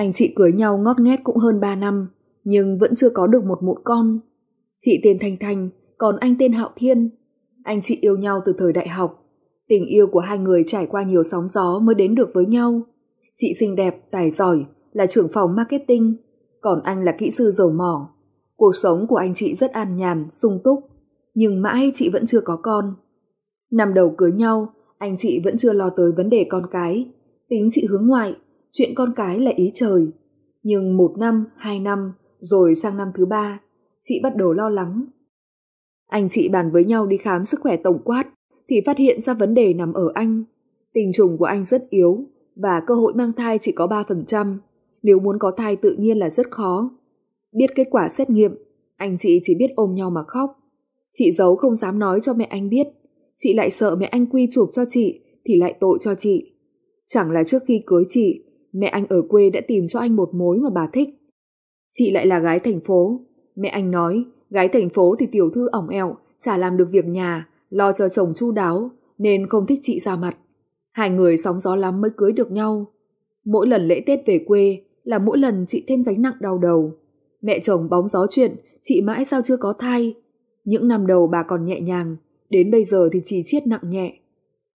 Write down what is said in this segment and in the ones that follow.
Anh chị cưới nhau ngót nghét cũng hơn 3 năm, nhưng vẫn chưa có được một một con. Chị tên Thanh Thanh, còn anh tên Hạo Thiên. Anh chị yêu nhau từ thời đại học. Tình yêu của hai người trải qua nhiều sóng gió mới đến được với nhau. Chị xinh đẹp, tài giỏi, là trưởng phòng marketing, còn anh là kỹ sư dầu mỏ. Cuộc sống của anh chị rất an nhàn, sung túc, nhưng mãi chị vẫn chưa có con. Năm đầu cưới nhau, anh chị vẫn chưa lo tới vấn đề con cái, tính chị hướng ngoại chuyện con cái là ý trời. Nhưng một năm, hai năm, rồi sang năm thứ ba, chị bắt đầu lo lắng. Anh chị bàn với nhau đi khám sức khỏe tổng quát, thì phát hiện ra vấn đề nằm ở anh. Tình trùng của anh rất yếu, và cơ hội mang thai chỉ có 3%. Nếu muốn có thai tự nhiên là rất khó. Biết kết quả xét nghiệm, anh chị chỉ biết ôm nhau mà khóc. Chị giấu không dám nói cho mẹ anh biết. Chị lại sợ mẹ anh quy chụp cho chị thì lại tội cho chị. Chẳng là trước khi cưới chị, mẹ anh ở quê đã tìm cho anh một mối mà bà thích. Chị lại là gái thành phố. Mẹ anh nói, gái thành phố thì tiểu thư ỏng ẻo, chả làm được việc nhà, lo cho chồng chu đáo, nên không thích chị ra mặt. Hai người sóng gió lắm mới cưới được nhau. Mỗi lần lễ Tết về quê là mỗi lần chị thêm gánh nặng đau đầu. Mẹ chồng bóng gió chuyện, chị mãi sao chưa có thai. Những năm đầu bà còn nhẹ nhàng, đến bây giờ thì chỉ chiết nặng nhẹ.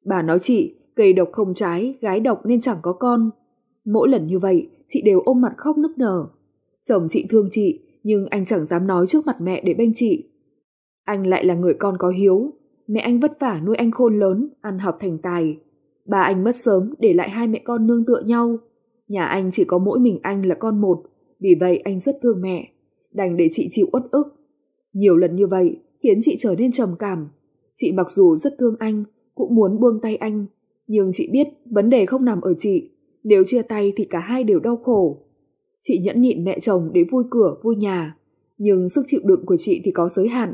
Bà nói chị, cây độc không trái, gái độc nên chẳng có con. Mỗi lần như vậy, chị đều ôm mặt khóc nức nở. Chồng chị thương chị, nhưng anh chẳng dám nói trước mặt mẹ để bên chị. Anh lại là người con có hiếu, mẹ anh vất vả nuôi anh khôn lớn, ăn học thành tài. Bà anh mất sớm để lại hai mẹ con nương tựa nhau. Nhà anh chỉ có mỗi mình anh là con một, vì vậy anh rất thương mẹ, đành để chị chịu uất ức. Nhiều lần như vậy khiến chị trở nên trầm cảm. Chị mặc dù rất thương anh, cũng muốn buông tay anh, nhưng chị biết vấn đề không nằm ở chị nếu chia tay thì cả hai đều đau khổ. Chị nhẫn nhịn mẹ chồng để vui cửa, vui nhà. Nhưng sức chịu đựng của chị thì có giới hạn.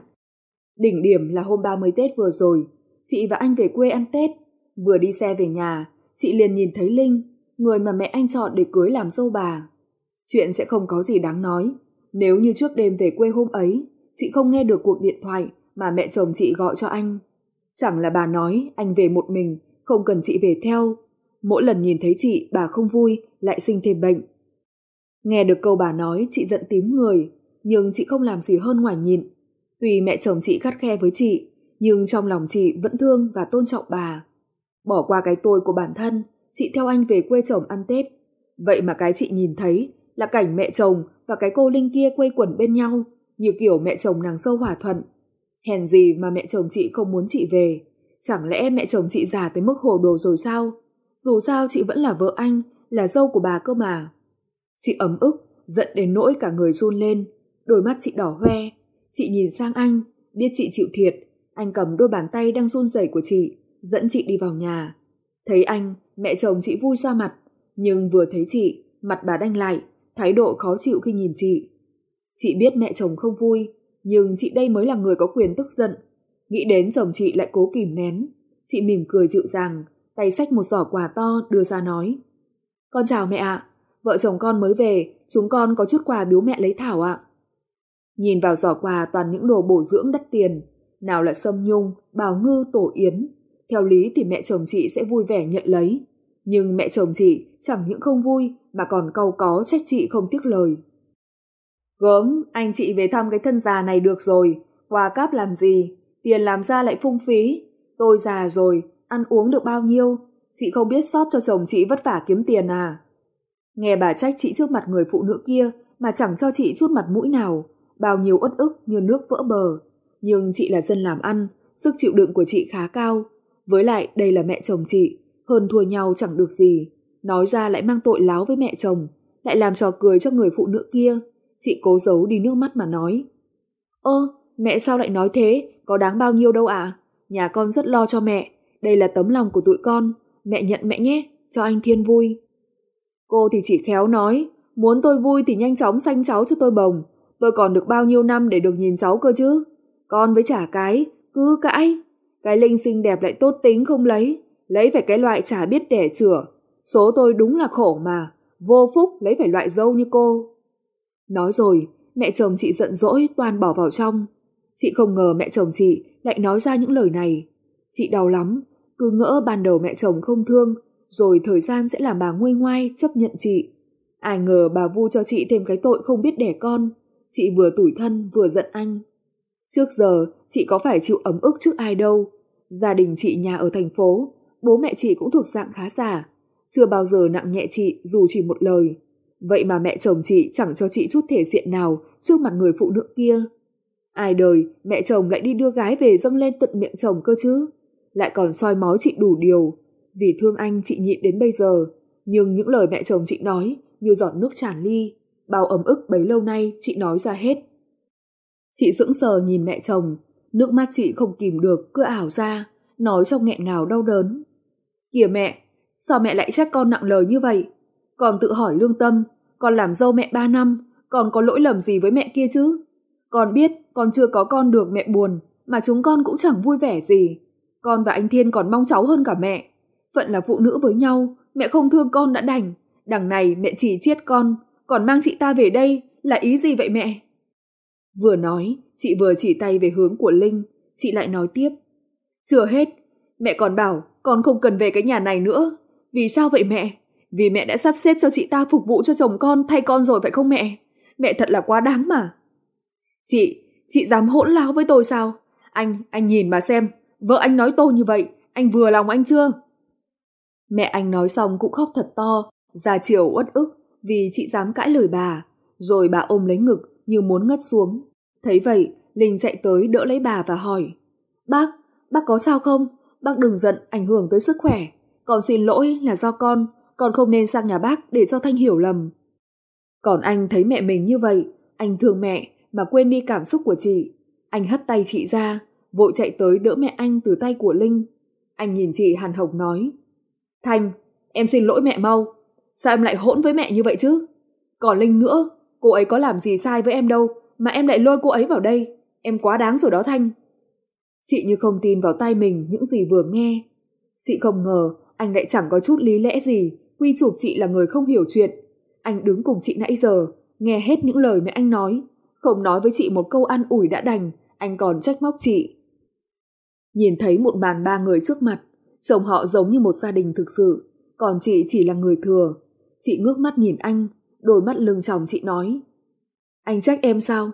Đỉnh điểm là hôm 30 Tết vừa rồi, chị và anh về quê ăn Tết. Vừa đi xe về nhà, chị liền nhìn thấy Linh, người mà mẹ anh chọn để cưới làm dâu bà. Chuyện sẽ không có gì đáng nói. Nếu như trước đêm về quê hôm ấy, chị không nghe được cuộc điện thoại mà mẹ chồng chị gọi cho anh. Chẳng là bà nói anh về một mình, không cần chị về theo, mỗi lần nhìn thấy chị bà không vui, lại sinh thêm bệnh. Nghe được câu bà nói chị giận tím người, nhưng chị không làm gì hơn ngoài nhịn. Tuy mẹ chồng chị khắt khe với chị, nhưng trong lòng chị vẫn thương và tôn trọng bà. Bỏ qua cái tôi của bản thân, chị theo anh về quê chồng ăn Tết. Vậy mà cái chị nhìn thấy là cảnh mẹ chồng và cái cô Linh kia quây quẩn bên nhau, như kiểu mẹ chồng nàng sâu hòa thuận. Hèn gì mà mẹ chồng chị không muốn chị về, chẳng lẽ mẹ chồng chị già tới mức hồ đồ rồi sao? Dù sao chị vẫn là vợ anh, là dâu của bà cơ mà. Chị ấm ức, giận đến nỗi cả người run lên, đôi mắt chị đỏ hoe. Chị nhìn sang anh, biết chị chịu thiệt, anh cầm đôi bàn tay đang run rẩy của chị, dẫn chị đi vào nhà. Thấy anh, mẹ chồng chị vui ra mặt, nhưng vừa thấy chị, mặt bà đanh lại, thái độ khó chịu khi nhìn chị. Chị biết mẹ chồng không vui, nhưng chị đây mới là người có quyền tức giận. Nghĩ đến chồng chị lại cố kìm nén, chị mỉm cười dịu dàng, tay xách một giỏ quà to đưa ra nói. Con chào mẹ ạ, vợ chồng con mới về, chúng con có chút quà biếu mẹ lấy thảo ạ. Nhìn vào giỏ quà toàn những đồ bổ dưỡng đắt tiền, nào là sâm nhung, bào ngư, tổ yến. Theo lý thì mẹ chồng chị sẽ vui vẻ nhận lấy, nhưng mẹ chồng chị chẳng những không vui mà còn cau có trách chị không tiếc lời. Gớm, anh chị về thăm cái thân già này được rồi, quà cáp làm gì, tiền làm ra lại phung phí. Tôi già rồi, ăn uống được bao nhiêu, chị không biết sót cho chồng chị vất vả kiếm tiền à. Nghe bà trách chị trước mặt người phụ nữ kia mà chẳng cho chị chút mặt mũi nào, bao nhiêu uất ức như nước vỡ bờ. Nhưng chị là dân làm ăn, sức chịu đựng của chị khá cao. Với lại đây là mẹ chồng chị, hơn thua nhau chẳng được gì. Nói ra lại mang tội láo với mẹ chồng, lại làm trò cười cho người phụ nữ kia. Chị cố giấu đi nước mắt mà nói. Ơ, mẹ sao lại nói thế, có đáng bao nhiêu đâu ạ? À? Nhà con rất lo cho mẹ, đây là tấm lòng của tụi con, mẹ nhận mẹ nhé, cho anh Thiên vui. Cô thì chỉ khéo nói, muốn tôi vui thì nhanh chóng sanh cháu cho tôi bồng. Tôi còn được bao nhiêu năm để được nhìn cháu cơ chứ. Con với trả cái, cứ cãi. Cái Linh xinh đẹp lại tốt tính không lấy, lấy phải cái loại chả biết đẻ chửa. Số tôi đúng là khổ mà, vô phúc lấy phải loại dâu như cô. Nói rồi, mẹ chồng chị giận dỗi toàn bỏ vào trong. Chị không ngờ mẹ chồng chị lại nói ra những lời này. Chị đau lắm, cứ ngỡ ban đầu mẹ chồng không thương, rồi thời gian sẽ làm bà nguôi ngoai chấp nhận chị. Ai ngờ bà vu cho chị thêm cái tội không biết đẻ con. Chị vừa tủi thân vừa giận anh. Trước giờ, chị có phải chịu ấm ức trước ai đâu. Gia đình chị nhà ở thành phố, bố mẹ chị cũng thuộc dạng khá giả. Chưa bao giờ nặng nhẹ chị dù chỉ một lời. Vậy mà mẹ chồng chị chẳng cho chị chút thể diện nào trước mặt người phụ nữ kia. Ai đời, mẹ chồng lại đi đưa gái về dâng lên tận miệng chồng cơ chứ lại còn soi mói chị đủ điều. Vì thương anh chị nhịn đến bây giờ, nhưng những lời mẹ chồng chị nói như giọt nước tràn ly, bao ấm ức bấy lâu nay chị nói ra hết. Chị sững sờ nhìn mẹ chồng, nước mắt chị không kìm được cứ ảo ra, nói trong nghẹn ngào đau đớn. Kìa mẹ, sao mẹ lại trách con nặng lời như vậy? Con tự hỏi lương tâm, con làm dâu mẹ ba năm, con có lỗi lầm gì với mẹ kia chứ? Con biết con chưa có con được mẹ buồn, mà chúng con cũng chẳng vui vẻ gì. Con và anh Thiên còn mong cháu hơn cả mẹ. Phận là phụ nữ với nhau, mẹ không thương con đã đành. Đằng này mẹ chỉ chiết con, còn mang chị ta về đây là ý gì vậy mẹ? Vừa nói, chị vừa chỉ tay về hướng của Linh, chị lại nói tiếp. Chưa hết, mẹ còn bảo con không cần về cái nhà này nữa. Vì sao vậy mẹ? Vì mẹ đã sắp xếp cho chị ta phục vụ cho chồng con thay con rồi phải không mẹ? Mẹ thật là quá đáng mà. Chị, chị dám hỗn láo với tôi sao? Anh, anh nhìn mà xem, Vợ anh nói tôi như vậy, anh vừa lòng anh chưa? Mẹ anh nói xong cũng khóc thật to, già chiều uất ức vì chị dám cãi lời bà. Rồi bà ôm lấy ngực như muốn ngất xuống. Thấy vậy, Linh chạy tới đỡ lấy bà và hỏi. Bác, bác có sao không? Bác đừng giận ảnh hưởng tới sức khỏe. Con xin lỗi là do con, con không nên sang nhà bác để cho Thanh hiểu lầm. Còn anh thấy mẹ mình như vậy, anh thương mẹ mà quên đi cảm xúc của chị. Anh hất tay chị ra, vội chạy tới đỡ mẹ anh từ tay của Linh. Anh nhìn chị Hàn Hồng nói, thanh em xin lỗi mẹ mau, sao em lại hỗn với mẹ như vậy chứ? Còn Linh nữa, cô ấy có làm gì sai với em đâu mà em lại lôi cô ấy vào đây, em quá đáng rồi đó Thanh. Chị như không tin vào tay mình những gì vừa nghe. Chị không ngờ anh lại chẳng có chút lý lẽ gì quy chụp chị là người không hiểu chuyện. Anh đứng cùng chị nãy giờ, nghe hết những lời mẹ anh nói, không nói với chị một câu an ủi đã đành, anh còn trách móc chị. Nhìn thấy một bàn ba người trước mặt, chồng họ giống như một gia đình thực sự, còn chị chỉ là người thừa. Chị ngước mắt nhìn anh, đôi mắt lưng chồng chị nói. Anh trách em sao?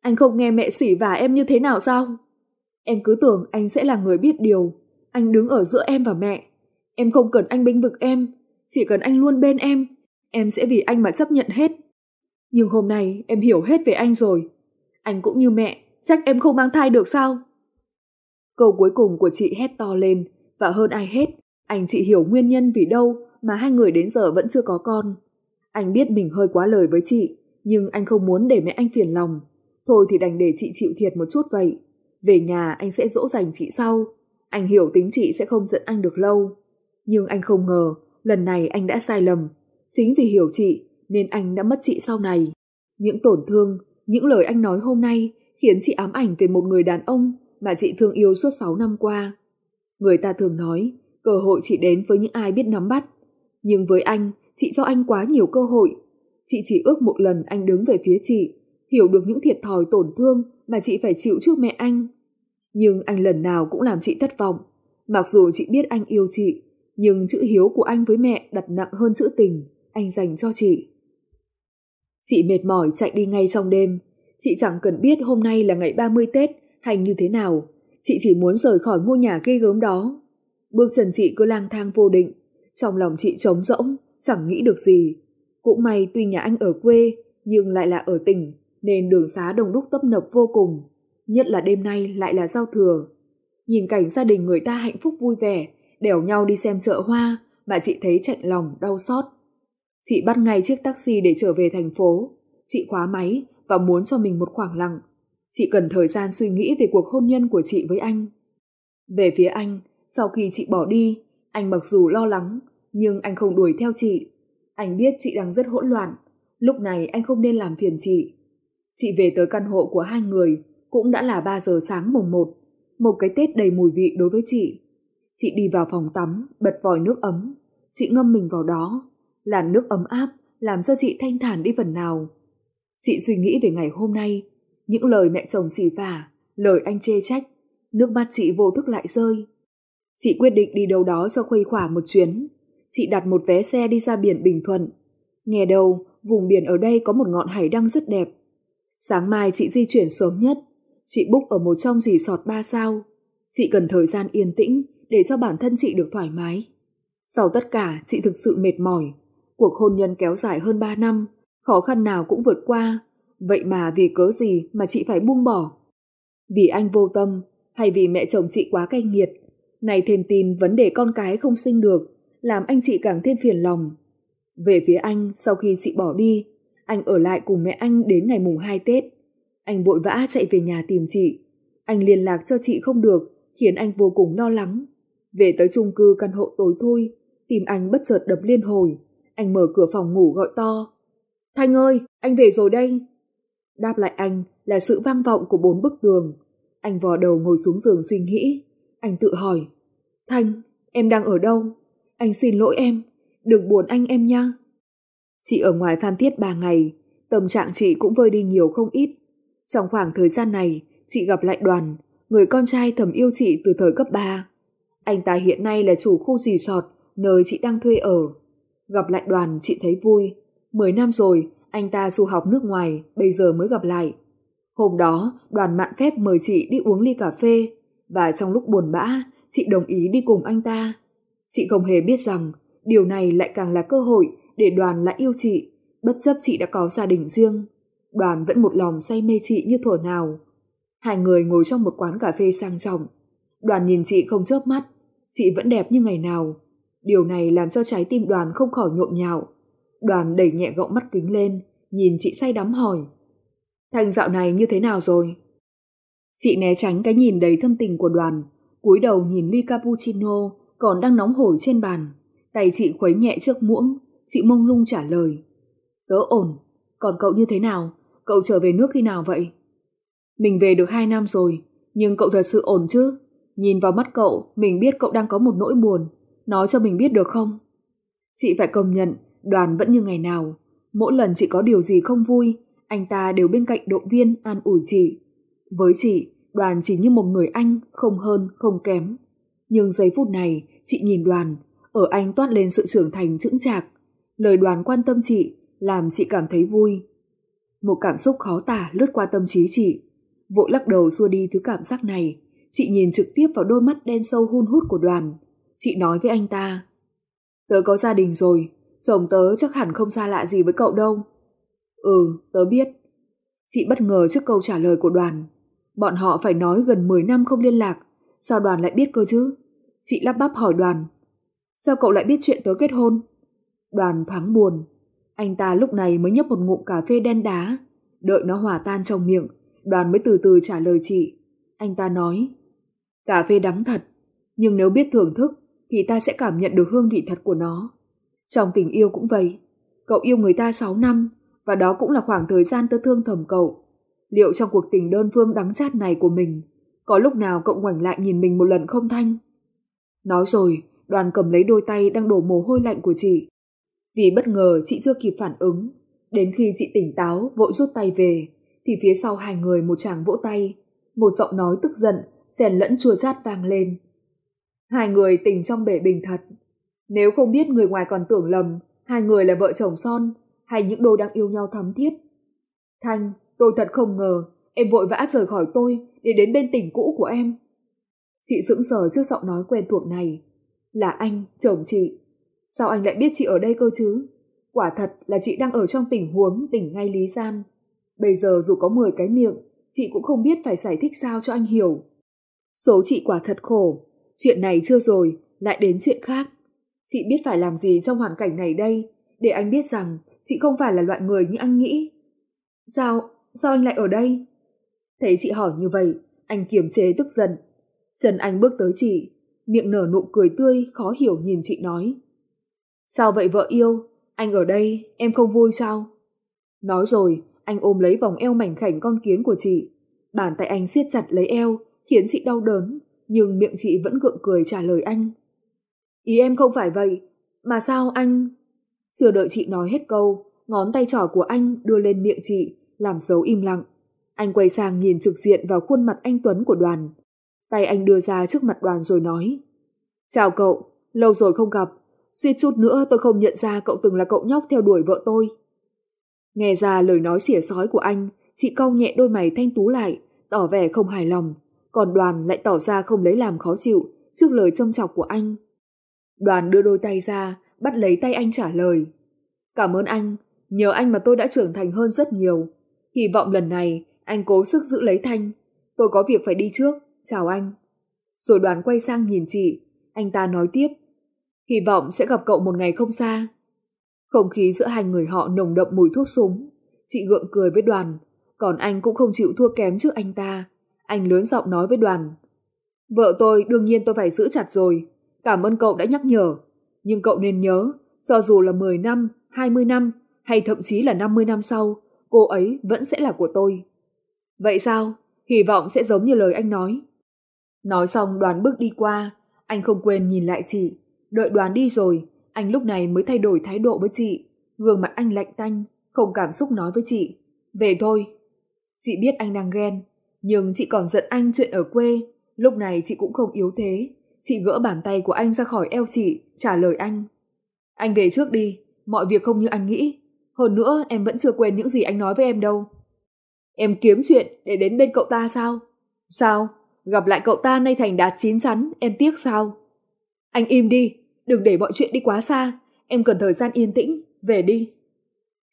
Anh không nghe mẹ sỉ và em như thế nào sao? Em cứ tưởng anh sẽ là người biết điều. Anh đứng ở giữa em và mẹ. Em không cần anh bênh vực em. Chỉ cần anh luôn bên em. Em sẽ vì anh mà chấp nhận hết. Nhưng hôm nay em hiểu hết về anh rồi. Anh cũng như mẹ. Trách em không mang thai được sao? Câu cuối cùng của chị hét to lên, và hơn ai hết, anh chị hiểu nguyên nhân vì đâu mà hai người đến giờ vẫn chưa có con. Anh biết mình hơi quá lời với chị, nhưng anh không muốn để mẹ anh phiền lòng. Thôi thì đành để chị chịu thiệt một chút vậy. Về nhà anh sẽ dỗ dành chị sau. Anh hiểu tính chị sẽ không giận anh được lâu. Nhưng anh không ngờ, lần này anh đã sai lầm. Chính vì hiểu chị, nên anh đã mất chị sau này. Những tổn thương, những lời anh nói hôm nay khiến chị ám ảnh về một người đàn ông mà chị thương yêu suốt 6 năm qua. Người ta thường nói, cơ hội chỉ đến với những ai biết nắm bắt. Nhưng với anh, chị cho anh quá nhiều cơ hội. Chị chỉ ước một lần anh đứng về phía chị, hiểu được những thiệt thòi tổn thương mà chị phải chịu trước mẹ anh. Nhưng anh lần nào cũng làm chị thất vọng. Mặc dù chị biết anh yêu chị, nhưng chữ hiếu của anh với mẹ đặt nặng hơn chữ tình anh dành cho chị. Chị mệt mỏi chạy đi ngay trong đêm. Chị chẳng cần biết hôm nay là ngày 30 Tết thành như thế nào, chị chỉ muốn rời khỏi ngôi nhà ghê gớm đó. Bước chân chị cứ lang thang vô định, trong lòng chị trống rỗng, chẳng nghĩ được gì. Cũng may tuy nhà anh ở quê, nhưng lại là ở tỉnh, nên đường xá đông đúc tấp nập vô cùng. Nhất là đêm nay lại là giao thừa. Nhìn cảnh gia đình người ta hạnh phúc vui vẻ, đèo nhau đi xem chợ hoa, mà chị thấy chạnh lòng, đau xót. Chị bắt ngay chiếc taxi để trở về thành phố. Chị khóa máy và muốn cho mình một khoảng lặng chị cần thời gian suy nghĩ về cuộc hôn nhân của chị với anh. Về phía anh, sau khi chị bỏ đi, anh mặc dù lo lắng, nhưng anh không đuổi theo chị. Anh biết chị đang rất hỗn loạn, lúc này anh không nên làm phiền chị. Chị về tới căn hộ của hai người cũng đã là 3 giờ sáng mùng 1, một cái Tết đầy mùi vị đối với chị. Chị đi vào phòng tắm, bật vòi nước ấm, chị ngâm mình vào đó, làn nước ấm áp làm cho chị thanh thản đi phần nào. Chị suy nghĩ về ngày hôm nay, những lời mẹ chồng xỉ vả, lời anh chê trách, nước mắt chị vô thức lại rơi. Chị quyết định đi đâu đó cho khuây khỏa một chuyến. Chị đặt một vé xe đi ra biển Bình Thuận. Nghe đầu, vùng biển ở đây có một ngọn hải đăng rất đẹp. Sáng mai chị di chuyển sớm nhất. Chị book ở một trong dì sọt ba sao. Chị cần thời gian yên tĩnh để cho bản thân chị được thoải mái. Sau tất cả, chị thực sự mệt mỏi. Cuộc hôn nhân kéo dài hơn 3 năm, khó khăn nào cũng vượt qua, vậy mà vì cớ gì mà chị phải buông bỏ? Vì anh vô tâm, hay vì mẹ chồng chị quá cay nghiệt, này thêm tin vấn đề con cái không sinh được, làm anh chị càng thêm phiền lòng. Về phía anh, sau khi chị bỏ đi, anh ở lại cùng mẹ anh đến ngày mùng 2 Tết. Anh vội vã chạy về nhà tìm chị. Anh liên lạc cho chị không được, khiến anh vô cùng lo lắng. Về tới chung cư căn hộ tối thui, tìm anh bất chợt đập liên hồi. Anh mở cửa phòng ngủ gọi to. Thanh ơi, anh về rồi đây, Đáp lại anh là sự vang vọng của bốn bức tường. Anh vò đầu ngồi xuống giường suy nghĩ. Anh tự hỏi. Thanh, em đang ở đâu? Anh xin lỗi em. Đừng buồn anh em nha. Chị ở ngoài Phan Thiết ba ngày. Tâm trạng chị cũng vơi đi nhiều không ít. Trong khoảng thời gian này, chị gặp lại đoàn, người con trai thầm yêu chị từ thời cấp ba. Anh ta hiện nay là chủ khu resort nơi chị đang thuê ở. Gặp lại đoàn chị thấy vui. mười năm rồi, anh ta du học nước ngoài, bây giờ mới gặp lại. Hôm đó, đoàn mạn phép mời chị đi uống ly cà phê, và trong lúc buồn bã, chị đồng ý đi cùng anh ta. Chị không hề biết rằng, điều này lại càng là cơ hội để đoàn lại yêu chị, bất chấp chị đã có gia đình riêng. Đoàn vẫn một lòng say mê chị như thuở nào. Hai người ngồi trong một quán cà phê sang trọng. Đoàn nhìn chị không chớp mắt, chị vẫn đẹp như ngày nào. Điều này làm cho trái tim đoàn không khỏi nhộn nhạo. Đoàn đẩy nhẹ gọng mắt kính lên, nhìn chị say đắm hỏi. Thành dạo này như thế nào rồi? Chị né tránh cái nhìn đầy thâm tình của đoàn, cúi đầu nhìn ly cappuccino còn đang nóng hổi trên bàn. Tay chị khuấy nhẹ trước muỗng, chị mông lung trả lời. Tớ ổn, còn cậu như thế nào? Cậu trở về nước khi nào vậy? Mình về được hai năm rồi, nhưng cậu thật sự ổn chứ? Nhìn vào mắt cậu, mình biết cậu đang có một nỗi buồn. Nói cho mình biết được không? Chị phải công nhận Đoàn vẫn như ngày nào, mỗi lần chị có điều gì không vui, anh ta đều bên cạnh động viên an ủi chị. Với chị, đoàn chỉ như một người anh, không hơn, không kém. Nhưng giây phút này, chị nhìn đoàn, ở anh toát lên sự trưởng thành chững chạc. Lời đoàn quan tâm chị, làm chị cảm thấy vui. Một cảm xúc khó tả lướt qua tâm trí chị. Vội lắc đầu xua đi thứ cảm giác này, chị nhìn trực tiếp vào đôi mắt đen sâu hun hút của đoàn. Chị nói với anh ta, tớ có gia đình rồi, Chồng tớ chắc hẳn không xa lạ gì với cậu đâu. Ừ, tớ biết. Chị bất ngờ trước câu trả lời của đoàn. Bọn họ phải nói gần 10 năm không liên lạc. Sao đoàn lại biết cơ chứ? Chị lắp bắp hỏi đoàn. Sao cậu lại biết chuyện tớ kết hôn? Đoàn thoáng buồn. Anh ta lúc này mới nhấp một ngụm cà phê đen đá. Đợi nó hòa tan trong miệng, đoàn mới từ từ trả lời chị. Anh ta nói, cà phê đắng thật, nhưng nếu biết thưởng thức thì ta sẽ cảm nhận được hương vị thật của nó. Trong tình yêu cũng vậy, cậu yêu người ta 6 năm và đó cũng là khoảng thời gian tớ thương thầm cậu. Liệu trong cuộc tình đơn phương đắng chát này của mình, có lúc nào cậu ngoảnh lại nhìn mình một lần không Thanh? Nói rồi, đoàn cầm lấy đôi tay đang đổ mồ hôi lạnh của chị. Vì bất ngờ chị chưa kịp phản ứng, đến khi chị tỉnh táo vội rút tay về, thì phía sau hai người một chàng vỗ tay, một giọng nói tức giận, xèn lẫn chua chát vang lên. Hai người tỉnh trong bể bình thật, nếu không biết người ngoài còn tưởng lầm hai người là vợ chồng son hay những đôi đang yêu nhau thắm thiết. Thanh, tôi thật không ngờ em vội vã rời khỏi tôi để đến bên tỉnh cũ của em. Chị sững sờ trước giọng nói quen thuộc này. Là anh, chồng chị. Sao anh lại biết chị ở đây cơ chứ? Quả thật là chị đang ở trong tình huống tỉnh ngay lý gian. Bây giờ dù có 10 cái miệng, chị cũng không biết phải giải thích sao cho anh hiểu. Số chị quả thật khổ. Chuyện này chưa rồi, lại đến chuyện khác. Chị biết phải làm gì trong hoàn cảnh này đây, để anh biết rằng chị không phải là loại người như anh nghĩ. Sao, sao anh lại ở đây? Thấy chị hỏi như vậy, anh kiềm chế tức giận. Trần Anh bước tới chị, miệng nở nụ cười tươi khó hiểu nhìn chị nói. Sao vậy vợ yêu, anh ở đây, em không vui sao? Nói rồi, anh ôm lấy vòng eo mảnh khảnh con kiến của chị. Bàn tay anh siết chặt lấy eo, khiến chị đau đớn, nhưng miệng chị vẫn gượng cười trả lời anh. Ý em không phải vậy, mà sao anh... Chưa đợi chị nói hết câu, ngón tay trỏ của anh đưa lên miệng chị, làm dấu im lặng. Anh quay sang nhìn trực diện vào khuôn mặt anh Tuấn của đoàn. Tay anh đưa ra trước mặt đoàn rồi nói. Chào cậu, lâu rồi không gặp. Xuyên chút nữa tôi không nhận ra cậu từng là cậu nhóc theo đuổi vợ tôi. Nghe ra lời nói xỉa sói của anh, chị cong nhẹ đôi mày thanh tú lại, tỏ vẻ không hài lòng. Còn đoàn lại tỏ ra không lấy làm khó chịu trước lời châm chọc của anh. Đoàn đưa đôi tay ra, bắt lấy tay anh trả lời. Cảm ơn anh, nhờ anh mà tôi đã trưởng thành hơn rất nhiều. Hy vọng lần này anh cố sức giữ lấy Thanh. Tôi có việc phải đi trước, chào anh. Rồi đoàn quay sang nhìn chị, anh ta nói tiếp. Hy vọng sẽ gặp cậu một ngày không xa. Không khí giữa hai người họ nồng đậm mùi thuốc súng. Chị gượng cười với đoàn, còn anh cũng không chịu thua kém trước anh ta. Anh lớn giọng nói với đoàn. Vợ tôi đương nhiên tôi phải giữ chặt rồi, Cảm ơn cậu đã nhắc nhở, nhưng cậu nên nhớ, cho dù là 10 năm, 20 năm hay thậm chí là 50 năm sau, cô ấy vẫn sẽ là của tôi. Vậy sao? Hy vọng sẽ giống như lời anh nói. Nói xong đoán bước đi qua, anh không quên nhìn lại chị. Đợi đoán đi rồi, anh lúc này mới thay đổi thái độ với chị. Gương mặt anh lạnh tanh, không cảm xúc nói với chị. Về thôi. Chị biết anh đang ghen, nhưng chị còn giận anh chuyện ở quê. Lúc này chị cũng không yếu thế. Chị gỡ bàn tay của anh ra khỏi eo chị, trả lời anh. Anh về trước đi, mọi việc không như anh nghĩ. Hơn nữa, em vẫn chưa quên những gì anh nói với em đâu. Em kiếm chuyện để đến bên cậu ta sao? Sao? Gặp lại cậu ta nay thành đạt chín chắn, em tiếc sao? Anh im đi, đừng để mọi chuyện đi quá xa. Em cần thời gian yên tĩnh, về đi.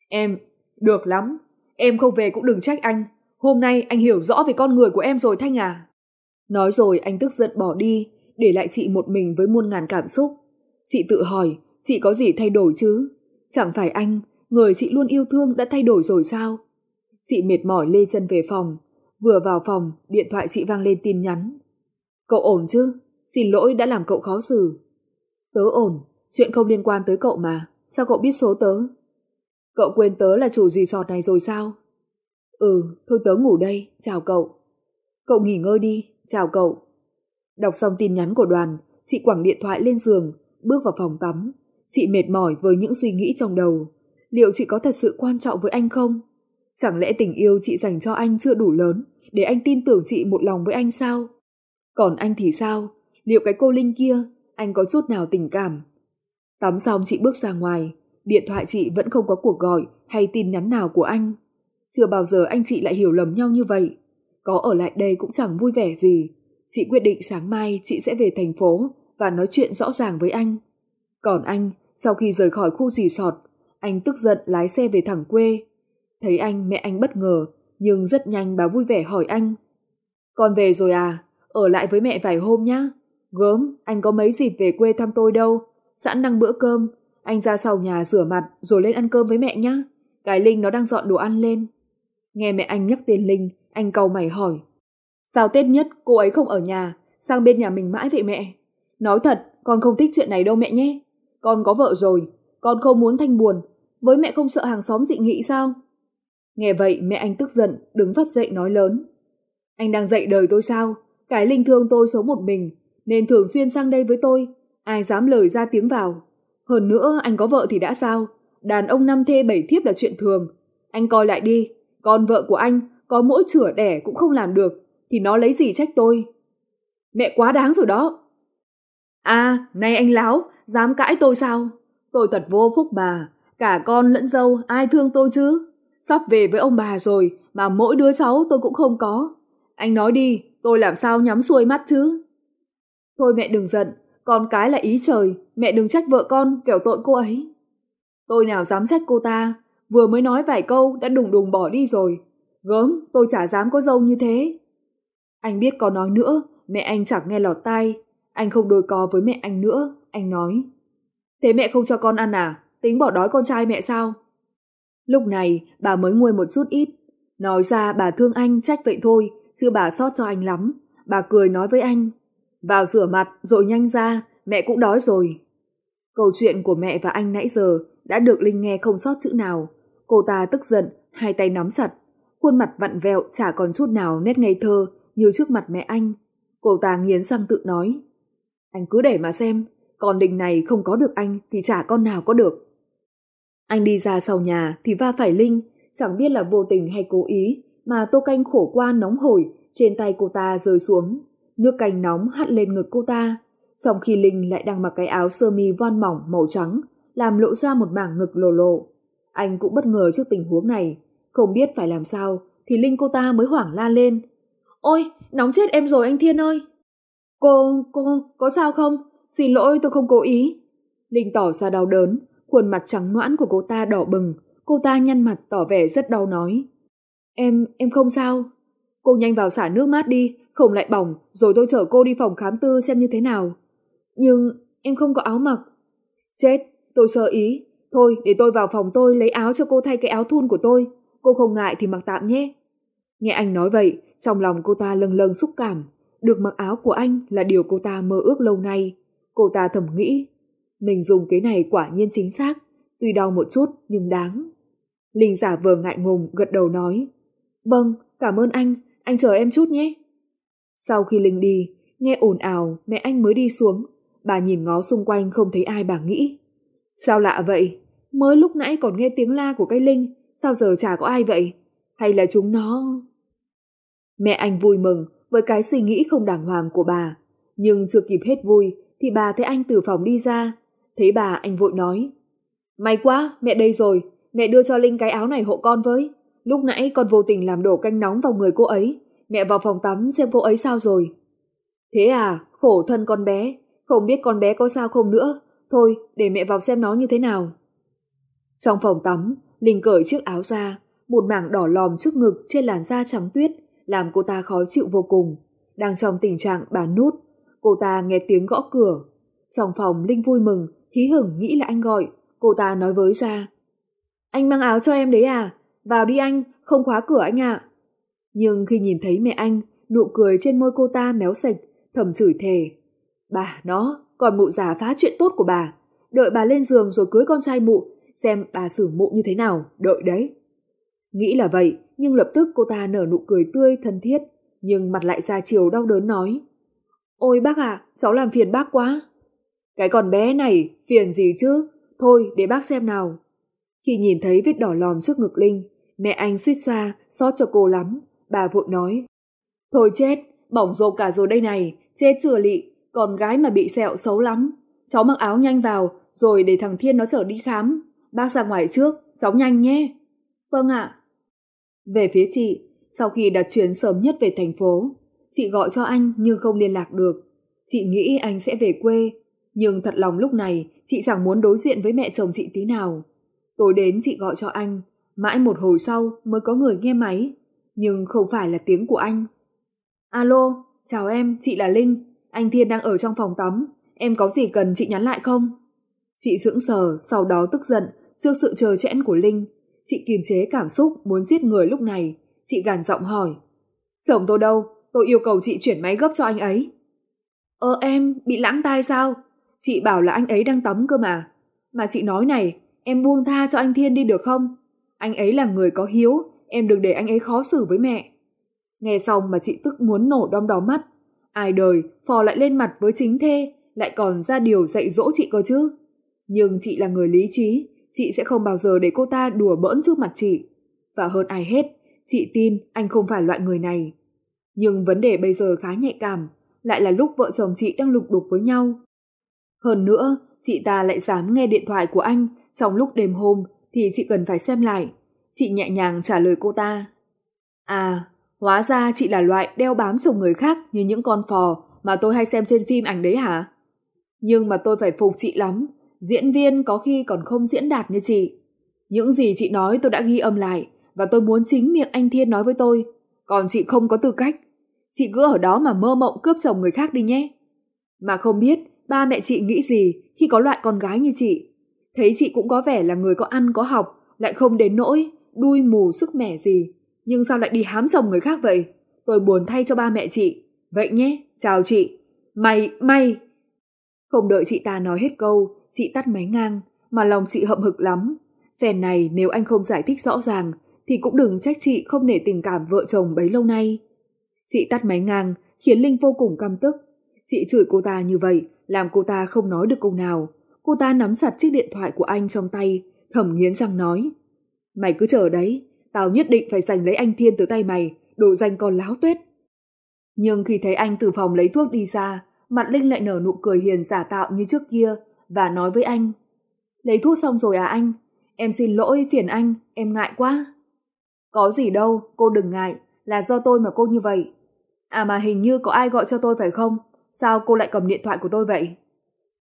Em, được lắm. Em không về cũng đừng trách anh. Hôm nay anh hiểu rõ về con người của em rồi Thanh à. Nói rồi anh tức giận bỏ đi, để lại chị một mình với muôn ngàn cảm xúc. Chị tự hỏi, chị có gì thay đổi chứ? Chẳng phải anh, người chị luôn yêu thương đã thay đổi rồi sao? Chị mệt mỏi lê chân về phòng. Vừa vào phòng, điện thoại chị vang lên tin nhắn. Cậu ổn chứ? Xin lỗi đã làm cậu khó xử. Tớ ổn, chuyện không liên quan tới cậu mà. Sao cậu biết số tớ? Cậu quên tớ là chủ gì resort này rồi sao? Ừ, thôi tớ ngủ đây, chào cậu. Cậu nghỉ ngơi đi, chào cậu. Đọc xong tin nhắn của đoàn, chị quẳng điện thoại lên giường, bước vào phòng tắm. Chị mệt mỏi với những suy nghĩ trong đầu. Liệu chị có thật sự quan trọng với anh không? Chẳng lẽ tình yêu chị dành cho anh chưa đủ lớn để anh tin tưởng chị một lòng với anh sao? Còn anh thì sao? Liệu cái cô Linh kia, anh có chút nào tình cảm? Tắm xong chị bước ra ngoài, điện thoại chị vẫn không có cuộc gọi hay tin nhắn nào của anh. Chưa bao giờ anh chị lại hiểu lầm nhau như vậy. Có ở lại đây cũng chẳng vui vẻ gì, Chị quyết định sáng mai chị sẽ về thành phố và nói chuyện rõ ràng với anh. Còn anh, sau khi rời khỏi khu dì sọt, anh tức giận lái xe về thẳng quê. Thấy anh, mẹ anh bất ngờ, nhưng rất nhanh bà vui vẻ hỏi anh. Con về rồi à, ở lại với mẹ vài hôm nhá. Gớm, anh có mấy dịp về quê thăm tôi đâu. Sẵn năng bữa cơm, anh ra sau nhà rửa mặt rồi lên ăn cơm với mẹ nhá. Cái Linh nó đang dọn đồ ăn lên. Nghe mẹ anh nhắc tên Linh, anh cầu mày hỏi. Sao Tết nhất cô ấy không ở nhà, sang bên nhà mình mãi vậy mẹ? Nói thật, con không thích chuyện này đâu mẹ nhé. Con có vợ rồi, con không muốn thanh buồn. Với mẹ không sợ hàng xóm dị nghị sao? Nghe vậy mẹ anh tức giận, đứng phát dậy nói lớn. Anh đang dạy đời tôi sao? Cái linh thương tôi sống một mình, nên thường xuyên sang đây với tôi. Ai dám lời ra tiếng vào. Hơn nữa anh có vợ thì đã sao? Đàn ông năm thê bảy thiếp là chuyện thường. Anh coi lại đi, con vợ của anh có mỗi chửa đẻ cũng không làm được thì nó lấy gì trách tôi? Mẹ quá đáng rồi đó. À, nay anh láo, dám cãi tôi sao? Tôi thật vô phúc mà, cả con lẫn dâu ai thương tôi chứ? Sắp về với ông bà rồi mà mỗi đứa cháu tôi cũng không có. Anh nói đi, tôi làm sao nhắm xuôi mắt chứ? Thôi mẹ đừng giận, con cái là ý trời, mẹ đừng trách vợ con kẻo tội cô ấy. Tôi nào dám trách cô ta, vừa mới nói vài câu đã đùng đùng bỏ đi rồi. Gớm, tôi chả dám có dâu như thế. Anh biết có nói nữa, mẹ anh chẳng nghe lọt tai. Anh không đối có với mẹ anh nữa, anh nói. Thế mẹ không cho con ăn à? Tính bỏ đói con trai mẹ sao? Lúc này, bà mới nguôi một chút ít. Nói ra bà thương anh trách vậy thôi, chứ bà xót cho anh lắm. Bà cười nói với anh. Vào rửa mặt rồi nhanh ra, mẹ cũng đói rồi. Câu chuyện của mẹ và anh nãy giờ đã được Linh nghe không sót chữ nào. Cô ta tức giận, hai tay nắm chặt, khuôn mặt vặn vẹo chả còn chút nào nét ngây thơ như trước mặt mẹ anh, cô ta nghiến răng tự nói. Anh cứ để mà xem, con đình này không có được anh thì chả con nào có được. Anh đi ra sau nhà thì va phải Linh, chẳng biết là vô tình hay cố ý mà tô canh khổ qua nóng hổi trên tay cô ta rơi xuống. Nước canh nóng hắt lên ngực cô ta, trong khi Linh lại đang mặc cái áo sơ mi von mỏng màu trắng, làm lộ ra một mảng ngực lồ lộ. Anh cũng bất ngờ trước tình huống này, không biết phải làm sao thì Linh cô ta mới hoảng la lên, Ôi, nóng chết em rồi anh Thiên ơi. Cô, cô, có sao không? Xin lỗi tôi không cố ý. Linh tỏ ra đau đớn, khuôn mặt trắng noãn của cô ta đỏ bừng, cô ta nhăn mặt tỏ vẻ rất đau nói. Em, em không sao. Cô nhanh vào xả nước mát đi, không lại bỏng, rồi tôi chở cô đi phòng khám tư xem như thế nào. Nhưng em không có áo mặc. Chết, tôi sơ ý. Thôi, để tôi vào phòng tôi lấy áo cho cô thay cái áo thun của tôi. Cô không ngại thì mặc tạm nhé. Nghe anh nói vậy, trong lòng cô ta lâng lâng xúc cảm. Được mặc áo của anh là điều cô ta mơ ước lâu nay. Cô ta thầm nghĩ, mình dùng cái này quả nhiên chính xác, tuy đau một chút nhưng đáng. Linh giả vờ ngại ngùng gật đầu nói, vâng, cảm ơn anh, anh chờ em chút nhé. Sau khi Linh đi, nghe ồn ào mẹ anh mới đi xuống, bà nhìn ngó xung quanh không thấy ai bà nghĩ. Sao lạ vậy, mới lúc nãy còn nghe tiếng la của cái Linh, sao giờ chả có ai vậy? Hay là chúng nó... Mẹ anh vui mừng với cái suy nghĩ không đàng hoàng của bà, nhưng chưa kịp hết vui thì bà thấy anh từ phòng đi ra. Thấy bà anh vội nói, May quá, mẹ đây rồi, mẹ đưa cho Linh cái áo này hộ con với. Lúc nãy con vô tình làm đổ canh nóng vào người cô ấy, mẹ vào phòng tắm xem cô ấy sao rồi. Thế à, khổ thân con bé, không biết con bé có sao không nữa, thôi để mẹ vào xem nó như thế nào. Trong phòng tắm, Linh cởi chiếc áo ra, một mảng đỏ lòm trước ngực trên làn da trắng tuyết làm cô ta khó chịu vô cùng. Đang trong tình trạng bán nút, cô ta nghe tiếng gõ cửa. Trong phòng Linh vui mừng, hí hửng nghĩ là anh gọi, cô ta nói với ra. Anh mang áo cho em đấy à? Vào đi anh, không khóa cửa anh ạ. À. Nhưng khi nhìn thấy mẹ anh, nụ cười trên môi cô ta méo sạch, thầm chửi thề. Bà nó, còn mụ già phá chuyện tốt của bà. Đợi bà lên giường rồi cưới con trai mụ, xem bà xử mụ như thế nào, đợi đấy. Nghĩ là vậy, nhưng lập tức cô ta nở nụ cười tươi thân thiết, nhưng mặt lại ra chiều đau đớn nói. Ôi bác à, cháu làm phiền bác quá. Cái con bé này, phiền gì chứ? Thôi, để bác xem nào. Khi nhìn thấy vết đỏ lòm trước ngực Linh, mẹ anh suýt xoa, xót cho cô lắm. Bà vội nói. Thôi chết, bỏng rộp cả rồi đây này, chết chừa lị, con gái mà bị sẹo xấu lắm. Cháu mặc áo nhanh vào, rồi để thằng Thiên nó trở đi khám. Bác ra ngoài trước, cháu nhanh nhé. Vâng ạ. À. Về phía chị, sau khi đặt chuyến sớm nhất về thành phố, chị gọi cho anh nhưng không liên lạc được. Chị nghĩ anh sẽ về quê, nhưng thật lòng lúc này chị chẳng muốn đối diện với mẹ chồng chị tí nào. Tối đến chị gọi cho anh, mãi một hồi sau mới có người nghe máy, nhưng không phải là tiếng của anh. Alo, chào em, chị là Linh, anh Thiên đang ở trong phòng tắm, em có gì cần chị nhắn lại không? Chị sững sờ, sau đó tức giận trước sự chờ chẽn của Linh Chị kiềm chế cảm xúc muốn giết người lúc này, chị gàn giọng hỏi. Chồng tôi đâu? Tôi yêu cầu chị chuyển máy gấp cho anh ấy. Ơ em, bị lãng tai sao? Chị bảo là anh ấy đang tắm cơ mà. Mà chị nói này, em buông tha cho anh Thiên đi được không? Anh ấy là người có hiếu, em đừng để anh ấy khó xử với mẹ. Nghe xong mà chị tức muốn nổ đom đóm mắt. Ai đời, phò lại lên mặt với chính thê, lại còn ra điều dạy dỗ chị cơ chứ. Nhưng chị là người lý trí, chị sẽ không bao giờ để cô ta đùa bỡn trước mặt chị. Và hơn ai hết, chị tin anh không phải loại người này. Nhưng vấn đề bây giờ khá nhạy cảm, lại là lúc vợ chồng chị đang lục đục với nhau. Hơn nữa, chị ta lại dám nghe điện thoại của anh trong lúc đêm hôm thì chị cần phải xem lại. Chị nhẹ nhàng trả lời cô ta. À, hóa ra chị là loại đeo bám chồng người khác như những con phò mà tôi hay xem trên phim ảnh đấy hả? Nhưng mà tôi phải phục chị lắm diễn viên có khi còn không diễn đạt như chị. Những gì chị nói tôi đã ghi âm lại và tôi muốn chính miệng anh Thiên nói với tôi, còn chị không có tư cách. Chị cứ ở đó mà mơ mộng cướp chồng người khác đi nhé. Mà không biết ba mẹ chị nghĩ gì khi có loại con gái như chị. Thấy chị cũng có vẻ là người có ăn có học, lại không đến nỗi đuôi mù sức mẻ gì, nhưng sao lại đi hám chồng người khác vậy? Tôi buồn thay cho ba mẹ chị. Vậy nhé, chào chị. Mày, mày. Không đợi chị ta nói hết câu chị tắt máy ngang, mà lòng chị hậm hực lắm. Phèn này nếu anh không giải thích rõ ràng, thì cũng đừng trách chị không nể tình cảm vợ chồng bấy lâu nay. Chị tắt máy ngang, khiến Linh vô cùng căm tức. Chị chửi cô ta như vậy, làm cô ta không nói được câu nào. Cô ta nắm chặt chiếc điện thoại của anh trong tay, thầm nghiến răng nói. Mày cứ chờ đấy, tao nhất định phải giành lấy anh Thiên từ tay mày, đồ danh con láo tuyết. Nhưng khi thấy anh từ phòng lấy thuốc đi ra, mặt Linh lại nở nụ cười hiền giả tạo như trước kia, và nói với anh lấy thuốc xong rồi à anh em xin lỗi phiền anh em ngại quá có gì đâu cô đừng ngại là do tôi mà cô như vậy à mà hình như có ai gọi cho tôi phải không sao cô lại cầm điện thoại của tôi vậy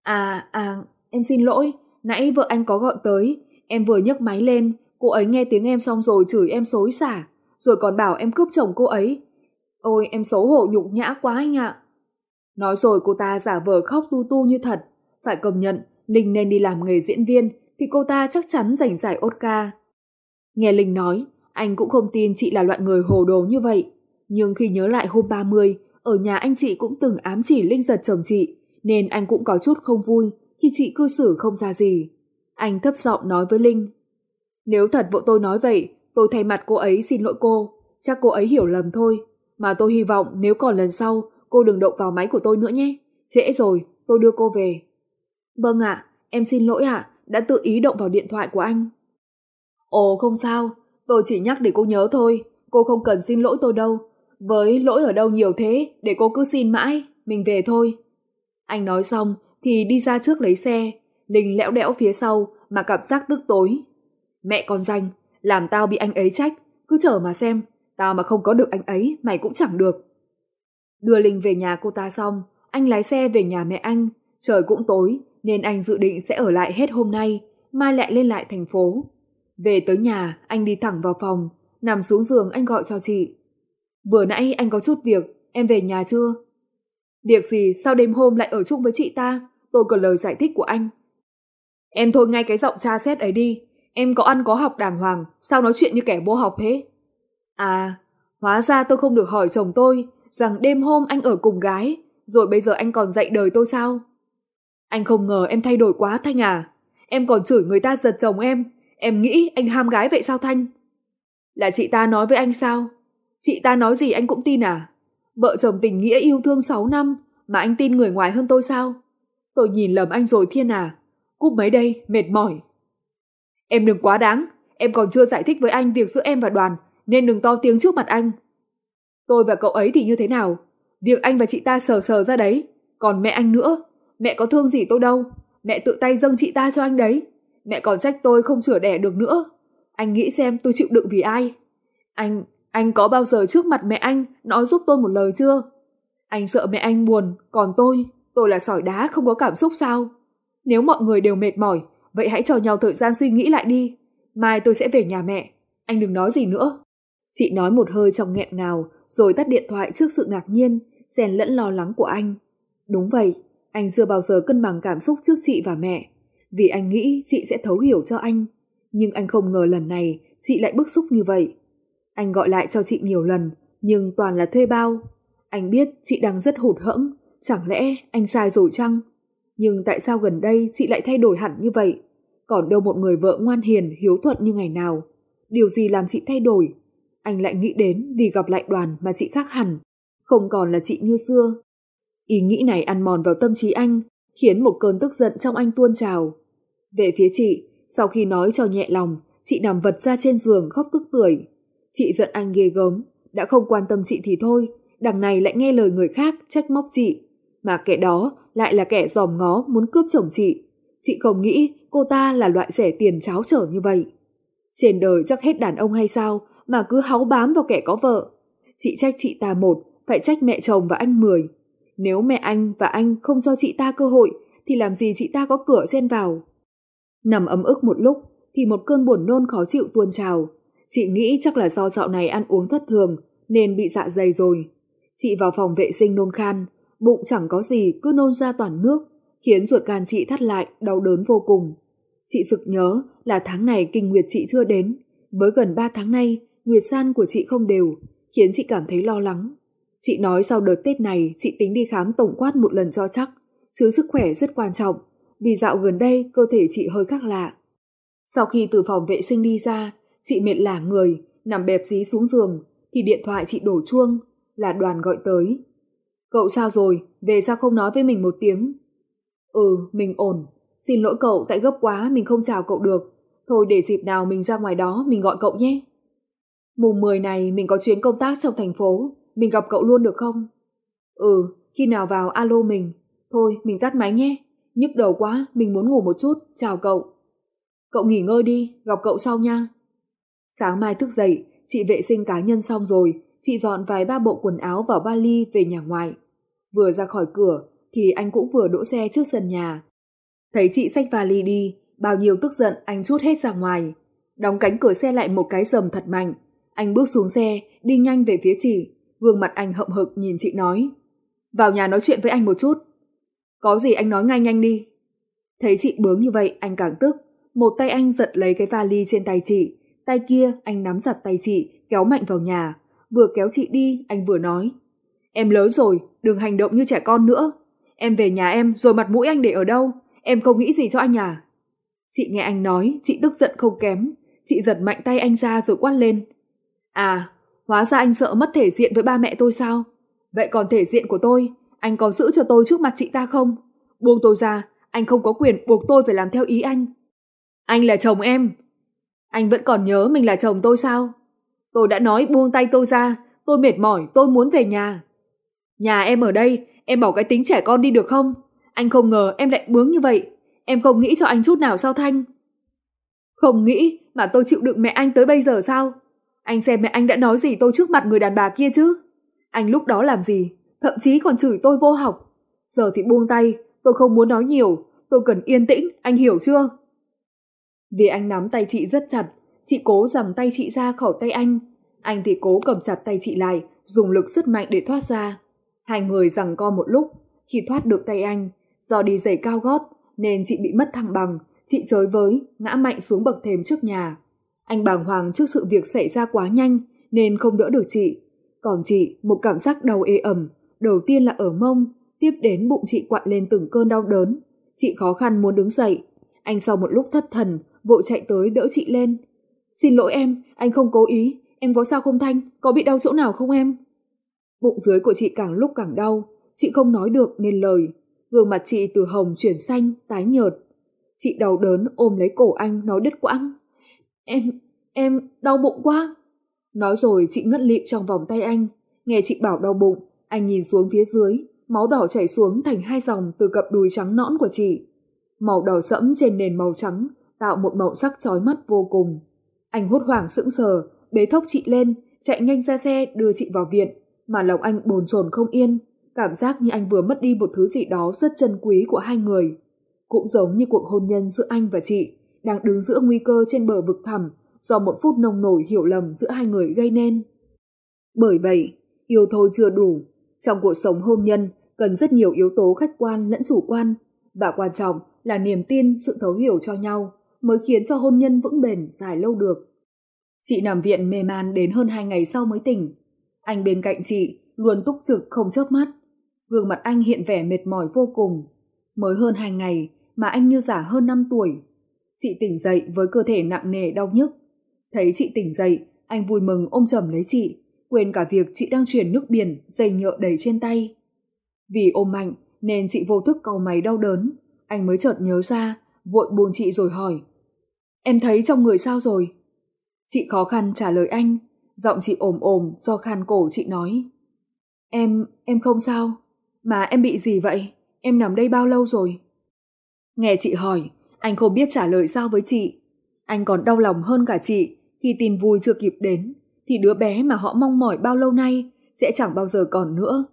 à à em xin lỗi nãy vợ anh có gọi tới em vừa nhấc máy lên cô ấy nghe tiếng em xong rồi chửi em xối xả rồi còn bảo em cướp chồng cô ấy ôi em xấu hổ nhục nhã quá anh ạ nói rồi cô ta giả vờ khóc tu tu như thật phải công nhận, Linh nên đi làm nghề diễn viên thì cô ta chắc chắn giành giải Oscar. Nghe Linh nói, anh cũng không tin chị là loại người hồ đồ như vậy. Nhưng khi nhớ lại hôm 30, ở nhà anh chị cũng từng ám chỉ Linh giật chồng chị, nên anh cũng có chút không vui khi chị cư xử không ra gì. Anh thấp giọng nói với Linh. Nếu thật vợ tôi nói vậy, tôi thay mặt cô ấy xin lỗi cô. Chắc cô ấy hiểu lầm thôi. Mà tôi hy vọng nếu còn lần sau, cô đừng động vào máy của tôi nữa nhé. Trễ rồi, tôi đưa cô về. Vâng ạ, à, em xin lỗi ạ, à, đã tự ý động vào điện thoại của anh. Ồ không sao, tôi chỉ nhắc để cô nhớ thôi, cô không cần xin lỗi tôi đâu. Với lỗi ở đâu nhiều thế, để cô cứ xin mãi, mình về thôi. Anh nói xong thì đi ra trước lấy xe, Linh lẽo đẽo phía sau mà cảm giác tức tối. Mẹ con danh, làm tao bị anh ấy trách, cứ chờ mà xem, tao mà không có được anh ấy mày cũng chẳng được. Đưa Linh về nhà cô ta xong, anh lái xe về nhà mẹ anh, trời cũng tối nên anh dự định sẽ ở lại hết hôm nay, mai lại lên lại thành phố. Về tới nhà, anh đi thẳng vào phòng, nằm xuống giường anh gọi cho chị. Vừa nãy anh có chút việc, em về nhà chưa? Việc gì sao đêm hôm lại ở chung với chị ta? Tôi cần lời giải thích của anh. Em thôi ngay cái giọng tra xét ấy đi, em có ăn có học đàng hoàng, sao nói chuyện như kẻ vô học thế? À, hóa ra tôi không được hỏi chồng tôi rằng đêm hôm anh ở cùng gái, rồi bây giờ anh còn dạy đời tôi sao? Anh không ngờ em thay đổi quá Thanh à. Em còn chửi người ta giật chồng em. Em nghĩ anh ham gái vậy sao Thanh? Là chị ta nói với anh sao? Chị ta nói gì anh cũng tin à? Vợ chồng tình nghĩa yêu thương 6 năm mà anh tin người ngoài hơn tôi sao? Tôi nhìn lầm anh rồi Thiên à. Cúp mấy đây, mệt mỏi. Em đừng quá đáng. Em còn chưa giải thích với anh việc giữa em và đoàn nên đừng to tiếng trước mặt anh. Tôi và cậu ấy thì như thế nào? Việc anh và chị ta sờ sờ ra đấy. Còn mẹ anh nữa, Mẹ có thương gì tôi đâu, mẹ tự tay dâng chị ta cho anh đấy. Mẹ còn trách tôi không chữa đẻ được nữa. Anh nghĩ xem tôi chịu đựng vì ai. Anh, anh có bao giờ trước mặt mẹ anh nói giúp tôi một lời chưa? Anh sợ mẹ anh buồn, còn tôi, tôi là sỏi đá không có cảm xúc sao? Nếu mọi người đều mệt mỏi, vậy hãy cho nhau thời gian suy nghĩ lại đi. Mai tôi sẽ về nhà mẹ, anh đừng nói gì nữa. Chị nói một hơi trong nghẹn ngào, rồi tắt điện thoại trước sự ngạc nhiên, rèn lẫn lo lắng của anh. Đúng vậy, anh chưa bao giờ cân bằng cảm xúc trước chị và mẹ, vì anh nghĩ chị sẽ thấu hiểu cho anh. Nhưng anh không ngờ lần này chị lại bức xúc như vậy. Anh gọi lại cho chị nhiều lần, nhưng toàn là thuê bao. Anh biết chị đang rất hụt hẫng, chẳng lẽ anh sai rồi chăng? Nhưng tại sao gần đây chị lại thay đổi hẳn như vậy? Còn đâu một người vợ ngoan hiền, hiếu thuận như ngày nào? Điều gì làm chị thay đổi? Anh lại nghĩ đến vì gặp lại đoàn mà chị khác hẳn, không còn là chị như xưa. Ý nghĩ này ăn mòn vào tâm trí anh, khiến một cơn tức giận trong anh tuôn trào. Về phía chị, sau khi nói cho nhẹ lòng, chị nằm vật ra trên giường khóc tức tưởi. Chị giận anh ghê gớm, đã không quan tâm chị thì thôi, đằng này lại nghe lời người khác trách móc chị. Mà kẻ đó lại là kẻ giòm ngó muốn cướp chồng chị. Chị không nghĩ cô ta là loại rẻ tiền cháo trở như vậy. Trên đời chắc hết đàn ông hay sao mà cứ háu bám vào kẻ có vợ. Chị trách chị ta một, phải trách mẹ chồng và anh mười. Nếu mẹ anh và anh không cho chị ta cơ hội thì làm gì chị ta có cửa xen vào. Nằm ấm ức một lúc thì một cơn buồn nôn khó chịu tuôn trào. Chị nghĩ chắc là do dạo này ăn uống thất thường nên bị dạ dày rồi. Chị vào phòng vệ sinh nôn khan, bụng chẳng có gì cứ nôn ra toàn nước, khiến ruột gan chị thắt lại, đau đớn vô cùng. Chị sực nhớ là tháng này kinh nguyệt chị chưa đến, với gần ba tháng nay, nguyệt san của chị không đều, khiến chị cảm thấy lo lắng. Chị nói sau đợt Tết này chị tính đi khám tổng quát một lần cho chắc, chứ sức khỏe rất quan trọng, vì dạo gần đây cơ thể chị hơi khác lạ. Sau khi từ phòng vệ sinh đi ra, chị mệt lả người, nằm bẹp dí xuống giường, thì điện thoại chị đổ chuông, là đoàn gọi tới. Cậu sao rồi, về sao không nói với mình một tiếng? Ừ, mình ổn, xin lỗi cậu tại gấp quá mình không chào cậu được, thôi để dịp nào mình ra ngoài đó mình gọi cậu nhé. Mùng 10 này mình có chuyến công tác trong thành phố, mình gặp cậu luôn được không? Ừ, khi nào vào alo mình. Thôi, mình tắt máy nhé. Nhức đầu quá, mình muốn ngủ một chút, chào cậu. Cậu nghỉ ngơi đi, gặp cậu sau nha. Sáng mai thức dậy, chị vệ sinh cá nhân xong rồi, chị dọn vài ba bộ quần áo vào vali về nhà ngoài. Vừa ra khỏi cửa, thì anh cũng vừa đỗ xe trước sân nhà. Thấy chị xách vali đi, bao nhiêu tức giận anh chút hết ra ngoài. Đóng cánh cửa xe lại một cái rầm thật mạnh. Anh bước xuống xe, đi nhanh về phía chị, Gương mặt anh hậm hực nhìn chị nói. Vào nhà nói chuyện với anh một chút. Có gì anh nói ngay nhanh đi. Thấy chị bướng như vậy anh càng tức. Một tay anh giật lấy cái vali trên tay chị. Tay kia anh nắm chặt tay chị kéo mạnh vào nhà. Vừa kéo chị đi anh vừa nói. Em lớn rồi đừng hành động như trẻ con nữa. Em về nhà em rồi mặt mũi anh để ở đâu. Em không nghĩ gì cho anh à. Chị nghe anh nói chị tức giận không kém. Chị giật mạnh tay anh ra rồi quát lên. À hóa ra anh sợ mất thể diện với ba mẹ tôi sao? Vậy còn thể diện của tôi, anh có giữ cho tôi trước mặt chị ta không? Buông tôi ra, anh không có quyền buộc tôi phải làm theo ý anh. Anh là chồng em. Anh vẫn còn nhớ mình là chồng tôi sao? Tôi đã nói buông tay tôi ra, tôi mệt mỏi, tôi muốn về nhà. Nhà em ở đây, em bỏ cái tính trẻ con đi được không? Anh không ngờ em lại bướng như vậy, em không nghĩ cho anh chút nào sao Thanh? Không nghĩ mà tôi chịu đựng mẹ anh tới bây giờ sao? Anh xem mẹ anh đã nói gì tôi trước mặt người đàn bà kia chứ. Anh lúc đó làm gì, thậm chí còn chửi tôi vô học. Giờ thì buông tay, tôi không muốn nói nhiều, tôi cần yên tĩnh, anh hiểu chưa? Vì anh nắm tay chị rất chặt, chị cố giằng tay chị ra khỏi tay anh. Anh thì cố cầm chặt tay chị lại, dùng lực rất mạnh để thoát ra. Hai người giằng co một lúc, khi thoát được tay anh, do đi giày cao gót nên chị bị mất thăng bằng, chị chới với, ngã mạnh xuống bậc thềm trước nhà. Anh bàng hoàng trước sự việc xảy ra quá nhanh nên không đỡ được chị. Còn chị, một cảm giác đau ê ẩm, đầu tiên là ở mông, tiếp đến bụng chị quặn lên từng cơn đau đớn. Chị khó khăn muốn đứng dậy. Anh sau một lúc thất thần, vội chạy tới đỡ chị lên. Xin lỗi em, anh không cố ý. Em có sao không Thanh? Có bị đau chỗ nào không em? Bụng dưới của chị càng lúc càng đau. Chị không nói được nên lời. Gương mặt chị từ hồng chuyển xanh, tái nhợt. Chị đau đớn ôm lấy cổ anh nói đứt quãng. Em, em đau bụng quá. Nói rồi chị ngất lịm trong vòng tay anh. Nghe chị bảo đau bụng, anh nhìn xuống phía dưới, máu đỏ chảy xuống thành hai dòng từ cặp đùi trắng nõn của chị. Màu đỏ sẫm trên nền màu trắng tạo một màu sắc chói mắt vô cùng. Anh hốt hoảng sững sờ, bế thốc chị lên, chạy nhanh ra xe đưa chị vào viện, mà lòng anh bồn chồn không yên, cảm giác như anh vừa mất đi một thứ gì đó rất chân quý của hai người. Cũng giống như cuộc hôn nhân giữa anh và chị, đang đứng giữa nguy cơ trên bờ vực thẳm do một phút nông nổi hiểu lầm giữa hai người gây nên. Bởi vậy, yêu thôi chưa đủ. Trong cuộc sống hôn nhân cần rất nhiều yếu tố khách quan lẫn chủ quan và quan trọng là niềm tin, sự thấu hiểu cho nhau mới khiến cho hôn nhân vững bền dài lâu được. Chị nằm viện mê man đến hơn hai ngày sau mới tỉnh. Anh bên cạnh chị luôn túc trực không chớp mắt. Gương mặt anh hiện vẻ mệt mỏi vô cùng. Mới hơn hai ngày mà anh như giả hơn 5 tuổi Chị tỉnh dậy với cơ thể nặng nề đau nhức. Thấy chị tỉnh dậy, anh vui mừng ôm chầm lấy chị, quên cả việc chị đang truyền nước biển dây nhựa đầy trên tay. Vì ôm mạnh nên chị vô thức cau máy đau đớn, anh mới chợt nhớ ra, vội buồn chị rồi hỏi. Em thấy trong người sao rồi? Chị khó khăn trả lời anh, giọng chị ồm ồm do khan cổ chị nói. Em, em không sao, mà em bị gì vậy? Em nằm đây bao lâu rồi? Nghe chị hỏi, anh không biết trả lời sao với chị. Anh còn đau lòng hơn cả chị khi tin vui chưa kịp đến thì đứa bé mà họ mong mỏi bao lâu nay sẽ chẳng bao giờ còn nữa.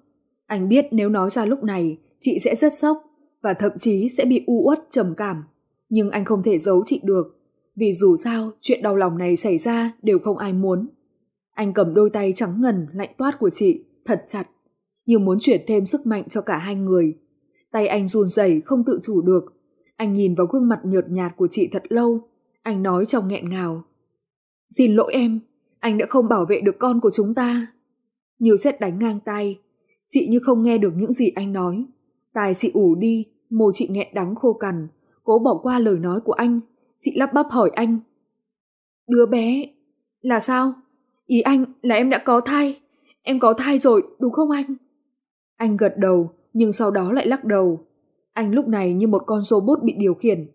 Anh biết nếu nói ra lúc này, chị sẽ rất sốc và thậm chí sẽ bị u uất trầm cảm, nhưng anh không thể giấu chị được, vì dù sao chuyện đau lòng này xảy ra đều không ai muốn. Anh cầm đôi tay trắng ngần lạnh toát của chị thật chặt, như muốn chuyển thêm sức mạnh cho cả hai người. Tay anh run rẩy không tự chủ được anh nhìn vào gương mặt nhợt nhạt của chị thật lâu, anh nói trong nghẹn ngào. Xin lỗi em, anh đã không bảo vệ được con của chúng ta. Nhiều xét đánh ngang tay, chị như không nghe được những gì anh nói. Tài chị ủ đi, mồ chị nghẹn đắng khô cằn, cố bỏ qua lời nói của anh. Chị lắp bắp hỏi anh. Đứa bé... là sao? Ý anh là em đã có thai. Em có thai rồi, đúng không anh? Anh gật đầu, nhưng sau đó lại lắc đầu. Anh lúc này như một con robot bị điều khiển.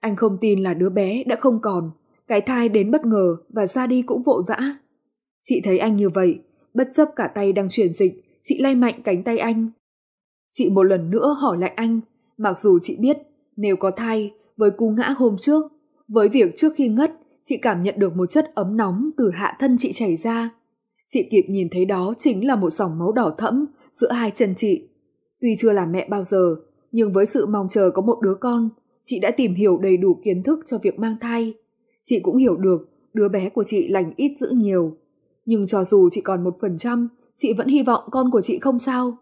Anh không tin là đứa bé đã không còn, cái thai đến bất ngờ và ra đi cũng vội vã. Chị thấy anh như vậy, bất chấp cả tay đang chuyển dịch, chị lay mạnh cánh tay anh. Chị một lần nữa hỏi lại anh, mặc dù chị biết nếu có thai với cú ngã hôm trước, với việc trước khi ngất, chị cảm nhận được một chất ấm nóng từ hạ thân chị chảy ra. Chị kịp nhìn thấy đó chính là một dòng máu đỏ thẫm giữa hai chân chị. Tuy chưa là mẹ bao giờ, nhưng với sự mong chờ có một đứa con, chị đã tìm hiểu đầy đủ kiến thức cho việc mang thai. Chị cũng hiểu được đứa bé của chị lành ít dữ nhiều. Nhưng cho dù chỉ còn một phần trăm, chị vẫn hy vọng con của chị không sao.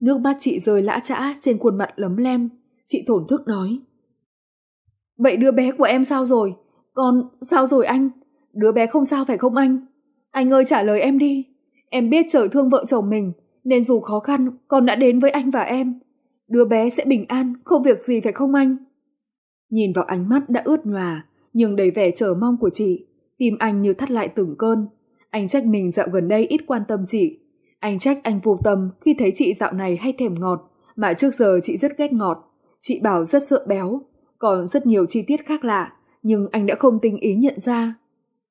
Nước mắt chị rơi lã chã trên khuôn mặt lấm lem. Chị thổn thức nói. Vậy đứa bé của em sao rồi? Con, sao rồi anh? Đứa bé không sao phải không anh? Anh ơi trả lời em đi. Em biết trời thương vợ chồng mình, nên dù khó khăn, con đã đến với anh và em đứa bé sẽ bình an, không việc gì phải không anh? Nhìn vào ánh mắt đã ướt nhòa, nhưng đầy vẻ chờ mong của chị, tim anh như thắt lại từng cơn. Anh trách mình dạo gần đây ít quan tâm chị. Anh trách anh vô tâm khi thấy chị dạo này hay thèm ngọt, mà trước giờ chị rất ghét ngọt. Chị bảo rất sợ béo, còn rất nhiều chi tiết khác lạ, nhưng anh đã không tinh ý nhận ra.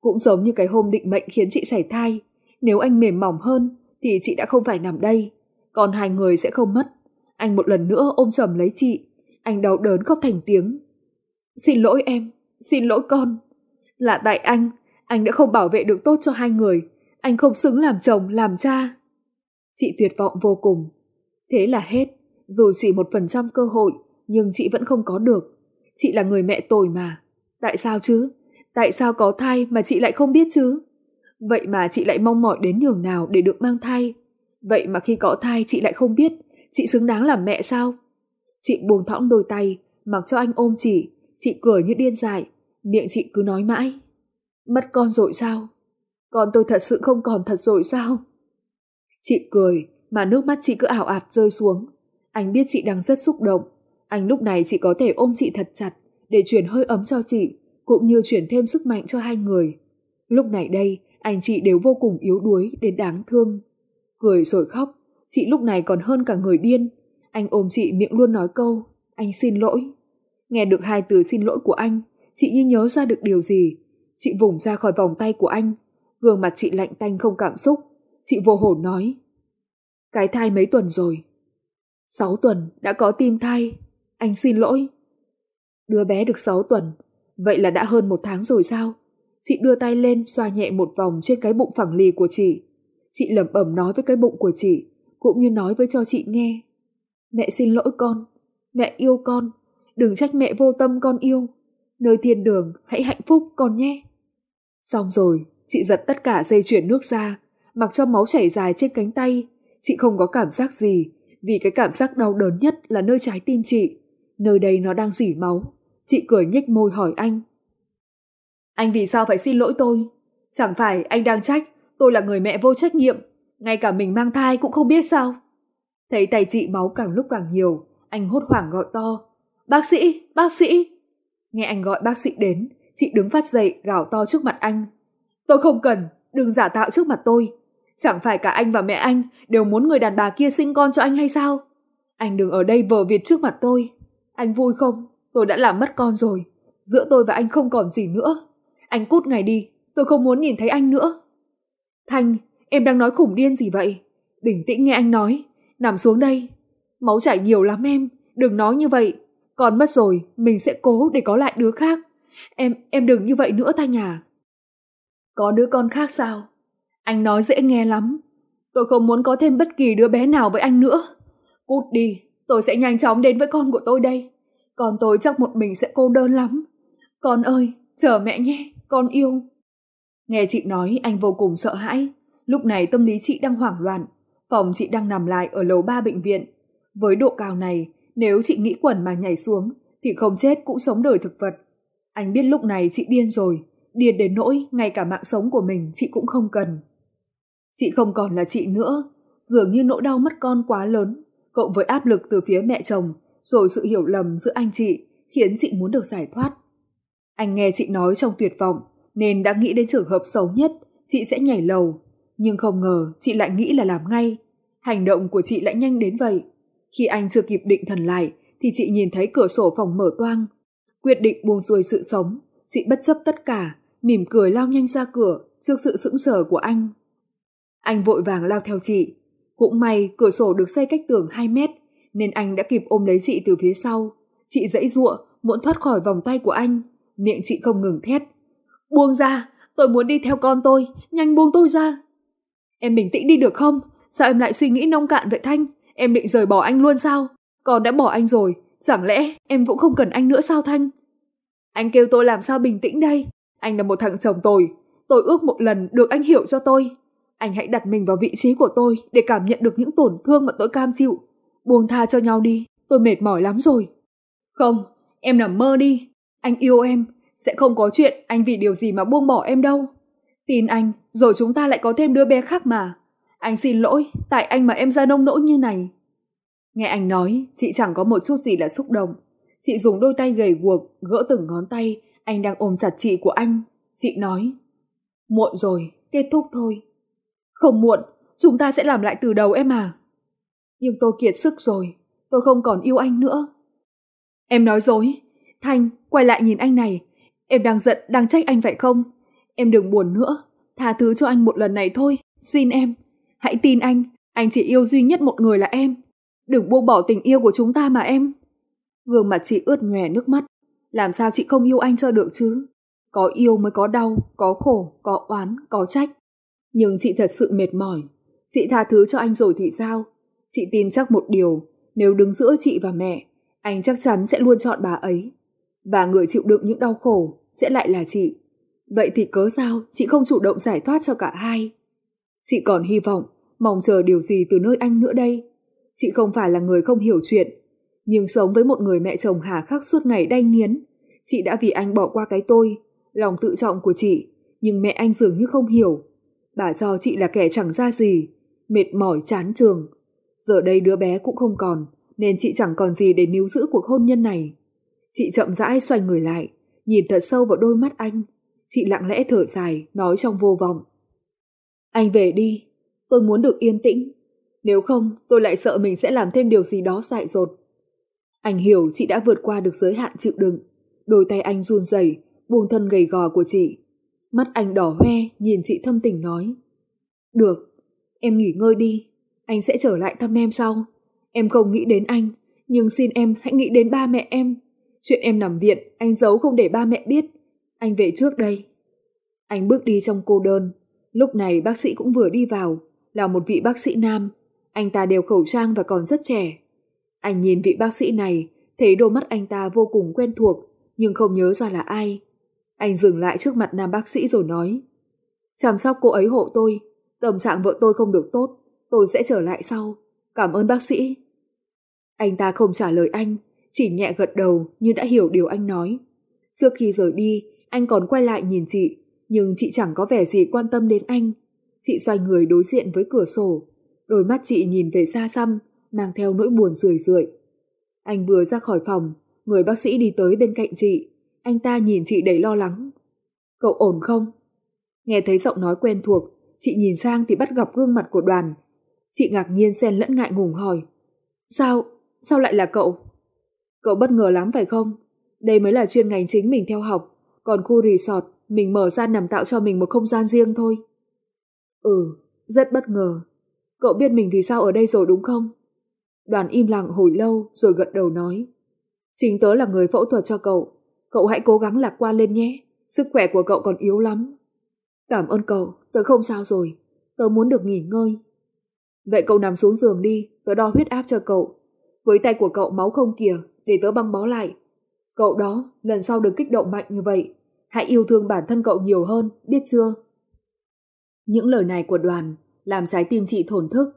Cũng giống như cái hôm định mệnh khiến chị sảy thai, nếu anh mềm mỏng hơn thì chị đã không phải nằm đây, còn hai người sẽ không mất anh một lần nữa ôm chầm lấy chị, anh đau đớn khóc thành tiếng. Xin lỗi em, xin lỗi con. Là tại anh, anh đã không bảo vệ được tốt cho hai người, anh không xứng làm chồng, làm cha. Chị tuyệt vọng vô cùng. Thế là hết, dù chỉ một phần trăm cơ hội, nhưng chị vẫn không có được. Chị là người mẹ tồi mà. Tại sao chứ? Tại sao có thai mà chị lại không biết chứ? Vậy mà chị lại mong mỏi đến nhường nào để được mang thai. Vậy mà khi có thai chị lại không biết chị xứng đáng làm mẹ sao? Chị buông thõng đôi tay, mặc cho anh ôm chỉ, chị cười như điên dại, miệng chị cứ nói mãi. Mất con rồi sao? Con tôi thật sự không còn thật rồi sao? Chị cười, mà nước mắt chị cứ ảo ạt rơi xuống. Anh biết chị đang rất xúc động. Anh lúc này chị có thể ôm chị thật chặt để chuyển hơi ấm cho chị, cũng như chuyển thêm sức mạnh cho hai người. Lúc này đây, anh chị đều vô cùng yếu đuối đến đáng thương. Cười rồi khóc, Chị lúc này còn hơn cả người điên. Anh ôm chị miệng luôn nói câu, anh xin lỗi. Nghe được hai từ xin lỗi của anh, chị như nhớ ra được điều gì. Chị vùng ra khỏi vòng tay của anh, gương mặt chị lạnh tanh không cảm xúc. Chị vô hồn nói, cái thai mấy tuần rồi? Sáu tuần đã có tim thai, anh xin lỗi. Đứa bé được sáu tuần, vậy là đã hơn một tháng rồi sao? Chị đưa tay lên xoa nhẹ một vòng trên cái bụng phẳng lì của chị. Chị lẩm bẩm nói với cái bụng của chị cũng như nói với cho chị nghe. Mẹ xin lỗi con, mẹ yêu con, đừng trách mẹ vô tâm con yêu. Nơi thiên đường hãy hạnh phúc con nhé. Xong rồi, chị giật tất cả dây chuyển nước ra, mặc cho máu chảy dài trên cánh tay. Chị không có cảm giác gì, vì cái cảm giác đau đớn nhất là nơi trái tim chị. Nơi đây nó đang dỉ máu. Chị cười nhếch môi hỏi anh. Anh vì sao phải xin lỗi tôi? Chẳng phải anh đang trách tôi là người mẹ vô trách nhiệm ngay cả mình mang thai cũng không biết sao. Thấy tay chị máu càng lúc càng nhiều, anh hốt hoảng gọi to. Bác sĩ, bác sĩ. Nghe anh gọi bác sĩ đến, chị đứng phát dậy gào to trước mặt anh. Tôi không cần, đừng giả tạo trước mặt tôi. Chẳng phải cả anh và mẹ anh đều muốn người đàn bà kia sinh con cho anh hay sao? Anh đừng ở đây vờ việt trước mặt tôi. Anh vui không? Tôi đã làm mất con rồi. Giữa tôi và anh không còn gì nữa. Anh cút ngay đi, tôi không muốn nhìn thấy anh nữa. Thanh, Em đang nói khủng điên gì vậy? Bình tĩnh nghe anh nói, nằm xuống đây. Máu chảy nhiều lắm em, đừng nói như vậy. Còn mất rồi, mình sẽ cố để có lại đứa khác. Em, em đừng như vậy nữa Thanh à. Có đứa con khác sao? Anh nói dễ nghe lắm. Tôi không muốn có thêm bất kỳ đứa bé nào với anh nữa. Cút đi, tôi sẽ nhanh chóng đến với con của tôi đây. Còn tôi chắc một mình sẽ cô đơn lắm. Con ơi, chờ mẹ nhé, con yêu. Nghe chị nói anh vô cùng sợ hãi, Lúc này tâm lý chị đang hoảng loạn. Phòng chị đang nằm lại ở lầu 3 bệnh viện. Với độ cao này, nếu chị nghĩ quẩn mà nhảy xuống, thì không chết cũng sống đời thực vật. Anh biết lúc này chị điên rồi, điên đến nỗi ngay cả mạng sống của mình chị cũng không cần. Chị không còn là chị nữa, dường như nỗi đau mất con quá lớn, cộng với áp lực từ phía mẹ chồng, rồi sự hiểu lầm giữa anh chị khiến chị muốn được giải thoát. Anh nghe chị nói trong tuyệt vọng, nên đã nghĩ đến trường hợp xấu nhất, chị sẽ nhảy lầu, nhưng không ngờ chị lại nghĩ là làm ngay. Hành động của chị lại nhanh đến vậy. Khi anh chưa kịp định thần lại thì chị nhìn thấy cửa sổ phòng mở toang. Quyết định buông xuôi sự sống, chị bất chấp tất cả, mỉm cười lao nhanh ra cửa trước sự sững sờ của anh. Anh vội vàng lao theo chị. Cũng may cửa sổ được xây cách tường 2 mét nên anh đã kịp ôm lấy chị từ phía sau. Chị dãy giụa, muốn thoát khỏi vòng tay của anh, miệng chị không ngừng thét. Buông ra, tôi muốn đi theo con tôi, nhanh buông tôi ra. Em bình tĩnh đi được không? Sao em lại suy nghĩ nông cạn vậy Thanh? Em định rời bỏ anh luôn sao? Con đã bỏ anh rồi, chẳng lẽ em cũng không cần anh nữa sao Thanh? Anh kêu tôi làm sao bình tĩnh đây? Anh là một thằng chồng tồi, Tôi ước một lần được anh hiểu cho tôi. Anh hãy đặt mình vào vị trí của tôi để cảm nhận được những tổn thương mà tôi cam chịu. Buông tha cho nhau đi, tôi mệt mỏi lắm rồi. Không, em nằm mơ đi. Anh yêu em, sẽ không có chuyện anh vì điều gì mà buông bỏ em đâu. Tin anh, rồi chúng ta lại có thêm đứa bé khác mà. Anh xin lỗi, tại anh mà em ra nông nỗi như này. Nghe anh nói, chị chẳng có một chút gì là xúc động. Chị dùng đôi tay gầy guộc, gỡ từng ngón tay, anh đang ôm chặt chị của anh. Chị nói, muộn rồi, kết thúc thôi. Không muộn, chúng ta sẽ làm lại từ đầu em à. Nhưng tôi kiệt sức rồi, tôi không còn yêu anh nữa. Em nói dối. Thanh, quay lại nhìn anh này. Em đang giận, đang trách anh vậy không? Em đừng buồn nữa tha thứ cho anh một lần này thôi, xin em. Hãy tin anh, anh chỉ yêu duy nhất một người là em. Đừng buông bỏ tình yêu của chúng ta mà em. Gương mặt chị ướt nhòe nước mắt. Làm sao chị không yêu anh cho được chứ? Có yêu mới có đau, có khổ, có oán, có trách. Nhưng chị thật sự mệt mỏi. Chị tha thứ cho anh rồi thì sao? Chị tin chắc một điều, nếu đứng giữa chị và mẹ, anh chắc chắn sẽ luôn chọn bà ấy. Và người chịu đựng những đau khổ sẽ lại là chị. Vậy thì cớ sao chị không chủ động giải thoát cho cả hai? Chị còn hy vọng, mong chờ điều gì từ nơi anh nữa đây? Chị không phải là người không hiểu chuyện, nhưng sống với một người mẹ chồng hà khắc suốt ngày đay nghiến, chị đã vì anh bỏ qua cái tôi, lòng tự trọng của chị, nhưng mẹ anh dường như không hiểu. Bà cho chị là kẻ chẳng ra gì, mệt mỏi chán trường. Giờ đây đứa bé cũng không còn, nên chị chẳng còn gì để níu giữ cuộc hôn nhân này. Chị chậm rãi xoay người lại, nhìn thật sâu vào đôi mắt anh, chị lặng lẽ thở dài, nói trong vô vọng. Anh về đi, tôi muốn được yên tĩnh. Nếu không, tôi lại sợ mình sẽ làm thêm điều gì đó dại dột. Anh hiểu chị đã vượt qua được giới hạn chịu đựng. Đôi tay anh run rẩy, buông thân gầy gò của chị. Mắt anh đỏ hoe, nhìn chị thâm tình nói. Được, em nghỉ ngơi đi, anh sẽ trở lại thăm em sau. Em không nghĩ đến anh, nhưng xin em hãy nghĩ đến ba mẹ em. Chuyện em nằm viện, anh giấu không để ba mẹ biết anh về trước đây. Anh bước đi trong cô đơn, lúc này bác sĩ cũng vừa đi vào, là một vị bác sĩ nam, anh ta đều khẩu trang và còn rất trẻ. Anh nhìn vị bác sĩ này, thấy đôi mắt anh ta vô cùng quen thuộc, nhưng không nhớ ra là ai. Anh dừng lại trước mặt nam bác sĩ rồi nói, chăm sóc cô ấy hộ tôi, tâm trạng vợ tôi không được tốt, tôi sẽ trở lại sau, cảm ơn bác sĩ. Anh ta không trả lời anh, chỉ nhẹ gật đầu như đã hiểu điều anh nói. Trước khi rời đi, anh còn quay lại nhìn chị, nhưng chị chẳng có vẻ gì quan tâm đến anh. Chị xoay người đối diện với cửa sổ, đôi mắt chị nhìn về xa xăm, mang theo nỗi buồn rười rượi. Anh vừa ra khỏi phòng, người bác sĩ đi tới bên cạnh chị, anh ta nhìn chị đầy lo lắng. Cậu ổn không? Nghe thấy giọng nói quen thuộc, chị nhìn sang thì bắt gặp gương mặt của đoàn. Chị ngạc nhiên xen lẫn ngại ngùng hỏi. Sao? Sao lại là cậu? Cậu bất ngờ lắm phải không? Đây mới là chuyên ngành chính mình theo học. Còn khu resort, mình mở ra nằm tạo cho mình một không gian riêng thôi. Ừ, rất bất ngờ. Cậu biết mình vì sao ở đây rồi đúng không? Đoàn im lặng hồi lâu rồi gật đầu nói. Chính tớ là người phẫu thuật cho cậu. Cậu hãy cố gắng lạc quan lên nhé. Sức khỏe của cậu còn yếu lắm. Cảm ơn cậu, tớ không sao rồi. Tớ muốn được nghỉ ngơi. Vậy cậu nằm xuống giường đi, tớ đo huyết áp cho cậu. Với tay của cậu máu không kìa, để tớ băng bó lại. Cậu đó, lần sau đừng kích động mạnh như vậy. Hãy yêu thương bản thân cậu nhiều hơn, biết chưa? Những lời này của đoàn làm trái tim chị thổn thức.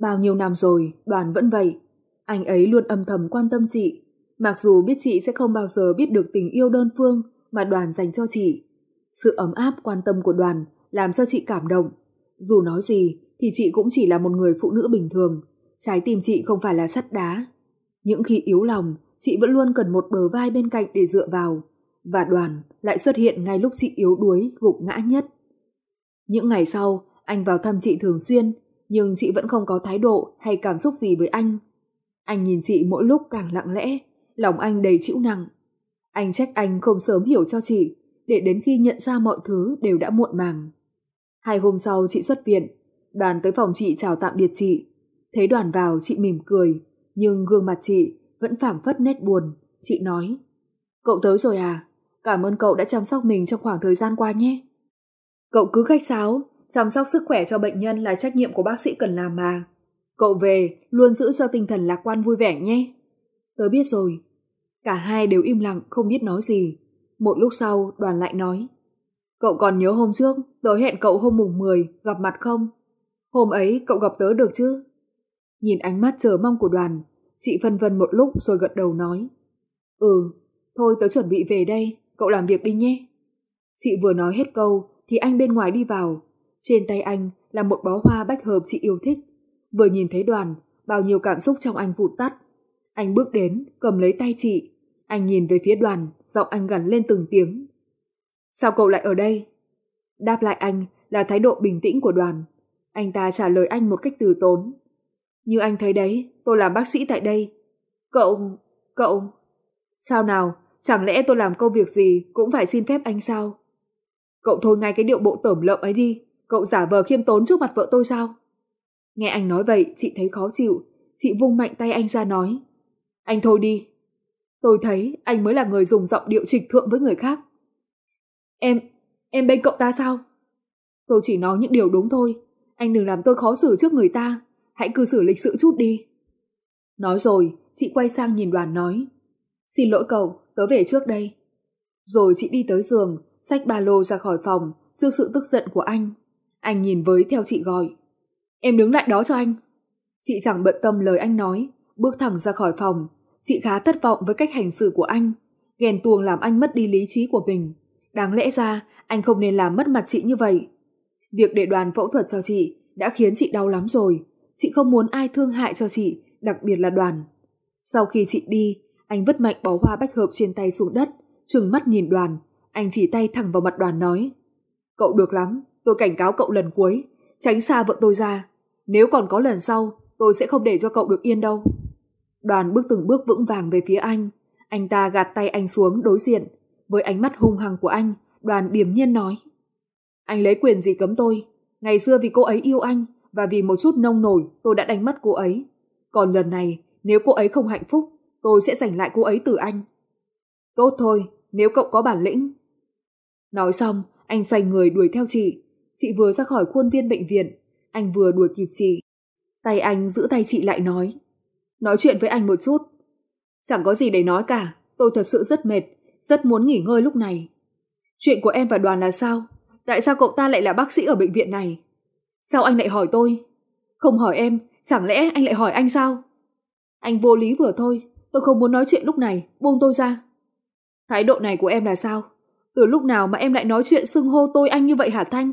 Bao nhiêu năm rồi, đoàn vẫn vậy. Anh ấy luôn âm thầm quan tâm chị. Mặc dù biết chị sẽ không bao giờ biết được tình yêu đơn phương mà đoàn dành cho chị. Sự ấm áp quan tâm của đoàn làm cho chị cảm động. Dù nói gì thì chị cũng chỉ là một người phụ nữ bình thường. Trái tim chị không phải là sắt đá. Những khi yếu lòng, chị vẫn luôn cần một bờ vai bên cạnh để dựa vào, và đoàn lại xuất hiện ngay lúc chị yếu đuối, gục ngã nhất. Những ngày sau, anh vào thăm chị thường xuyên, nhưng chị vẫn không có thái độ hay cảm xúc gì với anh. Anh nhìn chị mỗi lúc càng lặng lẽ, lòng anh đầy chịu nặng. Anh trách anh không sớm hiểu cho chị, để đến khi nhận ra mọi thứ đều đã muộn màng. Hai hôm sau chị xuất viện, đoàn tới phòng chị chào tạm biệt chị. Thấy đoàn vào chị mỉm cười, nhưng gương mặt chị vẫn phảng phất nét buồn, chị nói. Cậu tới rồi à? Cảm ơn cậu đã chăm sóc mình trong khoảng thời gian qua nhé. Cậu cứ khách sáo, chăm sóc sức khỏe cho bệnh nhân là trách nhiệm của bác sĩ cần làm mà. Cậu về, luôn giữ cho tinh thần lạc quan vui vẻ nhé. Tớ biết rồi. Cả hai đều im lặng, không biết nói gì. Một lúc sau, đoàn lại nói. Cậu còn nhớ hôm trước, tớ hẹn cậu hôm mùng 10, gặp mặt không? Hôm ấy cậu gặp tớ được chứ? Nhìn ánh mắt chờ mong của đoàn, Chị phân vân một lúc rồi gật đầu nói. Ừ, thôi tớ chuẩn bị về đây, cậu làm việc đi nhé. Chị vừa nói hết câu thì anh bên ngoài đi vào. Trên tay anh là một bó hoa bách hợp chị yêu thích. Vừa nhìn thấy đoàn, bao nhiêu cảm xúc trong anh vụt tắt. Anh bước đến, cầm lấy tay chị. Anh nhìn về phía đoàn, giọng anh gần lên từng tiếng. Sao cậu lại ở đây? Đáp lại anh là thái độ bình tĩnh của đoàn. Anh ta trả lời anh một cách từ tốn, như anh thấy đấy, tôi làm bác sĩ tại đây. Cậu, cậu... Sao nào, chẳng lẽ tôi làm công việc gì cũng phải xin phép anh sao? Cậu thôi ngay cái điệu bộ tẩm lợm ấy đi, cậu giả vờ khiêm tốn trước mặt vợ tôi sao? Nghe anh nói vậy, chị thấy khó chịu, chị vung mạnh tay anh ra nói. Anh thôi đi. Tôi thấy anh mới là người dùng giọng điệu trịch thượng với người khác. Em, em bên cậu ta sao? Tôi chỉ nói những điều đúng thôi, anh đừng làm tôi khó xử trước người ta hãy cư xử lịch sự chút đi. Nói rồi, chị quay sang nhìn đoàn nói. Xin lỗi cậu, tớ về trước đây. Rồi chị đi tới giường, xách ba lô ra khỏi phòng trước sự tức giận của anh. Anh nhìn với theo chị gọi. Em đứng lại đó cho anh. Chị chẳng bận tâm lời anh nói, bước thẳng ra khỏi phòng. Chị khá thất vọng với cách hành xử của anh. Ghen tuồng làm anh mất đi lý trí của mình. Đáng lẽ ra, anh không nên làm mất mặt chị như vậy. Việc để đoàn phẫu thuật cho chị đã khiến chị đau lắm rồi. Chị không muốn ai thương hại cho chị, đặc biệt là đoàn. Sau khi chị đi, anh vứt mạnh bó hoa bách hợp trên tay xuống đất, trừng mắt nhìn đoàn. Anh chỉ tay thẳng vào mặt đoàn nói. Cậu được lắm, tôi cảnh cáo cậu lần cuối, tránh xa vợ tôi ra. Nếu còn có lần sau, tôi sẽ không để cho cậu được yên đâu. Đoàn bước từng bước vững vàng về phía anh. Anh ta gạt tay anh xuống đối diện. Với ánh mắt hung hăng của anh, đoàn điềm nhiên nói. Anh lấy quyền gì cấm tôi? Ngày xưa vì cô ấy yêu anh, và vì một chút nông nổi tôi đã đánh mất cô ấy. Còn lần này, nếu cô ấy không hạnh phúc, tôi sẽ giành lại cô ấy từ anh. Tốt thôi, nếu cậu có bản lĩnh. Nói xong, anh xoay người đuổi theo chị. Chị vừa ra khỏi khuôn viên bệnh viện, anh vừa đuổi kịp chị. Tay anh giữ tay chị lại nói. Nói chuyện với anh một chút. Chẳng có gì để nói cả, tôi thật sự rất mệt, rất muốn nghỉ ngơi lúc này. Chuyện của em và đoàn là sao? Tại sao cậu ta lại là bác sĩ ở bệnh viện này? Sao anh lại hỏi tôi? Không hỏi em, chẳng lẽ anh lại hỏi anh sao? Anh vô lý vừa thôi, tôi không muốn nói chuyện lúc này, buông tôi ra. Thái độ này của em là sao? Từ lúc nào mà em lại nói chuyện xưng hô tôi anh như vậy hả Thanh?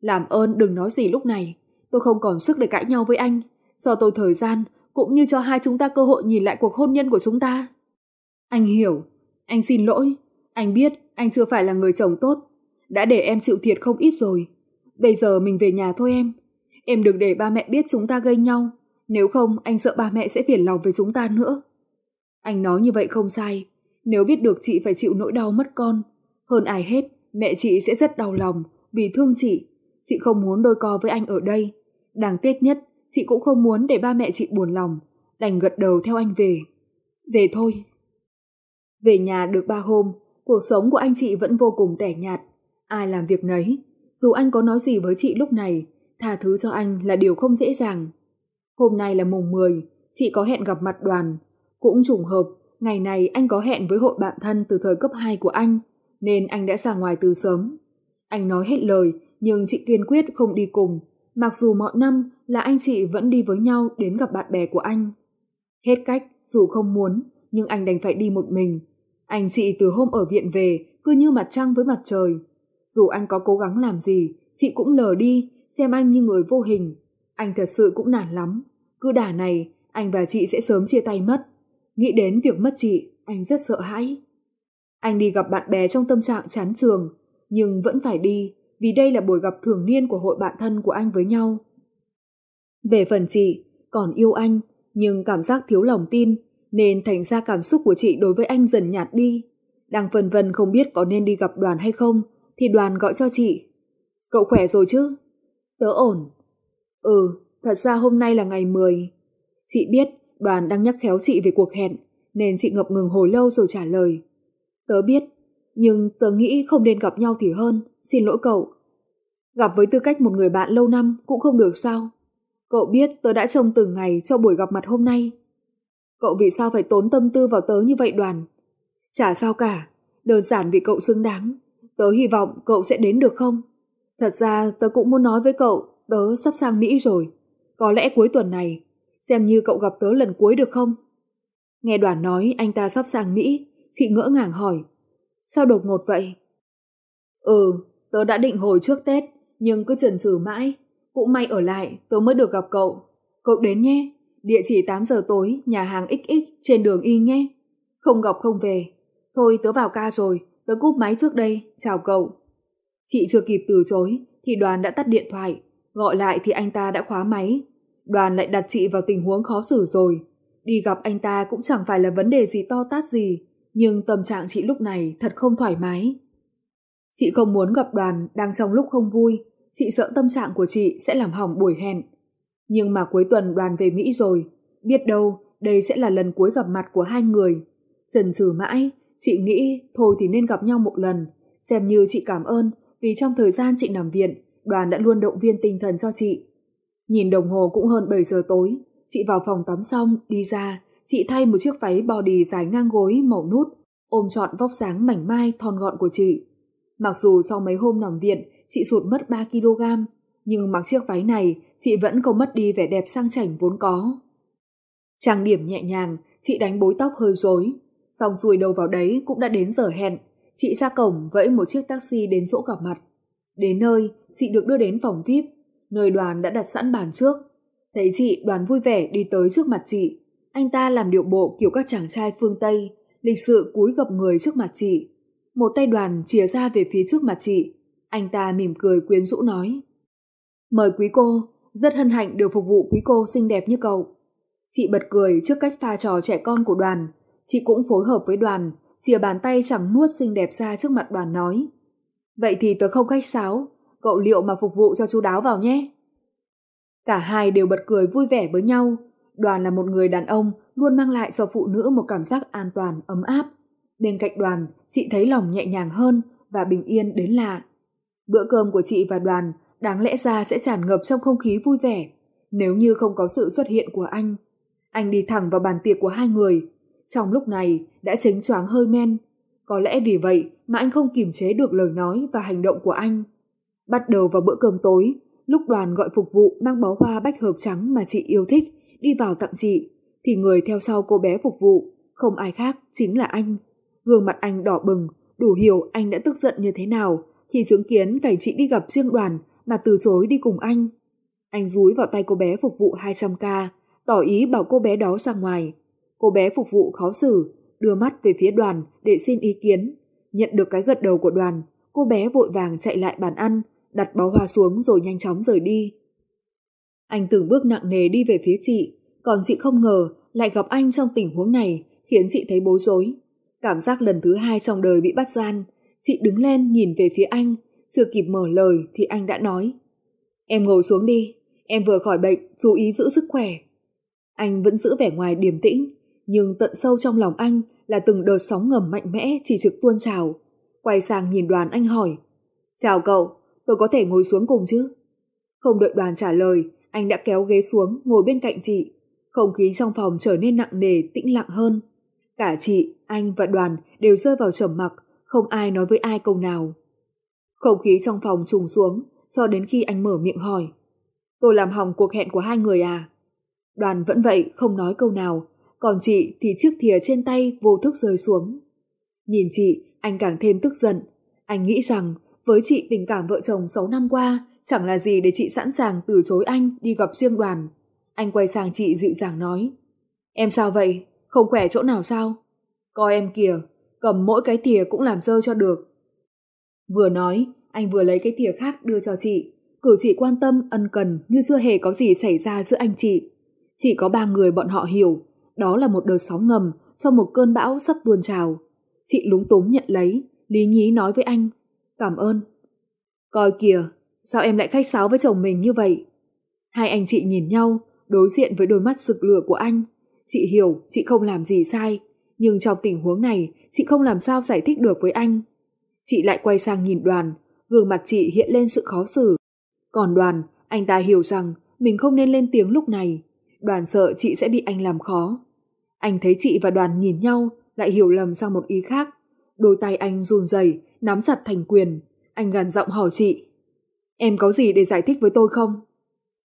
Làm ơn đừng nói gì lúc này, tôi không còn sức để cãi nhau với anh, cho tôi thời gian cũng như cho hai chúng ta cơ hội nhìn lại cuộc hôn nhân của chúng ta. Anh hiểu, anh xin lỗi, anh biết anh chưa phải là người chồng tốt, đã để em chịu thiệt không ít rồi. Bây giờ mình về nhà thôi em. Em đừng để ba mẹ biết chúng ta gây nhau, nếu không anh sợ ba mẹ sẽ phiền lòng với chúng ta nữa. Anh nói như vậy không sai, nếu biết được chị phải chịu nỗi đau mất con, hơn ai hết, mẹ chị sẽ rất đau lòng vì thương chị, chị không muốn đôi co với anh ở đây. Đáng tiếc nhất, chị cũng không muốn để ba mẹ chị buồn lòng, đành gật đầu theo anh về. Về thôi. Về nhà được ba hôm, cuộc sống của anh chị vẫn vô cùng tẻ nhạt, ai làm việc nấy, dù anh có nói gì với chị lúc này, tha thứ cho anh là điều không dễ dàng. Hôm nay là mùng 10, chị có hẹn gặp mặt đoàn. Cũng trùng hợp, ngày này anh có hẹn với hội bạn thân từ thời cấp 2 của anh, nên anh đã ra ngoài từ sớm. Anh nói hết lời, nhưng chị kiên quyết không đi cùng, mặc dù mọi năm là anh chị vẫn đi với nhau đến gặp bạn bè của anh. Hết cách, dù không muốn, nhưng anh đành phải đi một mình. Anh chị từ hôm ở viện về, cứ như mặt trăng với mặt trời, dù anh có cố gắng làm gì, chị cũng lờ đi, xem anh như người vô hình. Anh thật sự cũng nản lắm. Cứ đả này, anh và chị sẽ sớm chia tay mất. Nghĩ đến việc mất chị, anh rất sợ hãi. Anh đi gặp bạn bè trong tâm trạng chán trường, nhưng vẫn phải đi vì đây là buổi gặp thường niên của hội bạn thân của anh với nhau. Về phần chị, còn yêu anh, nhưng cảm giác thiếu lòng tin nên thành ra cảm xúc của chị đối với anh dần nhạt đi. Đang vần vân không biết có nên đi gặp đoàn hay không thì đoàn gọi cho chị. Cậu khỏe rồi chứ? Tớ ổn. Ừ, thật ra hôm nay là ngày 10. Chị biết đoàn đang nhắc khéo chị về cuộc hẹn, nên chị ngập ngừng hồi lâu rồi trả lời. Tớ biết, nhưng tớ nghĩ không nên gặp nhau thì hơn, xin lỗi cậu. Gặp với tư cách một người bạn lâu năm cũng không được sao. Cậu biết tớ đã trông từng ngày cho buổi gặp mặt hôm nay. Cậu vì sao phải tốn tâm tư vào tớ như vậy đoàn? Chả sao cả, đơn giản vì cậu xứng đáng. Tớ hy vọng cậu sẽ đến được không? Thật ra tớ cũng muốn nói với cậu, tớ sắp sang Mỹ rồi. Có lẽ cuối tuần này, xem như cậu gặp tớ lần cuối được không? Nghe đoàn nói anh ta sắp sang Mỹ, chị ngỡ ngàng hỏi. Sao đột ngột vậy? Ừ, tớ đã định hồi trước Tết, nhưng cứ chần chừ mãi. Cũng may ở lại, tớ mới được gặp cậu. Cậu đến nhé, địa chỉ 8 giờ tối, nhà hàng XX trên đường Y nhé. Không gặp không về. Thôi tớ vào ca rồi, Tớ cúp máy trước đây, chào cậu. Chị chưa kịp từ chối thì đoàn đã tắt điện thoại, gọi lại thì anh ta đã khóa máy. Đoàn lại đặt chị vào tình huống khó xử rồi. Đi gặp anh ta cũng chẳng phải là vấn đề gì to tát gì, nhưng tâm trạng chị lúc này thật không thoải mái. Chị không muốn gặp đoàn đang trong lúc không vui, chị sợ tâm trạng của chị sẽ làm hỏng buổi hẹn. Nhưng mà cuối tuần đoàn về Mỹ rồi, biết đâu đây sẽ là lần cuối gặp mặt của hai người. dần trừ mãi, Chị nghĩ thôi thì nên gặp nhau một lần, xem như chị cảm ơn vì trong thời gian chị nằm viện, đoàn đã luôn động viên tinh thần cho chị. Nhìn đồng hồ cũng hơn 7 giờ tối, chị vào phòng tắm xong, đi ra, chị thay một chiếc váy body dài ngang gối màu nút, ôm trọn vóc dáng mảnh mai thon gọn của chị. Mặc dù sau mấy hôm nằm viện, chị sụt mất 3 kg, nhưng mặc chiếc váy này, chị vẫn không mất đi vẻ đẹp sang chảnh vốn có. Trang điểm nhẹ nhàng, chị đánh bối tóc hơi rối, Xong xuôi đâu vào đấy cũng đã đến giờ hẹn. Chị ra cổng vẫy một chiếc taxi đến chỗ gặp mặt. Đến nơi, chị được đưa đến phòng VIP, nơi đoàn đã đặt sẵn bàn trước. Thấy chị, đoàn vui vẻ đi tới trước mặt chị. Anh ta làm điệu bộ kiểu các chàng trai phương Tây, lịch sự cúi gập người trước mặt chị. Một tay đoàn chìa ra về phía trước mặt chị. Anh ta mỉm cười quyến rũ nói. Mời quý cô, rất hân hạnh được phục vụ quý cô xinh đẹp như cậu. Chị bật cười trước cách pha trò trẻ con của đoàn, Chị cũng phối hợp với đoàn, chia bàn tay chẳng nuốt xinh đẹp ra trước mặt đoàn nói. Vậy thì tớ không khách sáo, cậu liệu mà phục vụ cho chú đáo vào nhé. Cả hai đều bật cười vui vẻ với nhau. Đoàn là một người đàn ông luôn mang lại cho phụ nữ một cảm giác an toàn, ấm áp. Bên cạnh đoàn, chị thấy lòng nhẹ nhàng hơn và bình yên đến lạ. Bữa cơm của chị và đoàn đáng lẽ ra sẽ tràn ngập trong không khí vui vẻ nếu như không có sự xuất hiện của anh. Anh đi thẳng vào bàn tiệc của hai người, trong lúc này đã chính choáng hơi men. Có lẽ vì vậy mà anh không kiềm chế được lời nói và hành động của anh. Bắt đầu vào bữa cơm tối, lúc đoàn gọi phục vụ mang bó hoa bách hợp trắng mà chị yêu thích đi vào tặng chị, thì người theo sau cô bé phục vụ, không ai khác chính là anh. Gương mặt anh đỏ bừng, đủ hiểu anh đã tức giận như thế nào khi chứng kiến cảnh chị đi gặp riêng đoàn mà từ chối đi cùng anh. Anh dúi vào tay cô bé phục vụ 200k, tỏ ý bảo cô bé đó ra ngoài, Cô bé phục vụ khó xử, đưa mắt về phía đoàn để xin ý kiến. Nhận được cái gật đầu của đoàn, cô bé vội vàng chạy lại bàn ăn, đặt bó hoa xuống rồi nhanh chóng rời đi. Anh từng bước nặng nề đi về phía chị, còn chị không ngờ lại gặp anh trong tình huống này khiến chị thấy bối rối. Cảm giác lần thứ hai trong đời bị bắt gian, chị đứng lên nhìn về phía anh, chưa kịp mở lời thì anh đã nói. Em ngồi xuống đi, em vừa khỏi bệnh, chú ý giữ sức khỏe. Anh vẫn giữ vẻ ngoài điềm tĩnh, nhưng tận sâu trong lòng anh là từng đợt sóng ngầm mạnh mẽ chỉ trực tuôn trào. Quay sang nhìn đoàn anh hỏi, Chào cậu, tôi có thể ngồi xuống cùng chứ? Không đợi đoàn trả lời, anh đã kéo ghế xuống ngồi bên cạnh chị. Không khí trong phòng trở nên nặng nề, tĩnh lặng hơn. Cả chị, anh và đoàn đều rơi vào trầm mặc, không ai nói với ai câu nào. Không khí trong phòng trùng xuống cho đến khi anh mở miệng hỏi. Tôi làm hỏng cuộc hẹn của hai người à? Đoàn vẫn vậy, không nói câu nào, còn chị thì chiếc thìa trên tay vô thức rơi xuống. Nhìn chị, anh càng thêm tức giận. Anh nghĩ rằng với chị tình cảm vợ chồng 6 năm qua chẳng là gì để chị sẵn sàng từ chối anh đi gặp riêng đoàn. Anh quay sang chị dịu dàng nói. Em sao vậy? Không khỏe chỗ nào sao? Coi em kìa, cầm mỗi cái thìa cũng làm rơi cho được. Vừa nói, anh vừa lấy cái thìa khác đưa cho chị. Cử chỉ quan tâm, ân cần như chưa hề có gì xảy ra giữa anh chị. chị có ba người bọn họ hiểu đó là một đợt sóng ngầm trong một cơn bão sắp tuôn trào. Chị lúng túng nhận lấy, lý nhí nói với anh. Cảm ơn. Coi kìa, sao em lại khách sáo với chồng mình như vậy? Hai anh chị nhìn nhau, đối diện với đôi mắt rực lửa của anh. Chị hiểu chị không làm gì sai, nhưng trong tình huống này chị không làm sao giải thích được với anh. Chị lại quay sang nhìn đoàn, gương mặt chị hiện lên sự khó xử. Còn đoàn, anh ta hiểu rằng mình không nên lên tiếng lúc này. Đoàn sợ chị sẽ bị anh làm khó. Anh thấy chị và đoàn nhìn nhau, lại hiểu lầm sang một ý khác. Đôi tay anh run rẩy, nắm chặt thành quyền. Anh gần giọng hỏi chị. Em có gì để giải thích với tôi không?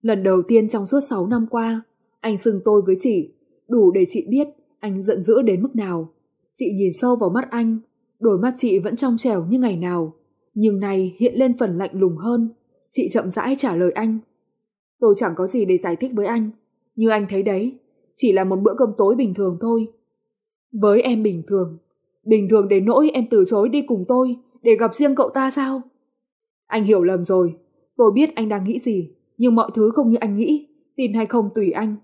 Lần đầu tiên trong suốt 6 năm qua, anh xưng tôi với chị, đủ để chị biết anh giận dữ đến mức nào. Chị nhìn sâu vào mắt anh, đôi mắt chị vẫn trong trẻo như ngày nào, nhưng này hiện lên phần lạnh lùng hơn. Chị chậm rãi trả lời anh. Tôi chẳng có gì để giải thích với anh, như anh thấy đấy, chỉ là một bữa cơm tối bình thường thôi. Với em bình thường, bình thường đến nỗi em từ chối đi cùng tôi để gặp riêng cậu ta sao? Anh hiểu lầm rồi, tôi biết anh đang nghĩ gì, nhưng mọi thứ không như anh nghĩ, tin hay không tùy anh.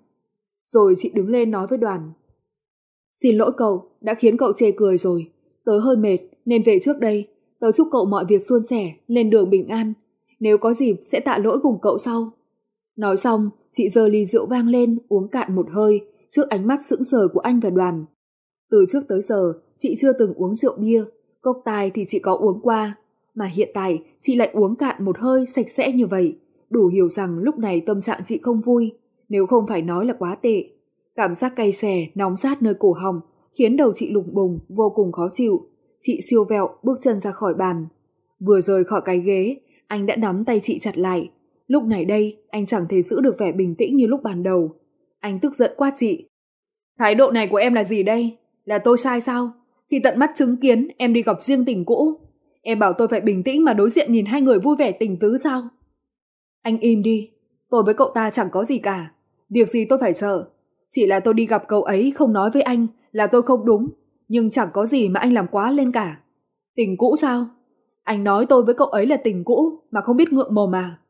Rồi chị đứng lên nói với đoàn. Xin lỗi cậu, đã khiến cậu chê cười rồi. Tớ hơi mệt, nên về trước đây. Tớ chúc cậu mọi việc suôn sẻ, lên đường bình an. Nếu có dịp sẽ tạ lỗi cùng cậu sau. Nói xong, Chị giơ ly rượu vang lên, uống cạn một hơi, trước ánh mắt sững sờ của anh và đoàn. Từ trước tới giờ, chị chưa từng uống rượu bia, cốc tài thì chị có uống qua, mà hiện tại chị lại uống cạn một hơi sạch sẽ như vậy. Đủ hiểu rằng lúc này tâm trạng chị không vui, nếu không phải nói là quá tệ. Cảm giác cay xè, nóng rát nơi cổ họng, khiến đầu chị lùng bùng, vô cùng khó chịu. Chị siêu vẹo, bước chân ra khỏi bàn. Vừa rời khỏi cái ghế, anh đã nắm tay chị chặt lại, Lúc này đây, anh chẳng thể giữ được vẻ bình tĩnh như lúc ban đầu. Anh tức giận qua chị. Thái độ này của em là gì đây? Là tôi sai sao? Khi tận mắt chứng kiến em đi gặp riêng tình cũ, em bảo tôi phải bình tĩnh mà đối diện nhìn hai người vui vẻ tình tứ sao? Anh im đi, tôi với cậu ta chẳng có gì cả. Việc gì tôi phải sợ. Chỉ là tôi đi gặp cậu ấy không nói với anh là tôi không đúng, nhưng chẳng có gì mà anh làm quá lên cả. Tình cũ sao? Anh nói tôi với cậu ấy là tình cũ mà không biết ngượng mồm à.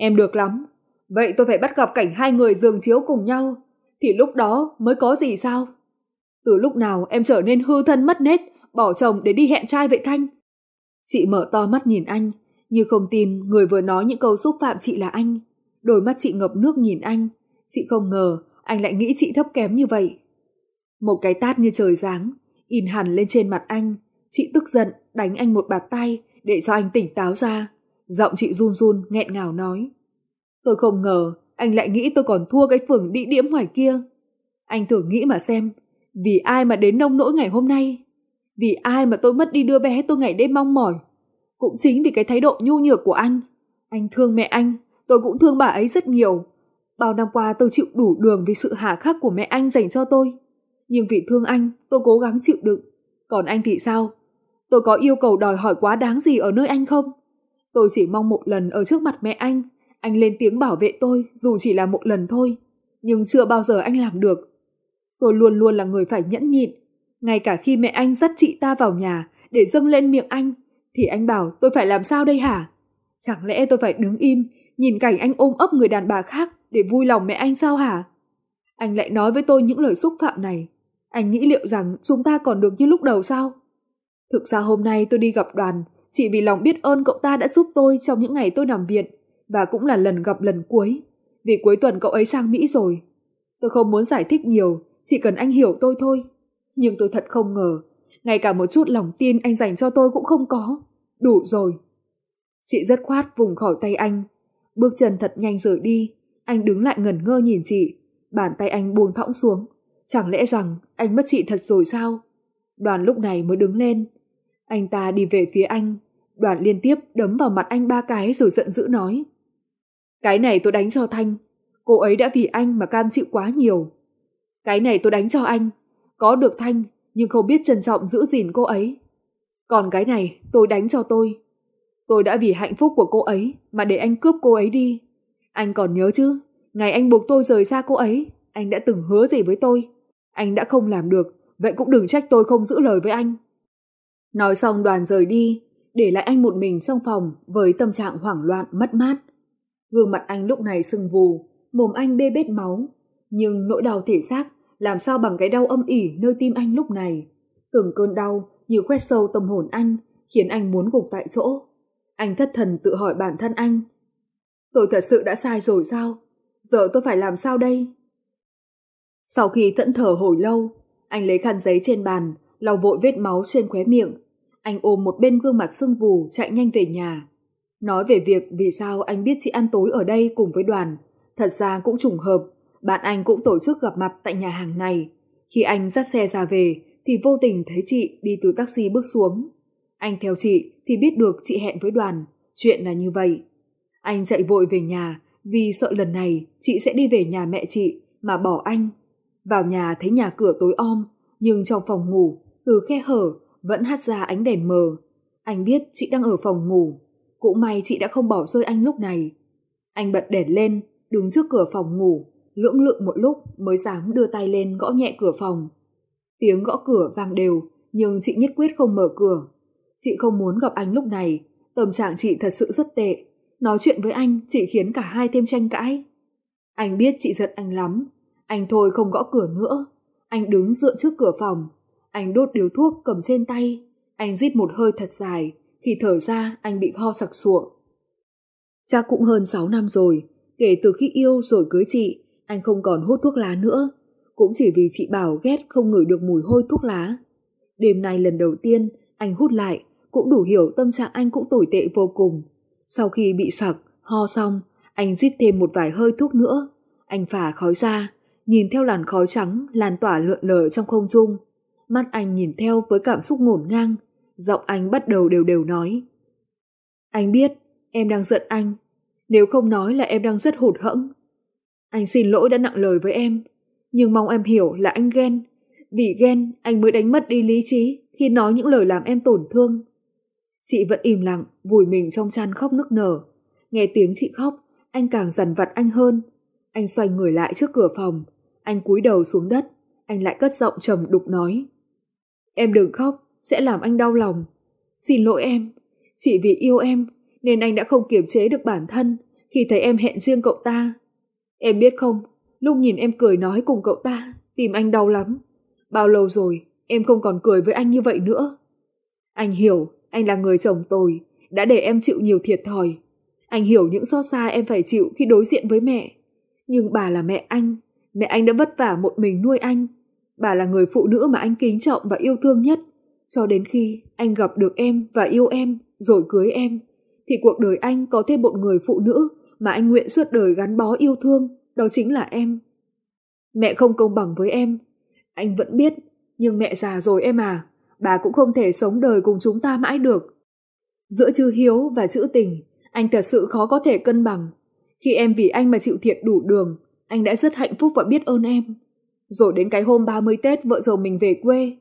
Em được lắm. Vậy tôi phải bắt gặp cảnh hai người giường chiếu cùng nhau. Thì lúc đó mới có gì sao? Từ lúc nào em trở nên hư thân mất nết, bỏ chồng để đi hẹn trai vậy Thanh? Chị mở to mắt nhìn anh, như không tin người vừa nói những câu xúc phạm chị là anh. Đôi mắt chị ngập nước nhìn anh. Chị không ngờ anh lại nghĩ chị thấp kém như vậy. Một cái tát như trời giáng, in hẳn lên trên mặt anh. Chị tức giận đánh anh một bạt tay để cho anh tỉnh táo ra. Giọng chị run run nghẹn ngào nói. Tôi không ngờ anh lại nghĩ tôi còn thua cái phường đĩ điếm ngoài kia. Anh thử nghĩ mà xem, vì ai mà đến nông nỗi ngày hôm nay? Vì ai mà tôi mất đi đứa bé tôi ngày đêm mong mỏi? Cũng chính vì cái thái độ nhu nhược của anh. Anh thương mẹ anh, tôi cũng thương bà ấy rất nhiều. Bao năm qua tôi chịu đủ đường vì sự hà khắc của mẹ anh dành cho tôi. Nhưng vì thương anh, tôi cố gắng chịu đựng. Còn anh thì sao? Tôi có yêu cầu đòi hỏi quá đáng gì ở nơi anh không? Tôi chỉ mong một lần ở trước mặt mẹ anh, anh lên tiếng bảo vệ tôi dù chỉ là một lần thôi, nhưng chưa bao giờ anh làm được. Tôi luôn luôn là người phải nhẫn nhịn, ngay cả khi mẹ anh dắt chị ta vào nhà để dâng lên miệng anh, thì anh bảo tôi phải làm sao đây hả? Chẳng lẽ tôi phải đứng im, nhìn cảnh anh ôm ấp người đàn bà khác để vui lòng mẹ anh sao hả? Anh lại nói với tôi những lời xúc phạm này. Anh nghĩ liệu rằng chúng ta còn được như lúc đầu sao? Thực ra hôm nay tôi đi gặp đoàn chỉ vì lòng biết ơn cậu ta đã giúp tôi trong những ngày tôi nằm viện và cũng là lần gặp lần cuối. Vì cuối tuần cậu ấy sang Mỹ rồi. Tôi không muốn giải thích nhiều, chỉ cần anh hiểu tôi thôi. Nhưng tôi thật không ngờ, ngay cả một chút lòng tin anh dành cho tôi cũng không có. Đủ rồi. Chị rất khoát vùng khỏi tay anh. Bước chân thật nhanh rời đi, anh đứng lại ngẩn ngơ nhìn chị. Bàn tay anh buông thõng xuống. Chẳng lẽ rằng anh mất chị thật rồi sao? Đoàn lúc này mới đứng lên, anh ta đi về phía anh, đoàn liên tiếp đấm vào mặt anh ba cái rồi giận dữ nói. Cái này tôi đánh cho Thanh, cô ấy đã vì anh mà cam chịu quá nhiều. Cái này tôi đánh cho anh, có được Thanh nhưng không biết trân trọng giữ gìn cô ấy. Còn cái này tôi đánh cho tôi. Tôi đã vì hạnh phúc của cô ấy mà để anh cướp cô ấy đi. Anh còn nhớ chứ, ngày anh buộc tôi rời xa cô ấy, anh đã từng hứa gì với tôi. Anh đã không làm được, vậy cũng đừng trách tôi không giữ lời với anh. Nói xong đoàn rời đi, để lại anh một mình trong phòng với tâm trạng hoảng loạn mất mát. Gương mặt anh lúc này sưng vù, mồm anh bê bết máu, nhưng nỗi đau thể xác làm sao bằng cái đau âm ỉ nơi tim anh lúc này. Từng cơn đau như quét sâu tâm hồn anh, khiến anh muốn gục tại chỗ. Anh thất thần tự hỏi bản thân anh. Tôi thật sự đã sai rồi sao? Giờ tôi phải làm sao đây? Sau khi thẫn thở hồi lâu, anh lấy khăn giấy trên bàn, lau vội vết máu trên khóe miệng. Anh ôm một bên gương mặt sưng vù chạy nhanh về nhà. Nói về việc vì sao anh biết chị ăn tối ở đây cùng với đoàn, thật ra cũng trùng hợp, bạn anh cũng tổ chức gặp mặt tại nhà hàng này. Khi anh dắt xe ra về thì vô tình thấy chị đi từ taxi bước xuống. Anh theo chị thì biết được chị hẹn với đoàn, chuyện là như vậy. Anh dậy vội về nhà vì sợ lần này chị sẽ đi về nhà mẹ chị mà bỏ anh. Vào nhà thấy nhà cửa tối om, nhưng trong phòng ngủ từ khe hở vẫn hắt ra ánh đèn mờ. Anh biết chị đang ở phòng ngủ. Cũng may chị đã không bỏ rơi anh lúc này. Anh bật đèn lên, đứng trước cửa phòng ngủ, lưỡng lự một lúc mới dám đưa tay lên gõ nhẹ cửa phòng. Tiếng gõ cửa vang đều, nhưng chị nhất quyết không mở cửa. Chị không muốn gặp anh lúc này, tâm trạng chị thật sự rất tệ. Nói chuyện với anh chỉ khiến cả hai thêm tranh cãi. Anh biết chị giận anh lắm, anh thôi không gõ cửa nữa. Anh đứng dựa trước cửa phòng, anh đốt điếu thuốc cầm trên tay, anh rít một hơi thật dài, khi thở ra anh bị ho sặc sụa. Cha cũng hơn 6 năm rồi, kể từ khi yêu rồi cưới chị, anh không còn hút thuốc lá nữa, cũng chỉ vì chị bảo ghét không ngửi được mùi hôi thuốc lá. Đêm nay lần đầu tiên, anh hút lại, cũng đủ hiểu tâm trạng anh cũng tồi tệ vô cùng. Sau khi bị sặc, ho xong, anh rít thêm một vài hơi thuốc nữa. Anh phả khói ra, nhìn theo làn khói trắng lan tỏa lượn lờ trong không trung, mắt anh nhìn theo với cảm xúc ngổn ngang, giọng anh bắt đầu đều đều nói. Anh biết, em đang giận anh, nếu không nói là em đang rất hụt hẫng. Anh xin lỗi đã nặng lời với em, nhưng mong em hiểu là anh ghen, vì ghen anh mới đánh mất đi lý trí khi nói những lời làm em tổn thương. Chị vẫn im lặng, vùi mình trong chăn khóc nức nở. Nghe tiếng chị khóc, anh càng dằn vặt anh hơn. Anh xoay người lại trước cửa phòng, anh cúi đầu xuống đất, anh lại cất giọng trầm đục nói. Em đừng khóc, sẽ làm anh đau lòng. Xin lỗi em, chỉ vì yêu em nên anh đã không kiềm chế được bản thân khi thấy em hẹn riêng cậu ta. Em biết không, lúc nhìn em cười nói cùng cậu ta, tìm anh đau lắm. Bao lâu rồi, em không còn cười với anh như vậy nữa. Anh hiểu, anh là người chồng tồi, đã để em chịu nhiều thiệt thòi. Anh hiểu những xót xa em phải chịu khi đối diện với mẹ. Nhưng bà là mẹ anh, mẹ anh đã vất vả một mình nuôi anh. Bà là người phụ nữ mà anh kính trọng và yêu thương nhất. Cho đến khi anh gặp được em và yêu em, rồi cưới em, thì cuộc đời anh có thêm một người phụ nữ mà anh nguyện suốt đời gắn bó yêu thương, đó chính là em. Mẹ không công bằng với em. Anh vẫn biết, nhưng mẹ già rồi em à, bà cũng không thể sống đời cùng chúng ta mãi được. Giữa chữ hiếu và chữ tình, anh thật sự khó có thể cân bằng. Khi em vì anh mà chịu thiệt đủ đường, anh đã rất hạnh phúc và biết ơn em. Rồi đến cái hôm 30 Tết vợ chồng mình về quê,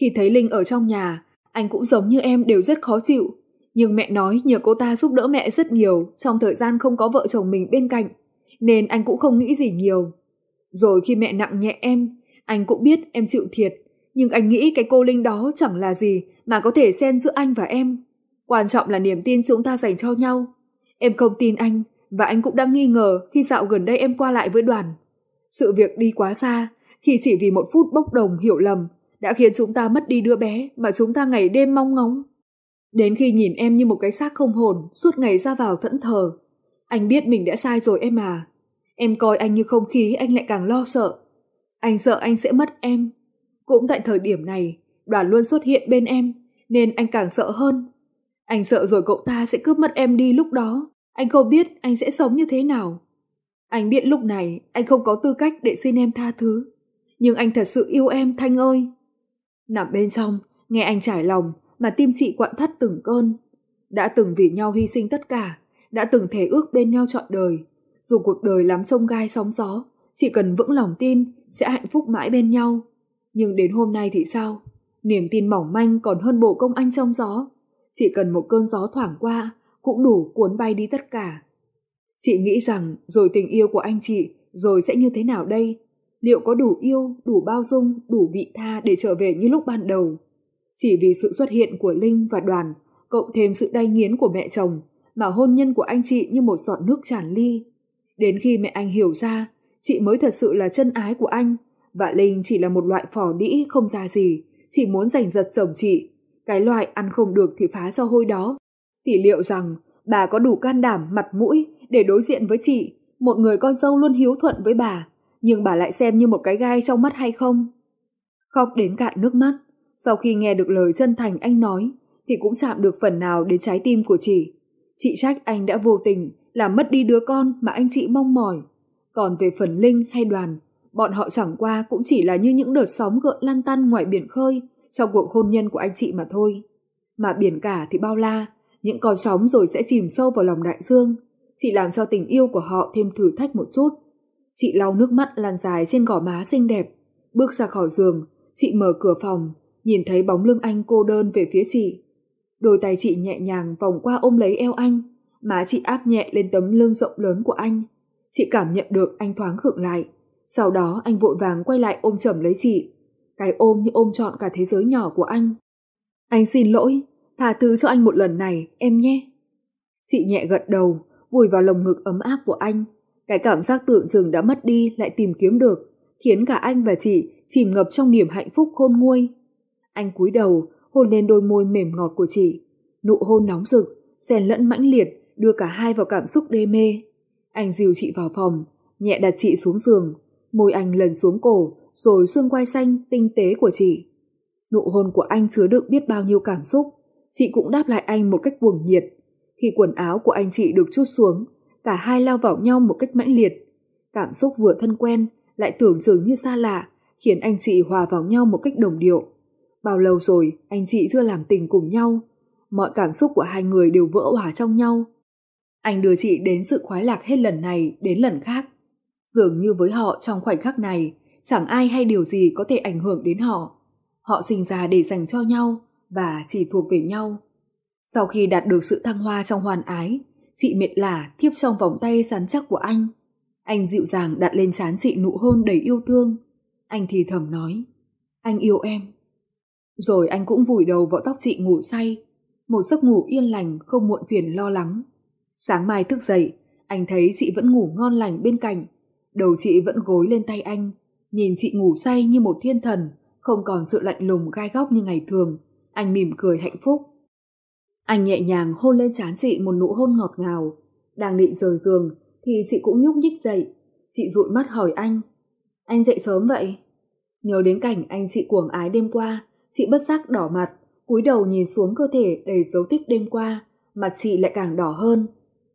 khi thấy Linh ở trong nhà, anh cũng giống như em đều rất khó chịu, nhưng mẹ nói nhờ cô ta giúp đỡ mẹ rất nhiều trong thời gian không có vợ chồng mình bên cạnh, nên anh cũng không nghĩ gì nhiều. Rồi khi mẹ nặng nhẹ em, anh cũng biết em chịu thiệt, nhưng anh nghĩ cái cô Linh đó chẳng là gì mà có thể xen giữa anh và em. Quan trọng là niềm tin chúng ta dành cho nhau. Em không tin anh và anh cũng đang nghi ngờ khi dạo gần đây em qua lại với đoàn. Sự việc đi quá xa khi chỉ vì một phút bốc đồng hiểu lầm đã khiến chúng ta mất đi đứa bé mà chúng ta ngày đêm mong ngóng. Đến khi nhìn em như một cái xác không hồn, suốt ngày ra vào thẫn thờ. Anh biết mình đã sai rồi em à. Em coi anh như không khí anh lại càng lo sợ. Anh sợ anh sẽ mất em. Cũng tại thời điểm này, đoàn luôn xuất hiện bên em, nên anh càng sợ hơn. Anh sợ rồi cậu ta sẽ cướp mất em đi lúc đó. Anh không biết anh sẽ sống như thế nào. Anh biết lúc này anh không có tư cách để xin em tha thứ nhưng anh thật sự yêu em Thanh ơi. Nằm bên trong, nghe anh trải lòng mà tim chị quặn thắt từng cơn. Đã từng vì nhau hy sinh tất cả, đã từng thể ước bên nhau trọn đời. Dù cuộc đời lắm trông gai sóng gió, chị cần vững lòng tin sẽ hạnh phúc mãi bên nhau. Nhưng đến hôm nay thì sao? Niềm tin mỏng manh còn hơn bộ công anh trong gió. chị cần một cơn gió thoảng qua cũng đủ cuốn bay đi tất cả. Chị nghĩ rằng rồi tình yêu của anh chị rồi sẽ như thế nào đây? liệu có đủ yêu, đủ bao dung, đủ vị tha để trở về như lúc ban đầu. Chỉ vì sự xuất hiện của Linh và đoàn, cộng thêm sự đay nghiến của mẹ chồng, mà hôn nhân của anh chị như một giọt nước tràn ly. Đến khi mẹ anh hiểu ra, chị mới thật sự là chân ái của anh, và Linh chỉ là một loại phỏ đĩ không ra gì, chỉ muốn giành giật chồng chị. Cái loại ăn không được thì phá cho hôi đó. Tỷ liệu rằng bà có đủ can đảm mặt mũi để đối diện với chị, một người con dâu luôn hiếu thuận với bà nhưng bà lại xem như một cái gai trong mắt hay không? Khóc đến cạn nước mắt, sau khi nghe được lời chân thành anh nói, thì cũng chạm được phần nào đến trái tim của chị. Chị trách anh đã vô tình làm mất đi đứa con mà anh chị mong mỏi. Còn về phần Linh hay đoàn, bọn họ chẳng qua cũng chỉ là như những đợt sóng gợn lan tăn ngoài biển khơi trong cuộc hôn nhân của anh chị mà thôi. Mà biển cả thì bao la, những con sóng rồi sẽ chìm sâu vào lòng đại dương, chỉ làm cho tình yêu của họ thêm thử thách một chút Chị lau nước mắt lan dài trên gò má xinh đẹp. Bước ra khỏi giường, chị mở cửa phòng, nhìn thấy bóng lưng anh cô đơn về phía chị. Đôi tay chị nhẹ nhàng vòng qua ôm lấy eo anh, má chị áp nhẹ lên tấm lưng rộng lớn của anh. Chị cảm nhận được anh thoáng khựng lại. Sau đó anh vội vàng quay lại ôm chầm lấy chị. Cái ôm như ôm trọn cả thế giới nhỏ của anh. Anh xin lỗi, tha thứ cho anh một lần này, em nhé. Chị nhẹ gật đầu, vùi vào lồng ngực ấm áp của anh, cái cảm giác tưởng chừng đã mất đi lại tìm kiếm được, khiến cả anh và chị chìm ngập trong niềm hạnh phúc khôn nguôi. Anh cúi đầu, hôn lên đôi môi mềm ngọt của chị. Nụ hôn nóng rực, xen lẫn mãnh liệt, đưa cả hai vào cảm xúc đê mê. Anh dìu chị vào phòng, nhẹ đặt chị xuống giường, môi anh lần xuống cổ, rồi xương quai xanh tinh tế của chị. Nụ hôn của anh chứa đựng biết bao nhiêu cảm xúc, chị cũng đáp lại anh một cách cuồng nhiệt. Khi quần áo của anh chị được chút xuống, Cả hai lao vào nhau một cách mãnh liệt. Cảm xúc vừa thân quen, lại tưởng dường như xa lạ, khiến anh chị hòa vào nhau một cách đồng điệu. Bao lâu rồi anh chị chưa làm tình cùng nhau, mọi cảm xúc của hai người đều vỡ hòa trong nhau. Anh đưa chị đến sự khoái lạc hết lần này đến lần khác. Dường như với họ trong khoảnh khắc này, chẳng ai hay điều gì có thể ảnh hưởng đến họ. Họ sinh ra để dành cho nhau và chỉ thuộc về nhau. Sau khi đạt được sự thăng hoa trong hoàn ái, chị mệt lả thiếp trong vòng tay sán chắc của anh. Anh dịu dàng đặt lên trán chị nụ hôn đầy yêu thương. Anh thì thầm nói, anh yêu em. Rồi anh cũng vùi đầu vào tóc chị ngủ say, một giấc ngủ yên lành không muộn phiền lo lắng. Sáng mai thức dậy, anh thấy chị vẫn ngủ ngon lành bên cạnh, đầu chị vẫn gối lên tay anh, nhìn chị ngủ say như một thiên thần, không còn sự lạnh lùng gai góc như ngày thường. Anh mỉm cười hạnh phúc. Anh nhẹ nhàng hôn lên trán chị một nụ hôn ngọt ngào. Đang định rời giường thì chị cũng nhúc nhích dậy. Chị dụi mắt hỏi anh. Anh dậy sớm vậy? Nhớ đến cảnh anh chị cuồng ái đêm qua, chị bất giác đỏ mặt, cúi đầu nhìn xuống cơ thể đầy dấu tích đêm qua, mặt chị lại càng đỏ hơn.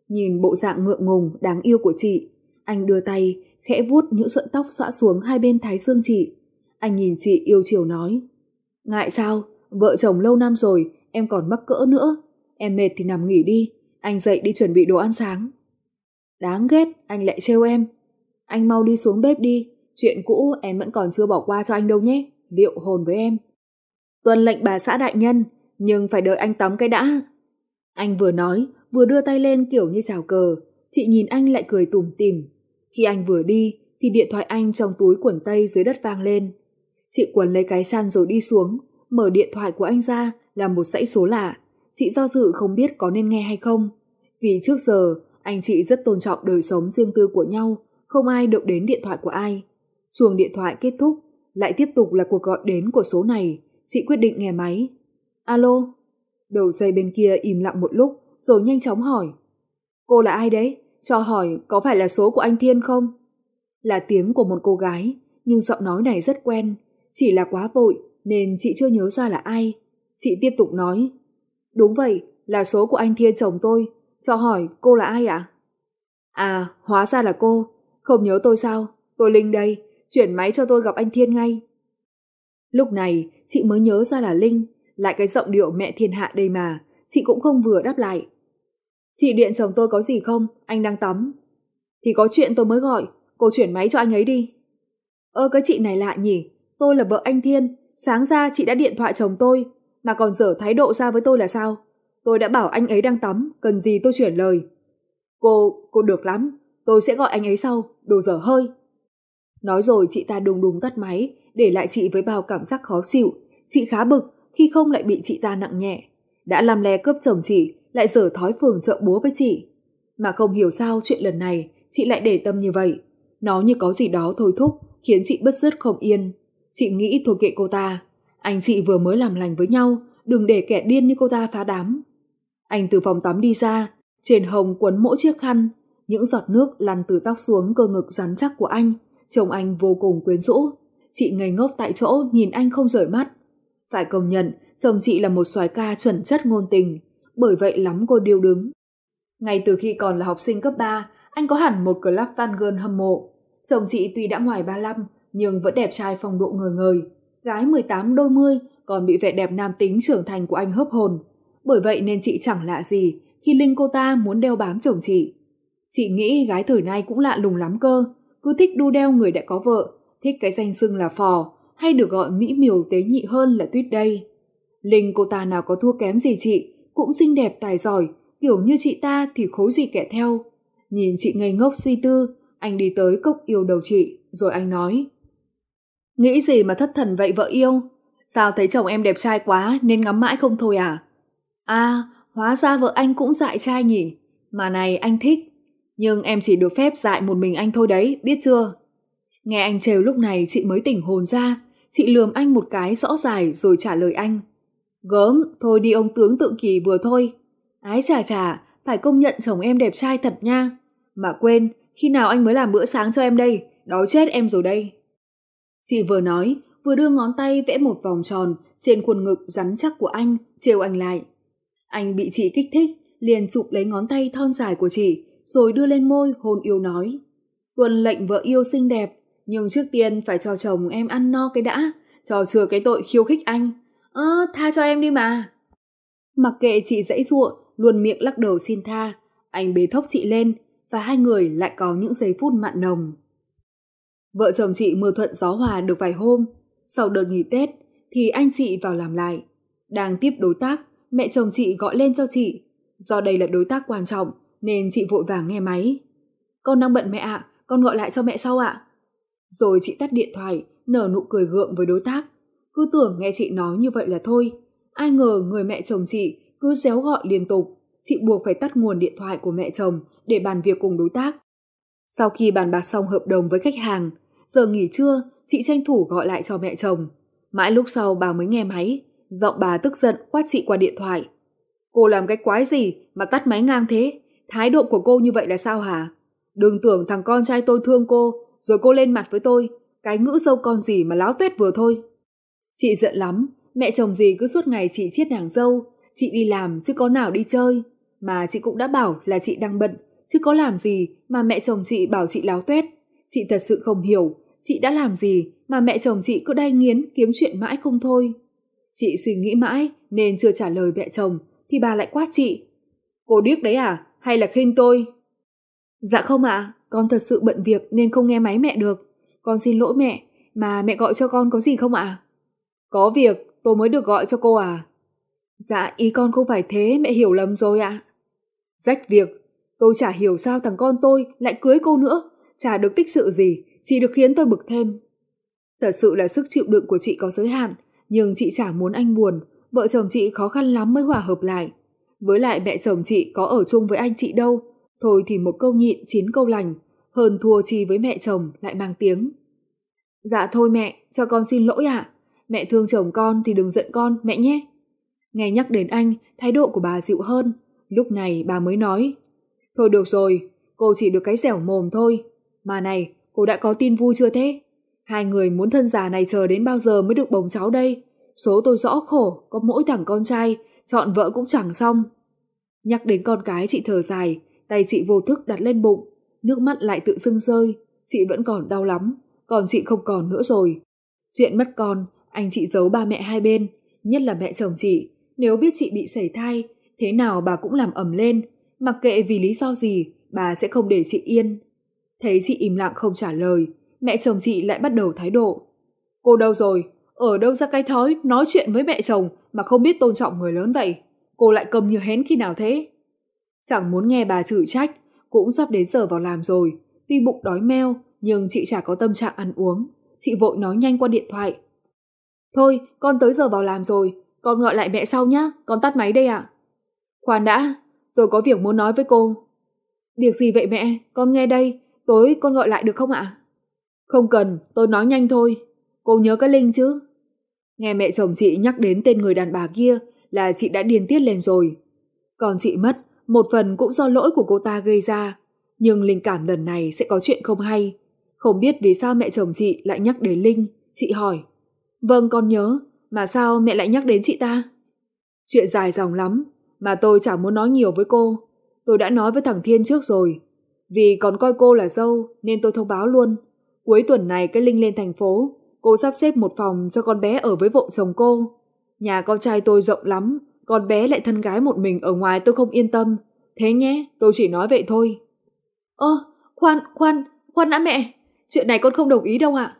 Nhìn bộ dạng ngượng ngùng đáng yêu của chị, anh đưa tay khẽ vuốt những sợi tóc xõa xuống hai bên thái dương chị. Anh nhìn chị yêu chiều nói. Ngại sao, vợ chồng lâu năm rồi, em còn mắc cỡ nữa. Em mệt thì nằm nghỉ đi, anh dậy đi chuẩn bị đồ ăn sáng. Đáng ghét, anh lại trêu em. Anh mau đi xuống bếp đi, chuyện cũ em vẫn còn chưa bỏ qua cho anh đâu nhé, liệu hồn với em. Tuân lệnh bà xã đại nhân, nhưng phải đợi anh tắm cái đã. Anh vừa nói, vừa đưa tay lên kiểu như chào cờ, chị nhìn anh lại cười tủm tìm Khi anh vừa đi, thì điện thoại anh trong túi quần tây dưới đất vang lên. Chị quần lấy cái chăn rồi đi xuống, mở điện thoại của anh ra, là một dãy số lạ, chị do dự không biết có nên nghe hay không. Vì trước giờ, anh chị rất tôn trọng đời sống riêng tư của nhau, không ai động đến điện thoại của ai. Chuồng điện thoại kết thúc, lại tiếp tục là cuộc gọi đến của số này, chị quyết định nghe máy. Alo? Đầu dây bên kia im lặng một lúc, rồi nhanh chóng hỏi. Cô là ai đấy? Cho hỏi có phải là số của anh Thiên không? Là tiếng của một cô gái, nhưng giọng nói này rất quen. Chỉ là quá vội nên chị chưa nhớ ra là ai chị tiếp tục nói. Đúng vậy, là số của anh Thiên chồng tôi, cho hỏi cô là ai ạ? À? à, hóa ra là cô, không nhớ tôi sao, tôi Linh đây, chuyển máy cho tôi gặp anh Thiên ngay. Lúc này, chị mới nhớ ra là Linh, lại cái giọng điệu mẹ thiên hạ đây mà, chị cũng không vừa đáp lại. Chị điện chồng tôi có gì không, anh đang tắm. Thì có chuyện tôi mới gọi, cô chuyển máy cho anh ấy đi. Ơ cái chị này lạ nhỉ, tôi là vợ anh Thiên, sáng ra chị đã điện thoại chồng tôi, mà còn dở thái độ ra với tôi là sao? Tôi đã bảo anh ấy đang tắm, cần gì tôi chuyển lời. Cô, cô được lắm, tôi sẽ gọi anh ấy sau, đồ dở hơi. Nói rồi chị ta đùng đùng tắt máy, để lại chị với bao cảm giác khó chịu. Chị khá bực khi không lại bị chị ta nặng nhẹ. Đã làm lè cướp chồng chị, lại dở thói phường trợ búa với chị. Mà không hiểu sao chuyện lần này chị lại để tâm như vậy. Nó như có gì đó thôi thúc, khiến chị bất dứt không yên. Chị nghĩ thôi kệ cô ta, anh chị vừa mới làm lành với nhau, đừng để kẻ điên như cô ta phá đám. Anh từ phòng tắm đi ra, trên hồng quấn mỗi chiếc khăn, những giọt nước lăn từ tóc xuống cơ ngực rắn chắc của anh, trông anh vô cùng quyến rũ. Chị ngây ngốc tại chỗ nhìn anh không rời mắt. Phải công nhận, chồng chị là một soái ca chuẩn chất ngôn tình, bởi vậy lắm cô điêu đứng. Ngay từ khi còn là học sinh cấp 3, anh có hẳn một club fan girl hâm mộ. Chồng chị tuy đã ngoài 35, nhưng vẫn đẹp trai phong độ người người gái 18 đôi mươi còn bị vẻ đẹp nam tính trưởng thành của anh hớp hồn. Bởi vậy nên chị chẳng lạ gì khi Linh cô ta muốn đeo bám chồng chị. Chị nghĩ gái thời nay cũng lạ lùng lắm cơ, cứ thích đu đeo người đã có vợ, thích cái danh xưng là phò, hay được gọi mỹ miều tế nhị hơn là tuyết đây. Linh cô ta nào có thua kém gì chị, cũng xinh đẹp tài giỏi, kiểu như chị ta thì khối gì kẻ theo. Nhìn chị ngây ngốc suy tư, anh đi tới cốc yêu đầu chị, rồi anh nói. Nghĩ gì mà thất thần vậy vợ yêu? Sao thấy chồng em đẹp trai quá nên ngắm mãi không thôi à? À, hóa ra vợ anh cũng dại trai nhỉ? Mà này anh thích. Nhưng em chỉ được phép dại một mình anh thôi đấy, biết chưa? Nghe anh trêu lúc này chị mới tỉnh hồn ra. Chị lườm anh một cái rõ dài rồi trả lời anh. Gớm, thôi đi ông tướng tự kỳ vừa thôi. Ái chà chà, phải công nhận chồng em đẹp trai thật nha. Mà quên, khi nào anh mới làm bữa sáng cho em đây? Đói chết em rồi đây. Chị vừa nói, vừa đưa ngón tay vẽ một vòng tròn trên khuôn ngực rắn chắc của anh, trêu anh lại. Anh bị chị kích thích, liền chụp lấy ngón tay thon dài của chị, rồi đưa lên môi hôn yêu nói. Tuần lệnh vợ yêu xinh đẹp, nhưng trước tiên phải cho chồng em ăn no cái đã, cho chừa cái tội khiêu khích anh. Ơ, à, tha cho em đi mà. Mặc kệ chị dãy ruộng, luôn miệng lắc đầu xin tha, anh bế thốc chị lên và hai người lại có những giây phút mặn nồng. Vợ chồng chị mưa thuận gió hòa được vài hôm, sau đợt nghỉ Tết thì anh chị vào làm lại. Đang tiếp đối tác, mẹ chồng chị gọi lên cho chị. Do đây là đối tác quan trọng nên chị vội vàng nghe máy. Con đang bận mẹ ạ, à, con gọi lại cho mẹ sau ạ. À. Rồi chị tắt điện thoại, nở nụ cười gượng với đối tác. Cứ tưởng nghe chị nói như vậy là thôi. Ai ngờ người mẹ chồng chị cứ réo gọi liên tục. Chị buộc phải tắt nguồn điện thoại của mẹ chồng để bàn việc cùng đối tác. Sau khi bàn bạc xong hợp đồng với khách hàng, giờ nghỉ trưa, chị tranh thủ gọi lại cho mẹ chồng. Mãi lúc sau bà mới nghe máy, giọng bà tức giận quát chị qua điện thoại. Cô làm cái quái gì mà tắt máy ngang thế? Thái độ của cô như vậy là sao hả? Đừng tưởng thằng con trai tôi thương cô, rồi cô lên mặt với tôi. Cái ngữ dâu con gì mà láo tuét vừa thôi. Chị giận lắm, mẹ chồng gì cứ suốt ngày chị chiết nàng dâu. Chị đi làm chứ có nào đi chơi. Mà chị cũng đã bảo là chị đang bận chứ có làm gì mà mẹ chồng chị bảo chị láo tuét. Chị thật sự không hiểu, chị đã làm gì mà mẹ chồng chị cứ đay nghiến kiếm chuyện mãi không thôi. Chị suy nghĩ mãi nên chưa trả lời mẹ chồng thì bà lại quát chị. Cô điếc đấy à, hay là khinh tôi? Dạ không ạ, à, con thật sự bận việc nên không nghe máy mẹ được. Con xin lỗi mẹ, mà mẹ gọi cho con có gì không ạ? À? Có việc, tôi mới được gọi cho cô à? Dạ, ý con không phải thế, mẹ hiểu lầm rồi ạ. À. Rách việc, Tôi chả hiểu sao thằng con tôi lại cưới cô nữa, chả được tích sự gì, chỉ được khiến tôi bực thêm. Thật sự là sức chịu đựng của chị có giới hạn, nhưng chị chả muốn anh buồn, vợ chồng chị khó khăn lắm mới hòa hợp lại. Với lại mẹ chồng chị có ở chung với anh chị đâu, thôi thì một câu nhịn chín câu lành, hơn thua chi với mẹ chồng lại mang tiếng. Dạ thôi mẹ, cho con xin lỗi ạ. Mẹ thương chồng con thì đừng giận con mẹ nhé. Nghe nhắc đến anh, thái độ của bà dịu hơn. Lúc này bà mới nói Thôi được rồi, cô chỉ được cái dẻo mồm thôi. Mà này, cô đã có tin vui chưa thế? Hai người muốn thân già này chờ đến bao giờ mới được bồng cháu đây? Số tôi rõ khổ, có mỗi thằng con trai, chọn vợ cũng chẳng xong. Nhắc đến con cái chị thở dài, tay chị vô thức đặt lên bụng, nước mắt lại tự dưng rơi, chị vẫn còn đau lắm, còn chị không còn nữa rồi. Chuyện mất con, anh chị giấu ba mẹ hai bên, nhất là mẹ chồng chị, nếu biết chị bị sẩy thai, thế nào bà cũng làm ẩm lên, Mặc kệ vì lý do gì, bà sẽ không để chị yên. Thấy chị im lặng không trả lời, mẹ chồng chị lại bắt đầu thái độ. Cô đâu rồi? Ở đâu ra cái thói nói chuyện với mẹ chồng mà không biết tôn trọng người lớn vậy? Cô lại cầm như hén khi nào thế? Chẳng muốn nghe bà chửi trách, cũng sắp đến giờ vào làm rồi. Tuy bụng đói meo, nhưng chị chả có tâm trạng ăn uống. Chị vội nói nhanh qua điện thoại. Thôi, con tới giờ vào làm rồi, con gọi lại mẹ sau nhá, con tắt máy đây ạ. À. Khoan đã, tôi có việc muốn nói với cô. Việc gì vậy mẹ, con nghe đây, tối con gọi lại được không ạ? Không cần, tôi nói nhanh thôi. Cô nhớ cái Linh chứ? Nghe mẹ chồng chị nhắc đến tên người đàn bà kia là chị đã điên tiết lên rồi. Còn chị mất, một phần cũng do lỗi của cô ta gây ra. Nhưng linh cảm lần này sẽ có chuyện không hay. Không biết vì sao mẹ chồng chị lại nhắc đến Linh, chị hỏi. Vâng con nhớ, mà sao mẹ lại nhắc đến chị ta? Chuyện dài dòng lắm, mà tôi chẳng muốn nói nhiều với cô. Tôi đã nói với thằng Thiên trước rồi. Vì còn coi cô là dâu nên tôi thông báo luôn. Cuối tuần này cái Linh lên thành phố, cô sắp xếp một phòng cho con bé ở với vợ chồng cô. Nhà con trai tôi rộng lắm, con bé lại thân gái một mình ở ngoài tôi không yên tâm. Thế nhé, tôi chỉ nói vậy thôi. Ơ, khoan, khoan, khoan đã mẹ. Chuyện này con không đồng ý đâu ạ.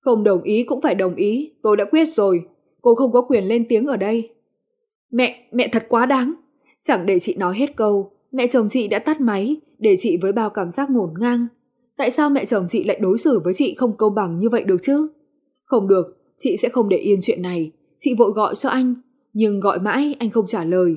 Không đồng ý cũng phải đồng ý, tôi đã quyết rồi. Cô không có quyền lên tiếng ở đây. Mẹ, mẹ thật quá đáng. Chẳng để chị nói hết câu, mẹ chồng chị đã tắt máy, để chị với bao cảm giác ngổn ngang. Tại sao mẹ chồng chị lại đối xử với chị không công bằng như vậy được chứ? Không được, chị sẽ không để yên chuyện này. Chị vội gọi cho anh, nhưng gọi mãi anh không trả lời.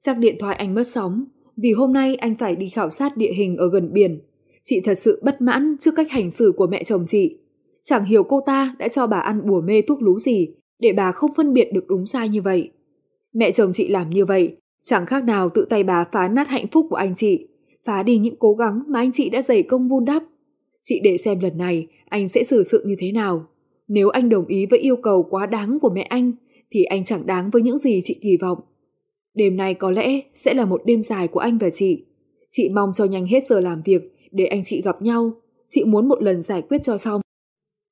Chắc điện thoại anh mất sóng, vì hôm nay anh phải đi khảo sát địa hình ở gần biển. Chị thật sự bất mãn trước cách hành xử của mẹ chồng chị. Chẳng hiểu cô ta đã cho bà ăn bùa mê thuốc lú gì để bà không phân biệt được đúng sai như vậy. Mẹ chồng chị làm như vậy, chẳng khác nào tự tay bà phá nát hạnh phúc của anh chị, phá đi những cố gắng mà anh chị đã dày công vun đắp. Chị để xem lần này anh sẽ xử sự như thế nào. Nếu anh đồng ý với yêu cầu quá đáng của mẹ anh, thì anh chẳng đáng với những gì chị kỳ vọng. Đêm nay có lẽ sẽ là một đêm dài của anh và chị. Chị mong cho nhanh hết giờ làm việc để anh chị gặp nhau. Chị muốn một lần giải quyết cho xong.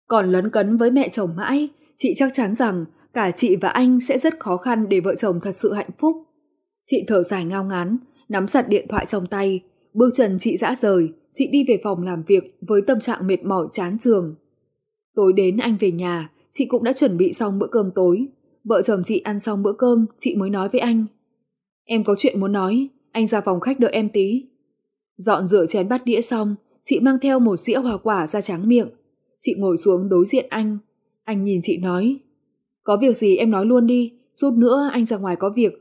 Còn lấn cấn với mẹ chồng mãi, chị chắc chắn rằng cả chị và anh sẽ rất khó khăn để vợ chồng thật sự hạnh phúc. Chị thở dài ngao ngán, nắm chặt điện thoại trong tay, bước chân chị dã rời, chị đi về phòng làm việc với tâm trạng mệt mỏi chán trường. Tối đến anh về nhà, chị cũng đã chuẩn bị xong bữa cơm tối. Vợ chồng chị ăn xong bữa cơm, chị mới nói với anh. Em có chuyện muốn nói, anh ra phòng khách đợi em tí. Dọn rửa chén bát đĩa xong, chị mang theo một dĩa hoa quả ra tráng miệng. Chị ngồi xuống đối diện anh. Anh nhìn chị nói. Có việc gì em nói luôn đi, chút nữa anh ra ngoài có việc.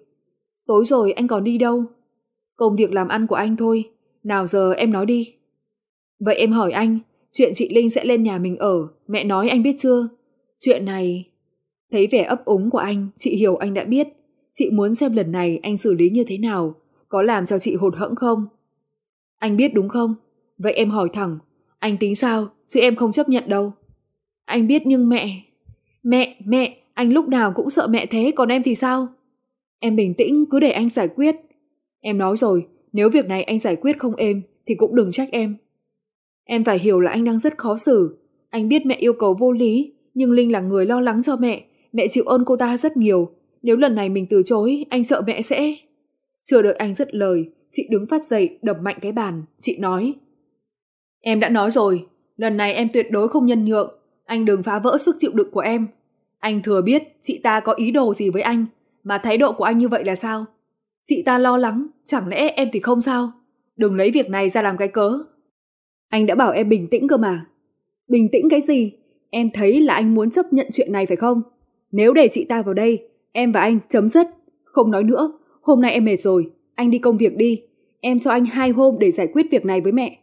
Tối rồi anh còn đi đâu? Công việc làm ăn của anh thôi, nào giờ em nói đi. Vậy em hỏi anh, chuyện chị Linh sẽ lên nhà mình ở, mẹ nói anh biết chưa? Chuyện này... Thấy vẻ ấp úng của anh, chị hiểu anh đã biết. Chị muốn xem lần này anh xử lý như thế nào, có làm cho chị hụt hẫng không? Anh biết đúng không? Vậy em hỏi thẳng, anh tính sao, chứ em không chấp nhận đâu. Anh biết nhưng mẹ... Mẹ, mẹ, anh lúc nào cũng sợ mẹ thế còn em thì sao? Em bình tĩnh cứ để anh giải quyết. Em nói rồi, nếu việc này anh giải quyết không êm thì cũng đừng trách em. Em phải hiểu là anh đang rất khó xử. Anh biết mẹ yêu cầu vô lý, nhưng Linh là người lo lắng cho mẹ. Mẹ chịu ơn cô ta rất nhiều. Nếu lần này mình từ chối, anh sợ mẹ sẽ... Chưa đợi anh dứt lời, chị đứng phát dậy đập mạnh cái bàn. Chị nói. Em đã nói rồi, lần này em tuyệt đối không nhân nhượng. Anh đừng phá vỡ sức chịu đựng của em. Anh thừa biết chị ta có ý đồ gì với anh, mà thái độ của anh như vậy là sao? Chị ta lo lắng, chẳng lẽ em thì không sao? Đừng lấy việc này ra làm cái cớ. Anh đã bảo em bình tĩnh cơ mà. Bình tĩnh cái gì? Em thấy là anh muốn chấp nhận chuyện này phải không? Nếu để chị ta vào đây, em và anh chấm dứt. Không nói nữa, hôm nay em mệt rồi, anh đi công việc đi. Em cho anh hai hôm để giải quyết việc này với mẹ.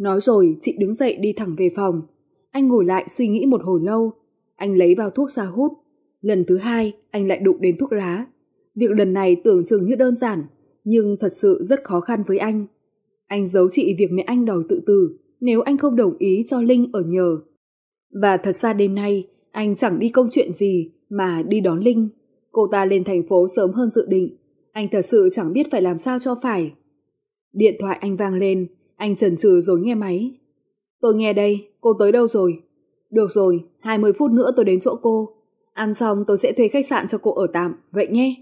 Nói rồi, chị đứng dậy đi thẳng về phòng. Anh ngồi lại suy nghĩ một hồi lâu, anh lấy bao thuốc ra hút. Lần thứ hai, anh lại đụng đến thuốc lá. Việc lần này tưởng chừng như đơn giản, nhưng thật sự rất khó khăn với anh. Anh giấu chị việc mẹ anh đòi tự tử nếu anh không đồng ý cho Linh ở nhờ. Và thật ra đêm nay, anh chẳng đi công chuyện gì mà đi đón Linh. Cô ta lên thành phố sớm hơn dự định. Anh thật sự chẳng biết phải làm sao cho phải. Điện thoại anh vang lên, anh chần chừ rồi nghe máy. Tôi nghe đây, cô tới đâu rồi? Được rồi, 20 phút nữa tôi đến chỗ cô. Ăn xong tôi sẽ thuê khách sạn cho cô ở tạm, vậy nhé.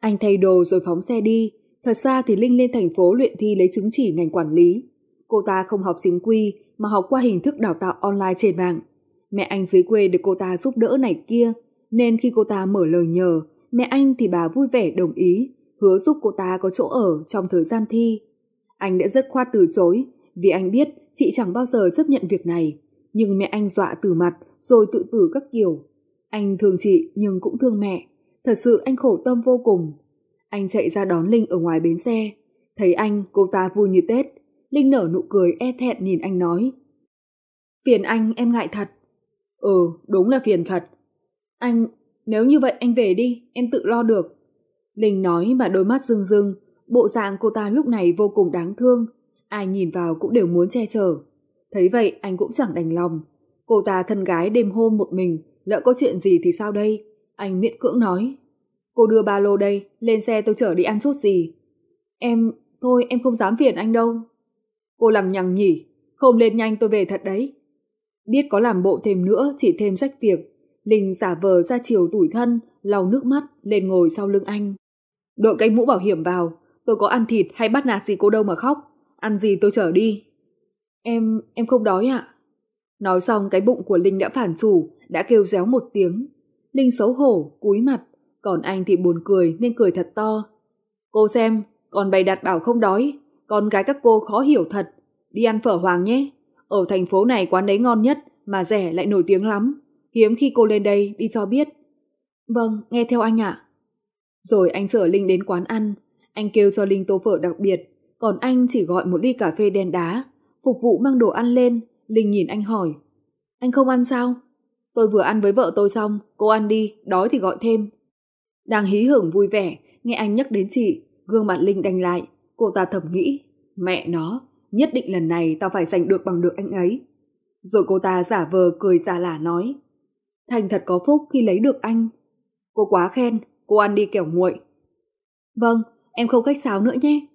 Anh thay đồ rồi phóng xe đi. Thật ra thì Linh lên thành phố luyện thi lấy chứng chỉ ngành quản lý. Cô ta không học chính quy mà học qua hình thức đào tạo online trên mạng. Mẹ anh dưới quê được cô ta giúp đỡ này kia, nên khi cô ta mở lời nhờ, mẹ anh thì bà vui vẻ đồng ý, hứa giúp cô ta có chỗ ở trong thời gian thi. Anh đã rất khoa từ chối, vì anh biết chị chẳng bao giờ chấp nhận việc này nhưng mẹ anh dọa tử mặt rồi tự tử các kiểu. Anh thương chị nhưng cũng thương mẹ. Thật sự anh khổ tâm vô cùng. Anh chạy ra đón Linh ở ngoài bến xe. Thấy anh, cô ta vui như Tết. Linh nở nụ cười e thẹn nhìn anh nói. Phiền anh, em ngại thật. Ừ, đúng là phiền thật. Anh, nếu như vậy anh về đi, em tự lo được. Linh nói mà đôi mắt rưng rưng, bộ dạng cô ta lúc này vô cùng đáng thương. Ai nhìn vào cũng đều muốn che chở. Thấy vậy anh cũng chẳng đành lòng. Cô ta thân gái đêm hôm một mình, lỡ có chuyện gì thì sao đây? Anh miễn cưỡng nói. Cô đưa ba lô đây, lên xe tôi chở đi ăn chút gì. Em, thôi em không dám phiền anh đâu. Cô lằng nhằng nhỉ, không lên nhanh tôi về thật đấy. Biết có làm bộ thêm nữa chỉ thêm rách việc. Linh giả vờ ra chiều tủi thân, lau nước mắt, lên ngồi sau lưng anh. Đội cái mũ bảo hiểm vào, tôi có ăn thịt hay bắt nạt gì cô đâu mà khóc. Ăn gì tôi chở đi, Em, em không đói ạ. Nói xong cái bụng của Linh đã phản chủ, đã kêu réo một tiếng. Linh xấu hổ, cúi mặt, còn anh thì buồn cười nên cười thật to. Cô xem, còn bày đặt bảo không đói, con gái các cô khó hiểu thật. Đi ăn phở hoàng nhé, ở thành phố này quán đấy ngon nhất mà rẻ lại nổi tiếng lắm. Hiếm khi cô lên đây đi cho biết. Vâng, nghe theo anh ạ. Rồi anh chở Linh đến quán ăn, anh kêu cho Linh tô phở đặc biệt, còn anh chỉ gọi một ly cà phê đen đá phục vụ mang đồ ăn lên, Linh nhìn anh hỏi. Anh không ăn sao? Tôi vừa ăn với vợ tôi xong, cô ăn đi, đói thì gọi thêm. Đang hí hưởng vui vẻ, nghe anh nhắc đến chị, gương mặt Linh đành lại, cô ta thầm nghĩ, mẹ nó, nhất định lần này tao phải giành được bằng được anh ấy. Rồi cô ta giả vờ cười giả lả nói, Thành thật có phúc khi lấy được anh. Cô quá khen, cô ăn đi kẻo nguội. Vâng, em không khách sáo nữa nhé.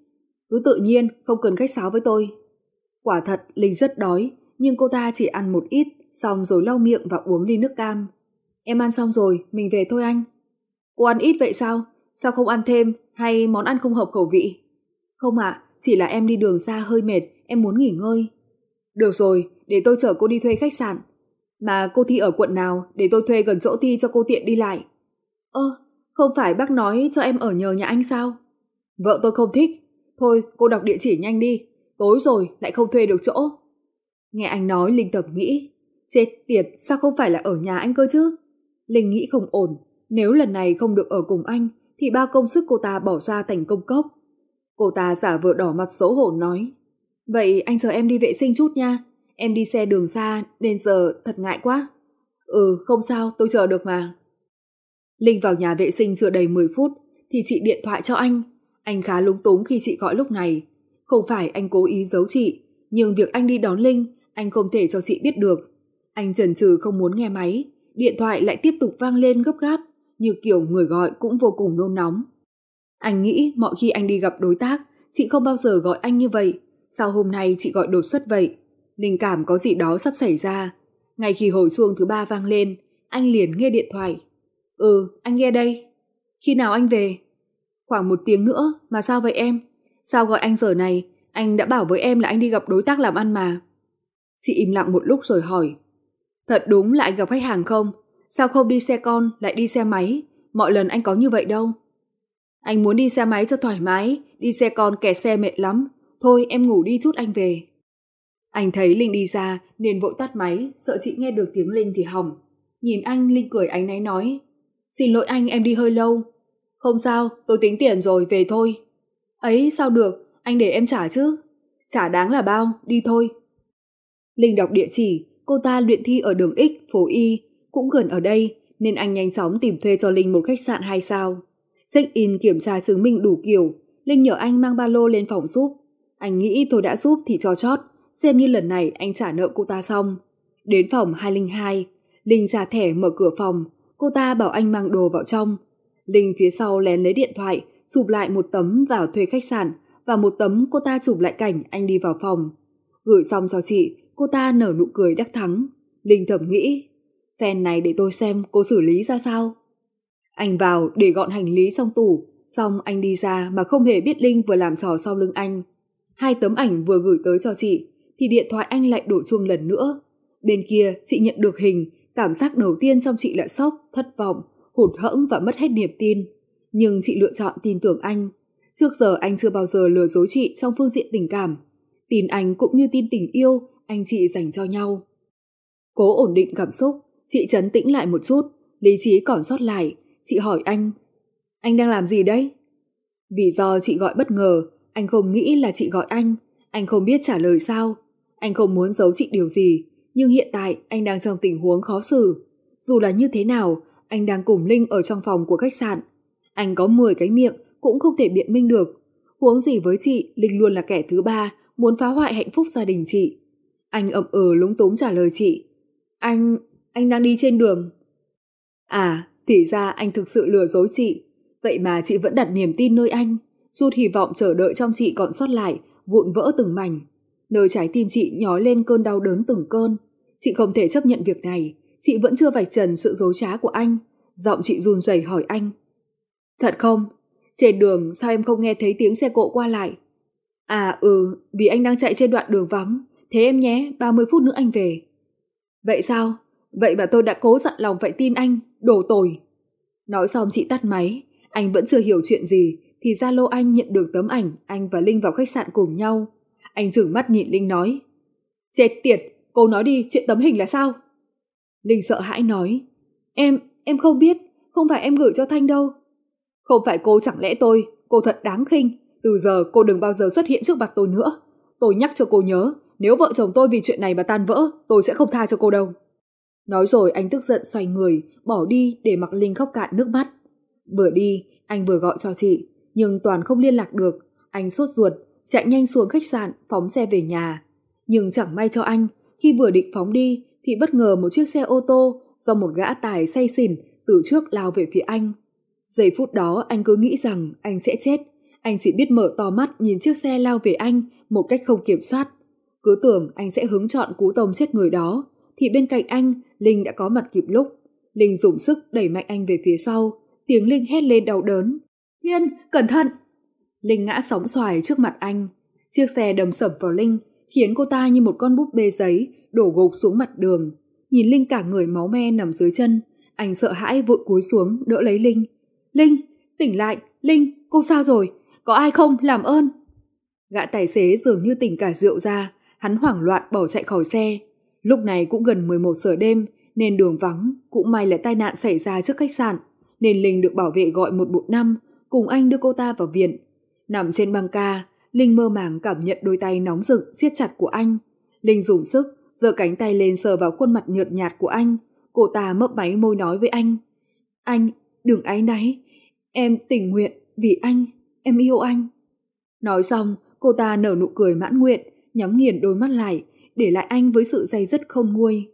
Cứ tự nhiên, không cần khách sáo với tôi, Quả thật, Linh rất đói, nhưng cô ta chỉ ăn một ít, xong rồi lau miệng và uống ly nước cam. Em ăn xong rồi, mình về thôi anh. Cô ăn ít vậy sao? Sao không ăn thêm hay món ăn không hợp khẩu vị? Không ạ, chỉ là em đi đường xa hơi mệt, em muốn nghỉ ngơi. Được rồi, để tôi chở cô đi thuê khách sạn. Mà cô Thi ở quận nào để tôi thuê gần chỗ Thi cho cô tiện đi lại? Ơ, không phải bác nói cho em ở nhờ nhà anh sao? Vợ tôi không thích. Thôi, cô đọc địa chỉ nhanh đi, tối rồi lại không thuê được chỗ. Nghe anh nói Linh thầm nghĩ, chết tiệt sao không phải là ở nhà anh cơ chứ? Linh nghĩ không ổn, nếu lần này không được ở cùng anh thì bao công sức cô ta bỏ ra thành công cốc. Cô ta giả vờ đỏ mặt xấu hổ nói, vậy anh chờ em đi vệ sinh chút nha, em đi xe đường xa nên giờ thật ngại quá. Ừ, không sao, tôi chờ được mà. Linh vào nhà vệ sinh chưa đầy 10 phút thì chị điện thoại cho anh. Anh khá lúng túng khi chị gọi lúc này, không phải anh cố ý giấu chị, nhưng việc anh đi đón Linh, anh không thể cho chị biết được. Anh dần chừ không muốn nghe máy, điện thoại lại tiếp tục vang lên gấp gáp, như kiểu người gọi cũng vô cùng nôn nóng. Anh nghĩ mọi khi anh đi gặp đối tác, chị không bao giờ gọi anh như vậy, sao hôm nay chị gọi đột xuất vậy? Linh cảm có gì đó sắp xảy ra. Ngay khi hồi chuông thứ ba vang lên, anh liền nghe điện thoại. Ừ, anh nghe đây. Khi nào anh về? Khoảng một tiếng nữa, mà sao vậy em? Sao gọi anh giờ này? Anh đã bảo với em là anh đi gặp đối tác làm ăn mà. Chị im lặng một lúc rồi hỏi. Thật đúng là anh gặp khách hàng không? Sao không đi xe con, lại đi xe máy? Mọi lần anh có như vậy đâu. Anh muốn đi xe máy cho thoải mái, đi xe con kẻ xe mệt lắm. Thôi em ngủ đi chút anh về. Anh thấy Linh đi ra nên vội tắt máy, sợ chị nghe được tiếng Linh thì hỏng. Nhìn anh, Linh cười ánh náy nói. Xin lỗi anh, em đi hơi lâu. Không sao, tôi tính tiền rồi, về thôi. Ấy sao được, anh để em trả chứ. Trả đáng là bao, đi thôi. Linh đọc địa chỉ, cô ta luyện thi ở đường X, phố Y, cũng gần ở đây, nên anh nhanh chóng tìm thuê cho Linh một khách sạn 2 sao. Check-in kiểm tra chứng minh đủ kiểu, Linh nhờ anh mang ba lô lên phòng giúp. Anh nghĩ tôi đã giúp thì cho chót, xem như lần này anh trả nợ cô ta xong. Đến phòng 202, Linh trả thẻ mở cửa phòng, cô ta bảo anh mang đồ vào trong. Linh phía sau lén lấy điện thoại, chụp lại một tấm vào thuê khách sạn và một tấm cô ta chụp lại cảnh anh đi vào phòng. Gửi xong cho chị, cô ta nở nụ cười đắc thắng. Linh thầm nghĩ, fan này để tôi xem cô xử lý ra sao. Anh vào để gọn hành lý trong tủ, xong anh đi ra mà không hề biết Linh vừa làm trò sau lưng anh. Hai tấm ảnh vừa gửi tới cho chị, thì điện thoại anh lại đổ chuông lần nữa. Bên kia, chị nhận được hình, cảm giác đầu tiên trong chị là sốc, thất vọng, hụt hẫng và mất hết niềm tin nhưng chị lựa chọn tin tưởng anh. Trước giờ anh chưa bao giờ lừa dối chị trong phương diện tình cảm. Tin anh cũng như tin tình yêu anh chị dành cho nhau. Cố ổn định cảm xúc, chị chấn tĩnh lại một chút, lý trí còn sót lại, chị hỏi anh. Anh đang làm gì đấy? Vì do chị gọi bất ngờ, anh không nghĩ là chị gọi anh, anh không biết trả lời sao. Anh không muốn giấu chị điều gì, nhưng hiện tại anh đang trong tình huống khó xử. Dù là như thế nào, anh đang cùng Linh ở trong phòng của khách sạn, anh có 10 cái miệng cũng không thể biện minh được. Huống gì với chị, Linh luôn là kẻ thứ ba, muốn phá hoại hạnh phúc gia đình chị. Anh ậm ừ lúng túng trả lời chị. Anh, anh đang đi trên đường. À, thì ra anh thực sự lừa dối chị. Vậy mà chị vẫn đặt niềm tin nơi anh. Chút hy vọng chờ đợi trong chị còn sót lại, vụn vỡ từng mảnh. Nơi trái tim chị nhói lên cơn đau đớn từng cơn. Chị không thể chấp nhận việc này. Chị vẫn chưa vạch trần sự dối trá của anh. Giọng chị run rẩy hỏi anh. Thật không? Trên đường sao em không nghe thấy tiếng xe cộ qua lại? À ừ, vì anh đang chạy trên đoạn đường vắng. Thế em nhé, 30 phút nữa anh về. Vậy sao? Vậy mà tôi đã cố dặn lòng vậy tin anh, đổ tồi. Nói xong chị tắt máy, anh vẫn chưa hiểu chuyện gì, thì ra lô anh nhận được tấm ảnh anh và Linh vào khách sạn cùng nhau. Anh dừng mắt nhìn Linh nói. Chết tiệt, cô nói đi chuyện tấm hình là sao? Linh sợ hãi nói. Em, em không biết, không phải em gửi cho Thanh đâu, không phải cô chẳng lẽ tôi, cô thật đáng khinh, từ giờ cô đừng bao giờ xuất hiện trước mặt tôi nữa. Tôi nhắc cho cô nhớ, nếu vợ chồng tôi vì chuyện này mà tan vỡ, tôi sẽ không tha cho cô đâu. Nói rồi anh tức giận xoay người, bỏ đi để mặc Linh khóc cạn nước mắt. Vừa đi, anh vừa gọi cho chị, nhưng toàn không liên lạc được. Anh sốt ruột, chạy nhanh xuống khách sạn, phóng xe về nhà. Nhưng chẳng may cho anh, khi vừa định phóng đi thì bất ngờ một chiếc xe ô tô do một gã tài say xỉn từ trước lao về phía anh. Giây phút đó anh cứ nghĩ rằng anh sẽ chết. Anh chỉ biết mở to mắt nhìn chiếc xe lao về anh một cách không kiểm soát. Cứ tưởng anh sẽ hứng chọn cú tông chết người đó, thì bên cạnh anh, Linh đã có mặt kịp lúc. Linh dùng sức đẩy mạnh anh về phía sau, tiếng Linh hét lên đau đớn. Thiên, cẩn thận! Linh ngã sóng xoài trước mặt anh. Chiếc xe đầm sập vào Linh, khiến cô ta như một con búp bê giấy đổ gục xuống mặt đường. Nhìn Linh cả người máu me nằm dưới chân, anh sợ hãi vội cúi xuống đỡ lấy Linh, Linh, tỉnh lại, Linh, cô sao rồi? Có ai không, làm ơn. Gã tài xế dường như tỉnh cả rượu ra, hắn hoảng loạn bỏ chạy khỏi xe. Lúc này cũng gần 11 giờ đêm, nên đường vắng, cũng may là tai nạn xảy ra trước khách sạn, nên Linh được bảo vệ gọi một bộ năm cùng anh đưa cô ta vào viện. Nằm trên băng ca, Linh mơ màng cảm nhận đôi tay nóng rực siết chặt của anh. Linh dùng sức, giơ cánh tay lên sờ vào khuôn mặt nhợt nhạt của anh. Cô ta mấp máy môi nói với anh. Anh, đừng áy náy, Em tình nguyện vì anh, em yêu anh. Nói xong, cô ta nở nụ cười mãn nguyện, nhắm nghiền đôi mắt lại, để lại anh với sự dây dứt không nguôi.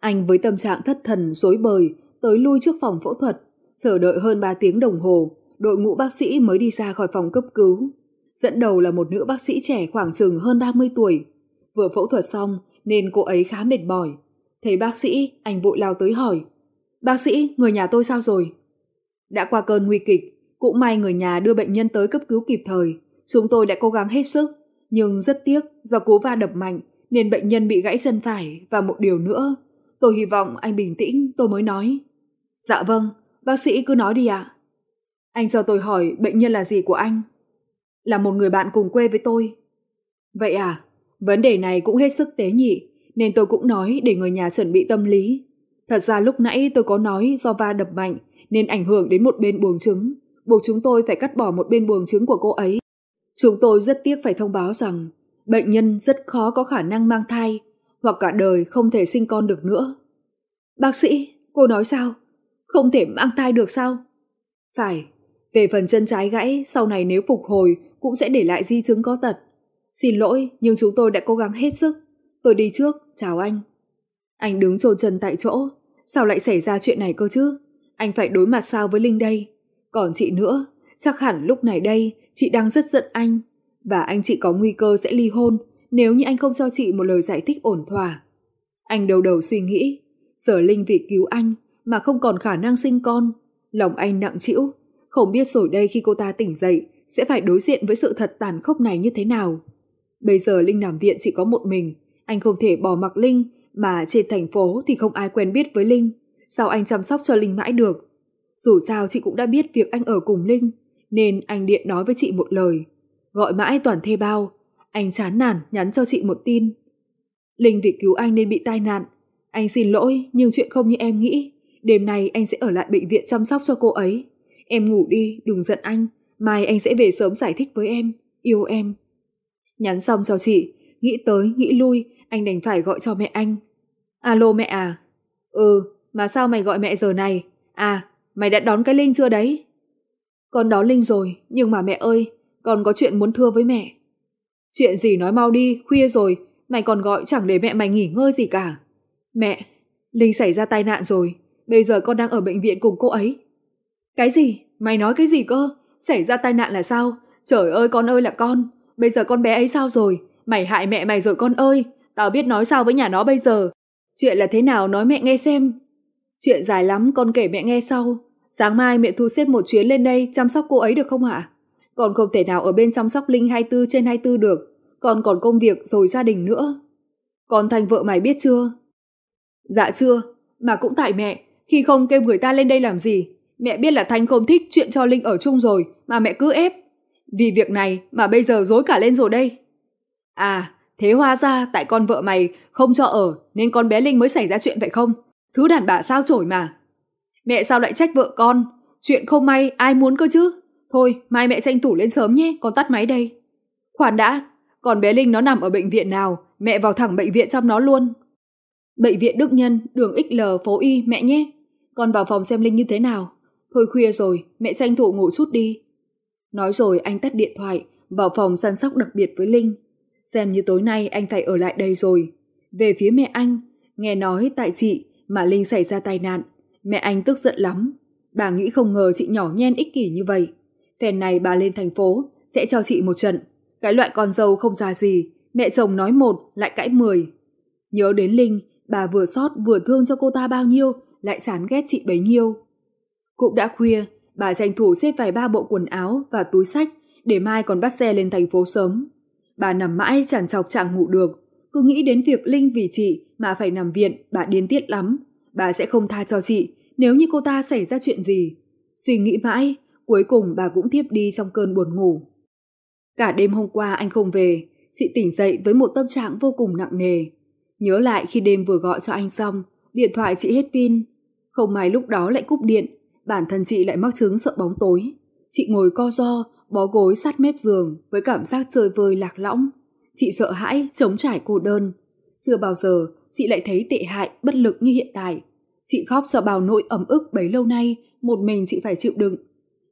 Anh với tâm trạng thất thần, rối bời, tới lui trước phòng phẫu thuật, chờ đợi hơn 3 tiếng đồng hồ, đội ngũ bác sĩ mới đi ra khỏi phòng cấp cứu. Dẫn đầu là một nữ bác sĩ trẻ khoảng chừng hơn 30 tuổi. Vừa phẫu thuật xong nên cô ấy khá mệt mỏi. Thấy bác sĩ, anh vội lao tới hỏi. Bác sĩ, người nhà tôi sao rồi? Đã qua cơn nguy kịch, cũng may người nhà đưa bệnh nhân tới cấp cứu kịp thời. Chúng tôi đã cố gắng hết sức, nhưng rất tiếc do cú va đập mạnh nên bệnh nhân bị gãy chân phải và một điều nữa. Tôi hy vọng anh bình tĩnh tôi mới nói. Dạ vâng, bác sĩ cứ nói đi ạ. Anh cho tôi hỏi bệnh nhân là gì của anh? Là một người bạn cùng quê với tôi. Vậy à, vấn đề này cũng hết sức tế nhị, nên tôi cũng nói để người nhà chuẩn bị tâm lý. Thật ra lúc nãy tôi có nói do va đập mạnh nên ảnh hưởng đến một bên buồng trứng, buộc chúng tôi phải cắt bỏ một bên buồng trứng của cô ấy. Chúng tôi rất tiếc phải thông báo rằng bệnh nhân rất khó có khả năng mang thai hoặc cả đời không thể sinh con được nữa. Bác sĩ, cô nói sao? Không thể mang thai được sao? Phải, về phần chân trái gãy sau này nếu phục hồi cũng sẽ để lại di chứng có tật. Xin lỗi nhưng chúng tôi đã cố gắng hết sức. Tôi đi trước, chào anh. Anh đứng trồn chân tại chỗ, sao lại xảy ra chuyện này cơ chứ? Anh phải đối mặt sao với Linh đây? Còn chị nữa, chắc hẳn lúc này đây chị đang rất giận anh và anh chị có nguy cơ sẽ ly hôn nếu như anh không cho chị một lời giải thích ổn thỏa. Anh đầu đầu suy nghĩ, sở Linh vì cứu anh mà không còn khả năng sinh con, lòng anh nặng trĩu, không biết rồi đây khi cô ta tỉnh dậy sẽ phải đối diện với sự thật tàn khốc này như thế nào. Bây giờ Linh nằm viện chỉ có một mình, anh không thể bỏ mặc Linh mà trên thành phố thì không ai quen biết với Linh sao anh chăm sóc cho Linh mãi được. Dù sao chị cũng đã biết việc anh ở cùng Linh, nên anh điện nói với chị một lời. Gọi mãi toàn thê bao, anh chán nản nhắn cho chị một tin. Linh vì cứu anh nên bị tai nạn. Anh xin lỗi nhưng chuyện không như em nghĩ. Đêm nay anh sẽ ở lại bệnh viện chăm sóc cho cô ấy. Em ngủ đi, đừng giận anh. Mai anh sẽ về sớm giải thích với em. Yêu em. Nhắn xong cho chị, nghĩ tới, nghĩ lui, anh đành phải gọi cho mẹ anh. Alo mẹ à? Ừ, mà sao mày gọi mẹ giờ này? À, mày đã đón cái Linh chưa đấy? Con đón Linh rồi, nhưng mà mẹ ơi, con có chuyện muốn thưa với mẹ. Chuyện gì nói mau đi, khuya rồi, mày còn gọi chẳng để mẹ mày nghỉ ngơi gì cả. Mẹ, Linh xảy ra tai nạn rồi, bây giờ con đang ở bệnh viện cùng cô ấy. Cái gì? Mày nói cái gì cơ? Xảy ra tai nạn là sao? Trời ơi con ơi là con, bây giờ con bé ấy sao rồi? Mày hại mẹ mày rồi con ơi, tao biết nói sao với nhà nó bây giờ. Chuyện là thế nào nói mẹ nghe xem, Chuyện dài lắm con kể mẹ nghe sau. Sáng mai mẹ thu xếp một chuyến lên đây chăm sóc cô ấy được không hả? Con không thể nào ở bên chăm sóc Linh 24 trên 24 được. Con còn công việc rồi gia đình nữa. Con thành vợ mày biết chưa? Dạ chưa, mà cũng tại mẹ. Khi không kêu người ta lên đây làm gì. Mẹ biết là Thanh không thích chuyện cho Linh ở chung rồi mà mẹ cứ ép. Vì việc này mà bây giờ dối cả lên rồi đây. À, thế hóa ra tại con vợ mày không cho ở nên con bé Linh mới xảy ra chuyện vậy không? Thứ đàn bà sao chổi mà. Mẹ sao lại trách vợ con? Chuyện không may ai muốn cơ chứ? Thôi, mai mẹ tranh thủ lên sớm nhé, con tắt máy đây. khoản đã, còn bé Linh nó nằm ở bệnh viện nào, mẹ vào thẳng bệnh viện chăm nó luôn. Bệnh viện Đức Nhân, đường XL, phố Y, mẹ nhé. Con vào phòng xem Linh như thế nào. Thôi khuya rồi, mẹ tranh thủ ngủ chút đi. Nói rồi anh tắt điện thoại, vào phòng săn sóc đặc biệt với Linh. Xem như tối nay anh phải ở lại đây rồi. Về phía mẹ anh, nghe nói tại chị mà Linh xảy ra tai nạn, mẹ anh tức giận lắm. Bà nghĩ không ngờ chị nhỏ nhen ích kỷ như vậy. Phèn này bà lên thành phố, sẽ cho chị một trận. Cái loại con dâu không ra gì, mẹ chồng nói một lại cãi mười. Nhớ đến Linh, bà vừa xót vừa thương cho cô ta bao nhiêu, lại chán ghét chị bấy nhiêu. Cũng đã khuya, bà tranh thủ xếp vài ba bộ quần áo và túi sách để mai còn bắt xe lên thành phố sớm. Bà nằm mãi chẳng chọc chẳng ngủ được, cứ nghĩ đến việc Linh vì chị mà phải nằm viện, bà điên tiết lắm. Bà sẽ không tha cho chị nếu như cô ta xảy ra chuyện gì. Suy nghĩ mãi, cuối cùng bà cũng thiếp đi trong cơn buồn ngủ. Cả đêm hôm qua anh không về, chị tỉnh dậy với một tâm trạng vô cùng nặng nề. Nhớ lại khi đêm vừa gọi cho anh xong, điện thoại chị hết pin. Không may lúc đó lại cúp điện, bản thân chị lại mắc chứng sợ bóng tối. Chị ngồi co do, bó gối sát mép giường với cảm giác chơi vơi lạc lõng. Chị sợ hãi, chống trải cô đơn. Chưa bao giờ chị lại thấy tệ hại, bất lực như hiện tại. Chị khóc do bào nỗi ấm ức bấy lâu nay, một mình chị phải chịu đựng.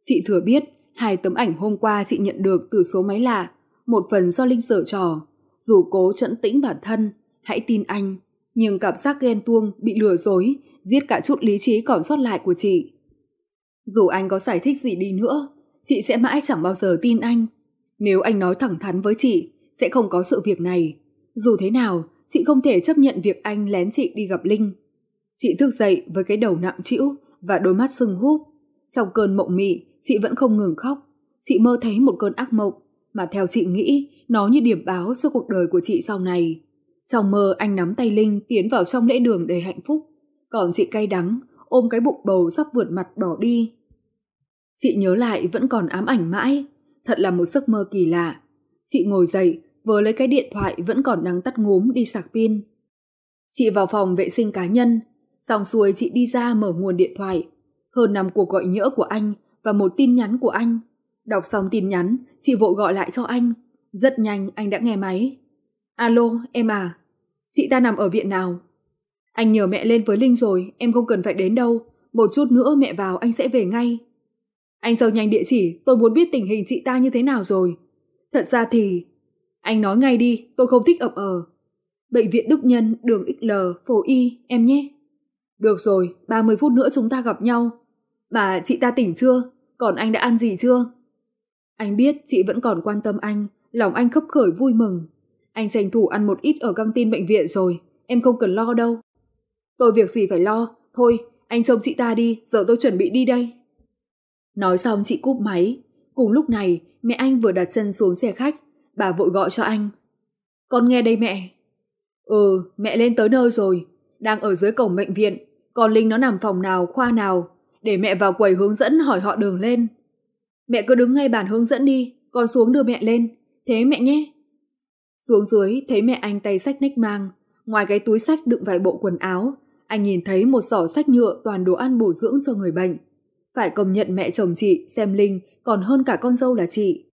Chị thừa biết, hai tấm ảnh hôm qua chị nhận được từ số máy lạ, một phần do Linh sở trò. Dù cố trấn tĩnh bản thân, hãy tin anh, nhưng cảm giác ghen tuông bị lừa dối, giết cả chút lý trí còn sót lại của chị. Dù anh có giải thích gì đi nữa, chị sẽ mãi chẳng bao giờ tin anh. Nếu anh nói thẳng thắn với chị, sẽ không có sự việc này. Dù thế nào, chị không thể chấp nhận việc anh lén chị đi gặp Linh. Chị thức dậy với cái đầu nặng trĩu và đôi mắt sưng húp. Trong cơn mộng mị, chị vẫn không ngừng khóc. Chị mơ thấy một cơn ác mộng, mà theo chị nghĩ, nó như điểm báo cho cuộc đời của chị sau này. Trong mơ, anh nắm tay Linh tiến vào trong lễ đường đầy hạnh phúc. Còn chị cay đắng, ôm cái bụng bầu sắp vượt mặt bỏ đi. Chị nhớ lại vẫn còn ám ảnh mãi. Thật là một giấc mơ kỳ lạ. Chị ngồi dậy, vớ lấy cái điện thoại vẫn còn đang tắt ngốm đi sạc pin. Chị vào phòng vệ sinh cá nhân, xong xuôi chị đi ra mở nguồn điện thoại. Hơn nằm cuộc gọi nhỡ của anh và một tin nhắn của anh. Đọc xong tin nhắn, chị vội gọi lại cho anh. Rất nhanh anh đã nghe máy. Alo, em à, chị ta nằm ở viện nào? Anh nhờ mẹ lên với Linh rồi, em không cần phải đến đâu. Một chút nữa mẹ vào anh sẽ về ngay. Anh giao nhanh địa chỉ, tôi muốn biết tình hình chị ta như thế nào rồi. Thật ra thì anh nói ngay đi, tôi không thích ập ờ. Bệnh viện Đức Nhân, đường XL, phố Y, em nhé. Được rồi, 30 phút nữa chúng ta gặp nhau. Bà chị ta tỉnh chưa? Còn anh đã ăn gì chưa? Anh biết chị vẫn còn quan tâm anh, lòng anh khấp khởi vui mừng. Anh dành thủ ăn một ít ở căng tin bệnh viện rồi, em không cần lo đâu. Tôi việc gì phải lo, thôi, anh trông chị ta đi, giờ tôi chuẩn bị đi đây. Nói xong chị cúp máy. Cùng lúc này, mẹ anh vừa đặt chân xuống xe khách, bà vội gọi cho anh. Con nghe đây mẹ. Ừ, mẹ lên tới nơi rồi, đang ở dưới cổng bệnh viện, còn Linh nó nằm phòng nào, khoa nào, để mẹ vào quầy hướng dẫn hỏi họ đường lên. Mẹ cứ đứng ngay bàn hướng dẫn đi, con xuống đưa mẹ lên, thế mẹ nhé. Xuống dưới thấy mẹ anh tay sách nách mang, ngoài cái túi sách đựng vài bộ quần áo, anh nhìn thấy một giỏ sách nhựa toàn đồ ăn bổ dưỡng cho người bệnh. Phải công nhận mẹ chồng chị xem Linh còn hơn cả con dâu là chị.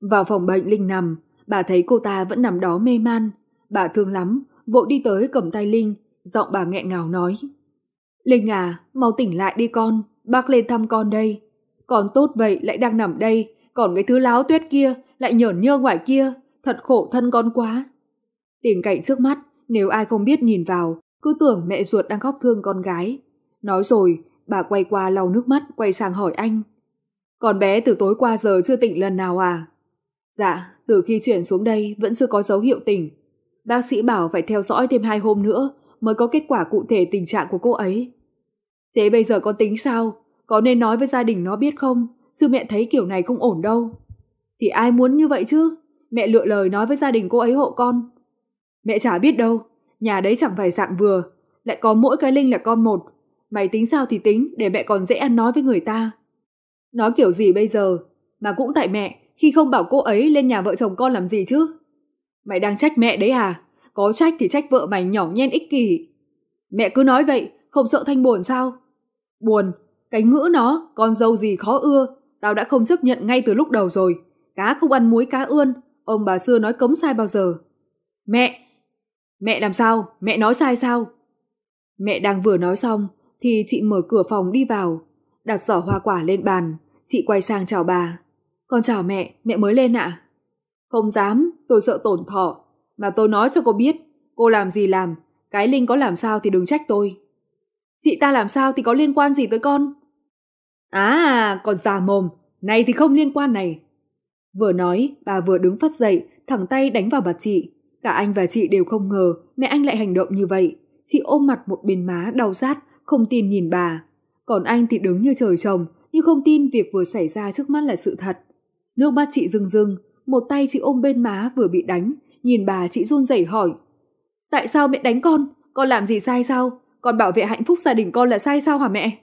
Vào phòng bệnh Linh nằm, bà thấy cô ta vẫn nằm đó mê man. Bà thương lắm, vội đi tới cầm tay Linh, giọng bà nghẹn ngào nói. Linh à, mau tỉnh lại đi con, bác lên thăm con đây. Con tốt vậy lại đang nằm đây, còn cái thứ láo tuyết kia lại nhởn nhơ ngoài kia, thật khổ thân con quá. Tình cảnh trước mắt, nếu ai không biết nhìn vào, cứ tưởng mẹ ruột đang khóc thương con gái. Nói rồi, bà quay qua lau nước mắt, quay sang hỏi anh. Con bé từ tối qua giờ chưa tỉnh lần nào à? Dạ, từ khi chuyển xuống đây vẫn chưa có dấu hiệu tỉnh. Bác sĩ bảo phải theo dõi thêm hai hôm nữa mới có kết quả cụ thể tình trạng của cô ấy. Thế bây giờ con tính sao? Có nên nói với gia đình nó biết không? Chứ mẹ thấy kiểu này không ổn đâu. Thì ai muốn như vậy chứ? Mẹ lựa lời nói với gia đình cô ấy hộ con. Mẹ chả biết đâu, nhà đấy chẳng phải dạng vừa, lại có mỗi cái Linh là con một. Mày tính sao thì tính để mẹ còn dễ ăn nói với người ta. Nói kiểu gì bây giờ, mà cũng tại mẹ, khi không bảo cô ấy lên nhà vợ chồng con làm gì chứ? Mày đang trách mẹ đấy à? Có trách thì trách vợ mày nhỏ nhen ích kỷ. Mẹ cứ nói vậy, không sợ Thanh buồn sao? Buồn, cái ngữ nó, con dâu gì khó ưa, tao đã không chấp nhận ngay từ lúc đầu rồi. Cá không ăn muối cá ươn, ông bà xưa nói cấm sai bao giờ. Mẹ, mẹ làm sao? Mẹ nói sai sao? Mẹ đang vừa nói xong, thì chị mở cửa phòng đi vào, đặt giỏ hoa quả lên bàn, chị quay sang chào bà. Con chào mẹ, mẹ mới lên ạ. À? Không dám, tôi sợ tổn thọ. Mà tôi nói cho cô biết, cô làm gì làm, cái Linh có làm sao thì đừng trách tôi. Chị ta làm sao thì có liên quan gì tới con? À, còn già mồm, này thì không liên quan này. Vừa nói, bà vừa đứng phát dậy, thẳng tay đánh vào bà chị. Cả anh và chị đều không ngờ mẹ anh lại hành động như vậy. Chị ôm mặt một bên má đau rát, không tin nhìn bà. Còn anh thì đứng như trời trồng, nhưng không tin việc vừa xảy ra trước mắt là sự thật. Nước mắt chị rừng rừng, một tay chị ôm bên má vừa bị đánh, nhìn bà chị run rẩy hỏi. Tại sao mẹ đánh con? Con làm gì sai sao? Con bảo vệ hạnh phúc gia đình con là sai sao hả mẹ?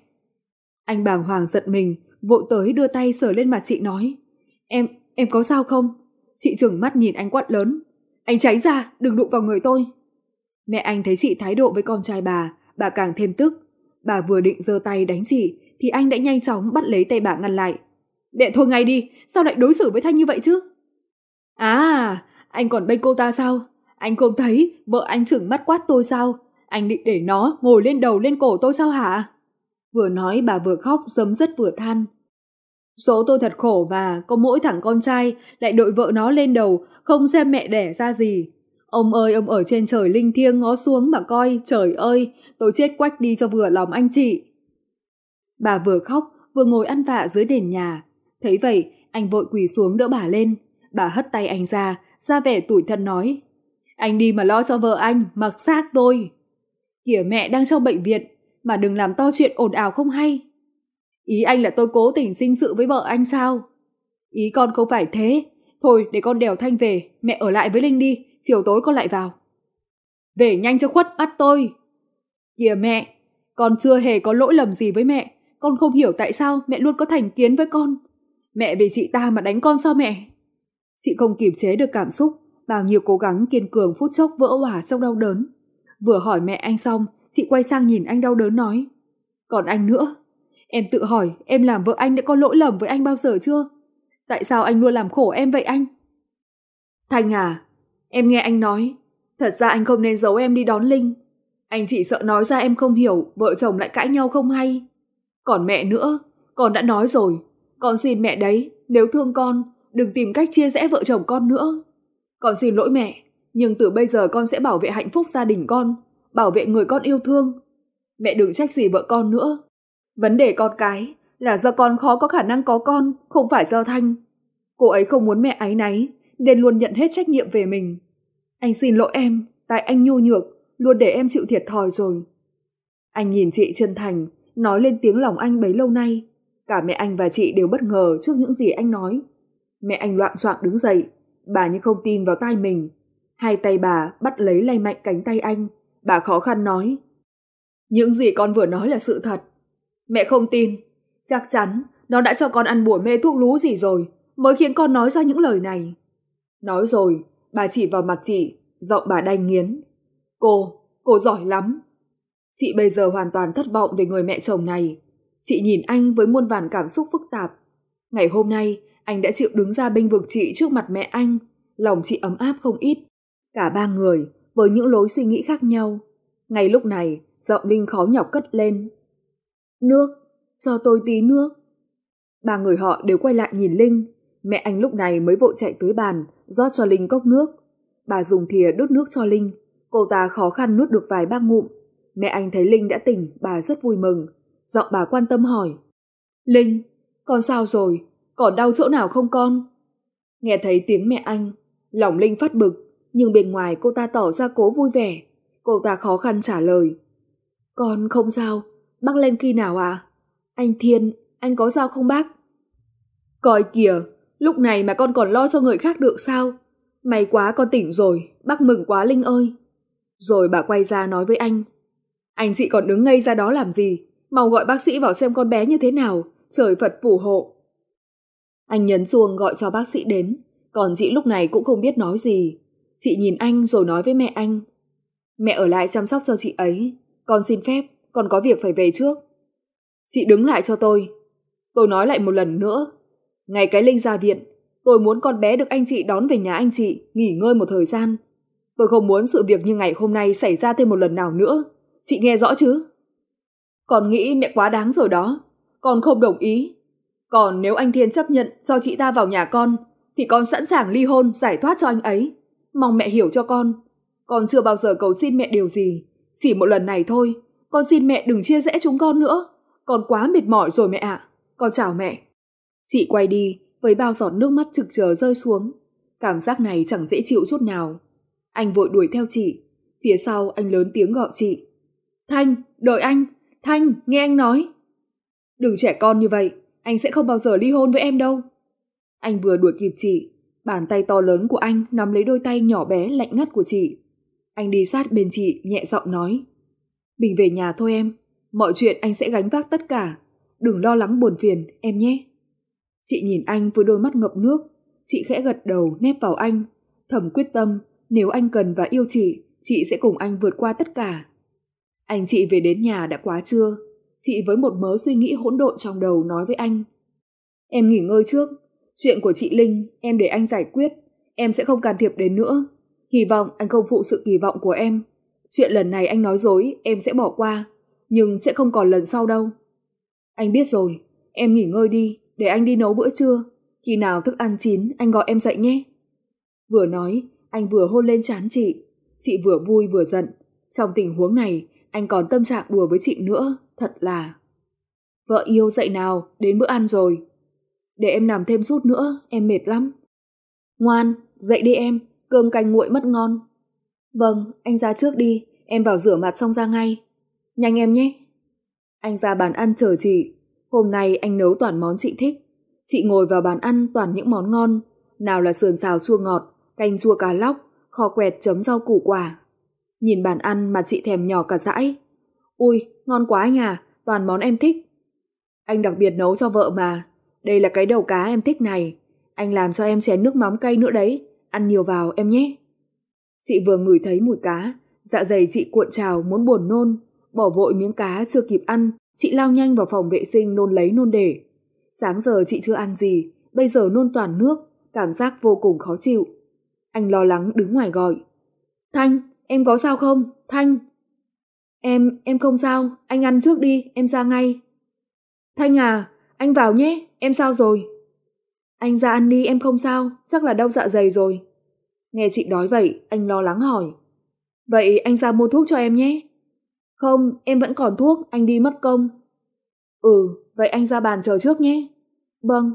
Anh bàng hoàng giật mình, vội tới đưa tay sờ lên mặt chị nói. Em, em có sao không? Chị trừng mắt nhìn anh quát lớn. Anh tránh ra, đừng đụng vào người tôi. Mẹ anh thấy chị thái độ với con trai bà, bà càng thêm tức. Bà vừa định giơ tay đánh chị, thì anh đã nhanh chóng bắt lấy tay bà ngăn lại, để thôi ngay đi, sao lại đối xử với Thanh như vậy chứ? À, anh còn bênh cô ta sao? Anh không thấy vợ anh chửng mắt quát tôi sao? Anh định để nó ngồi lên đầu lên cổ tôi sao hả? Vừa nói bà vừa khóc giấm rất vừa than. Số tôi thật khổ và có mỗi thằng con trai lại đội vợ nó lên đầu, không xem mẹ đẻ ra gì. Ông ơi, ông ở trên trời linh thiêng ngó xuống mà coi, trời ơi, tôi chết quách đi cho vừa lòng anh chị. Bà vừa khóc, vừa ngồi ăn vạ dưới đền nhà, Thấy vậy, anh vội quỳ xuống đỡ bà lên. Bà hất tay anh ra, ra vẻ tủi thân nói. Anh đi mà lo cho vợ anh, mặc xác tôi. Kìa mẹ đang trong bệnh viện, mà đừng làm to chuyện ồn ào không hay. Ý anh là tôi cố tình sinh sự với vợ anh sao? Ý con không phải thế. Thôi để con đèo Thanh về, mẹ ở lại với Linh đi, chiều tối con lại vào. Về nhanh cho khuất mắt tôi. Kìa mẹ, con chưa hề có lỗi lầm gì với mẹ, con không hiểu tại sao mẹ luôn có thành kiến với con. Mẹ vì chị ta mà đánh con sao mẹ? Chị không kiềm chế được cảm xúc, bao nhiêu cố gắng kiên cường phút chốc vỡ hỏa trong đau đớn. Vừa hỏi mẹ anh xong, chị quay sang nhìn anh đau đớn nói. Còn anh nữa, em tự hỏi em làm vợ anh đã có lỗi lầm với anh bao giờ chưa? Tại sao anh luôn làm khổ em vậy anh? Thanh à, em nghe anh nói, thật ra anh không nên giấu em đi đón Linh. Anh chỉ sợ nói ra em không hiểu, vợ chồng lại cãi nhau không hay. Còn mẹ nữa, con đã nói rồi, con xin mẹ đấy, nếu thương con, đừng tìm cách chia rẽ vợ chồng con nữa. Con xin lỗi mẹ, nhưng từ bây giờ con sẽ bảo vệ hạnh phúc gia đình con, bảo vệ người con yêu thương. Mẹ đừng trách gì vợ con nữa. Vấn đề con cái là do con khó có khả năng có con, không phải do Thanh. Cô ấy không muốn mẹ áy náy, nên luôn nhận hết trách nhiệm về mình. Anh xin lỗi em, tại anh nhu nhược, luôn để em chịu thiệt thòi rồi. Anh nhìn chị chân thành, nói lên tiếng lòng anh bấy lâu nay, Cả mẹ anh và chị đều bất ngờ trước những gì anh nói. Mẹ anh loạn choạng đứng dậy, bà như không tin vào tai mình. Hai tay bà bắt lấy lay mạnh cánh tay anh, bà khó khăn nói. Những gì con vừa nói là sự thật. Mẹ không tin, chắc chắn nó đã cho con ăn bùa mê thuốc lú gì rồi, mới khiến con nói ra những lời này. Nói rồi, bà chỉ vào mặt chị, giọng bà đanh nghiến. Cô, cô giỏi lắm. Chị bây giờ hoàn toàn thất vọng về người mẹ chồng này. Chị nhìn anh với muôn vàn cảm xúc phức tạp. Ngày hôm nay, anh đã chịu đứng ra bênh vực chị trước mặt mẹ anh. Lòng chị ấm áp không ít. Cả ba người, với những lối suy nghĩ khác nhau. Ngay lúc này, giọng Linh khó nhọc cất lên. Nước, cho tôi tí nước. Ba người họ đều quay lại nhìn Linh. Mẹ anh lúc này mới vội chạy tới bàn, rót cho Linh cốc nước. Bà dùng thìa đút nước cho Linh. Cô ta khó khăn nuốt được vài bát ngụm. Mẹ anh thấy Linh đã tỉnh, bà rất vui mừng giọng bà quan tâm hỏi. Linh, con sao rồi? Còn đau chỗ nào không con? Nghe thấy tiếng mẹ anh, lòng Linh phát bực, nhưng bên ngoài cô ta tỏ ra cố vui vẻ. Cô ta khó khăn trả lời. Con không sao, bác lên khi nào à? Anh Thiên, anh có sao không bác? Coi kìa, lúc này mà con còn lo cho người khác được sao? May quá con tỉnh rồi, bác mừng quá Linh ơi. Rồi bà quay ra nói với anh. Anh chị còn đứng ngây ra đó làm gì? mau gọi bác sĩ vào xem con bé như thế nào, trời Phật phù hộ. Anh nhấn chuông gọi cho bác sĩ đến, còn chị lúc này cũng không biết nói gì. Chị nhìn anh rồi nói với mẹ anh. Mẹ ở lại chăm sóc cho chị ấy, con xin phép, con có việc phải về trước. Chị đứng lại cho tôi. Tôi nói lại một lần nữa. Ngày cái Linh ra viện, tôi muốn con bé được anh chị đón về nhà anh chị, nghỉ ngơi một thời gian. Tôi không muốn sự việc như ngày hôm nay xảy ra thêm một lần nào nữa. Chị nghe rõ chứ? Còn nghĩ mẹ quá đáng rồi đó, con không đồng ý. Còn nếu anh Thiên chấp nhận cho chị ta vào nhà con, thì con sẵn sàng ly hôn giải thoát cho anh ấy. Mong mẹ hiểu cho con. Con chưa bao giờ cầu xin mẹ điều gì, chỉ một lần này thôi. Con xin mẹ đừng chia rẽ chúng con nữa. Con quá mệt mỏi rồi mẹ ạ. Con chào mẹ. Chị quay đi với bao giọt nước mắt trực chờ rơi xuống. Cảm giác này chẳng dễ chịu chút nào. Anh vội đuổi theo chị. Phía sau anh lớn tiếng gọi chị. Thanh, đợi anh. Thanh, nghe anh nói. Đừng trẻ con như vậy, anh sẽ không bao giờ ly hôn với em đâu. Anh vừa đuổi kịp chị, bàn tay to lớn của anh nắm lấy đôi tay nhỏ bé lạnh ngắt của chị. Anh đi sát bên chị, nhẹ giọng nói. Mình về nhà thôi em, mọi chuyện anh sẽ gánh vác tất cả. Đừng lo lắng buồn phiền, em nhé. Chị nhìn anh với đôi mắt ngập nước, chị khẽ gật đầu nép vào anh, thầm quyết tâm nếu anh cần và yêu chị, chị sẽ cùng anh vượt qua tất cả. Anh chị về đến nhà đã quá trưa, chị với một mớ suy nghĩ hỗn độn trong đầu nói với anh. Em nghỉ ngơi trước, chuyện của chị Linh em để anh giải quyết, em sẽ không can thiệp đến nữa. Hy vọng anh không phụ sự kỳ vọng của em. Chuyện lần này anh nói dối em sẽ bỏ qua, nhưng sẽ không còn lần sau đâu. Anh biết rồi, em nghỉ ngơi đi, để anh đi nấu bữa trưa. Khi nào thức ăn chín anh gọi em dậy nhé. Vừa nói, anh vừa hôn lên trán chị, chị vừa vui vừa giận. Trong tình huống này, anh còn tâm trạng đùa với chị nữa, thật là. Vợ yêu dậy nào, đến bữa ăn rồi. Để em nằm thêm chút nữa, em mệt lắm. Ngoan, dậy đi em, cơm canh nguội mất ngon. Vâng, anh ra trước đi, em vào rửa mặt xong ra ngay. Nhanh em nhé. Anh ra bàn ăn chờ chị, hôm nay anh nấu toàn món chị thích. Chị ngồi vào bàn ăn toàn những món ngon, nào là sườn xào chua ngọt, canh chua cá lóc, kho quẹt chấm rau củ quả, Nhìn bàn ăn mà chị thèm nhỏ cả dãi. Ui, ngon quá anh à, toàn món em thích. Anh đặc biệt nấu cho vợ mà. Đây là cái đầu cá em thích này. Anh làm cho em chén nước mắm cay nữa đấy. Ăn nhiều vào em nhé. Chị vừa ngửi thấy mùi cá, dạ dày chị cuộn trào muốn buồn nôn. Bỏ vội miếng cá chưa kịp ăn, chị lao nhanh vào phòng vệ sinh nôn lấy nôn để. Sáng giờ chị chưa ăn gì, bây giờ nôn toàn nước, cảm giác vô cùng khó chịu. Anh lo lắng đứng ngoài gọi. Thanh, em có sao không, Thanh? Em, em không sao, anh ăn trước đi, em ra ngay. Thanh à, anh vào nhé, em sao rồi? Anh ra ăn đi, em không sao, chắc là đau dạ dày rồi. Nghe chị đói vậy, anh lo lắng hỏi. Vậy anh ra mua thuốc cho em nhé. Không, em vẫn còn thuốc, anh đi mất công. Ừ, vậy anh ra bàn chờ trước nhé. Vâng.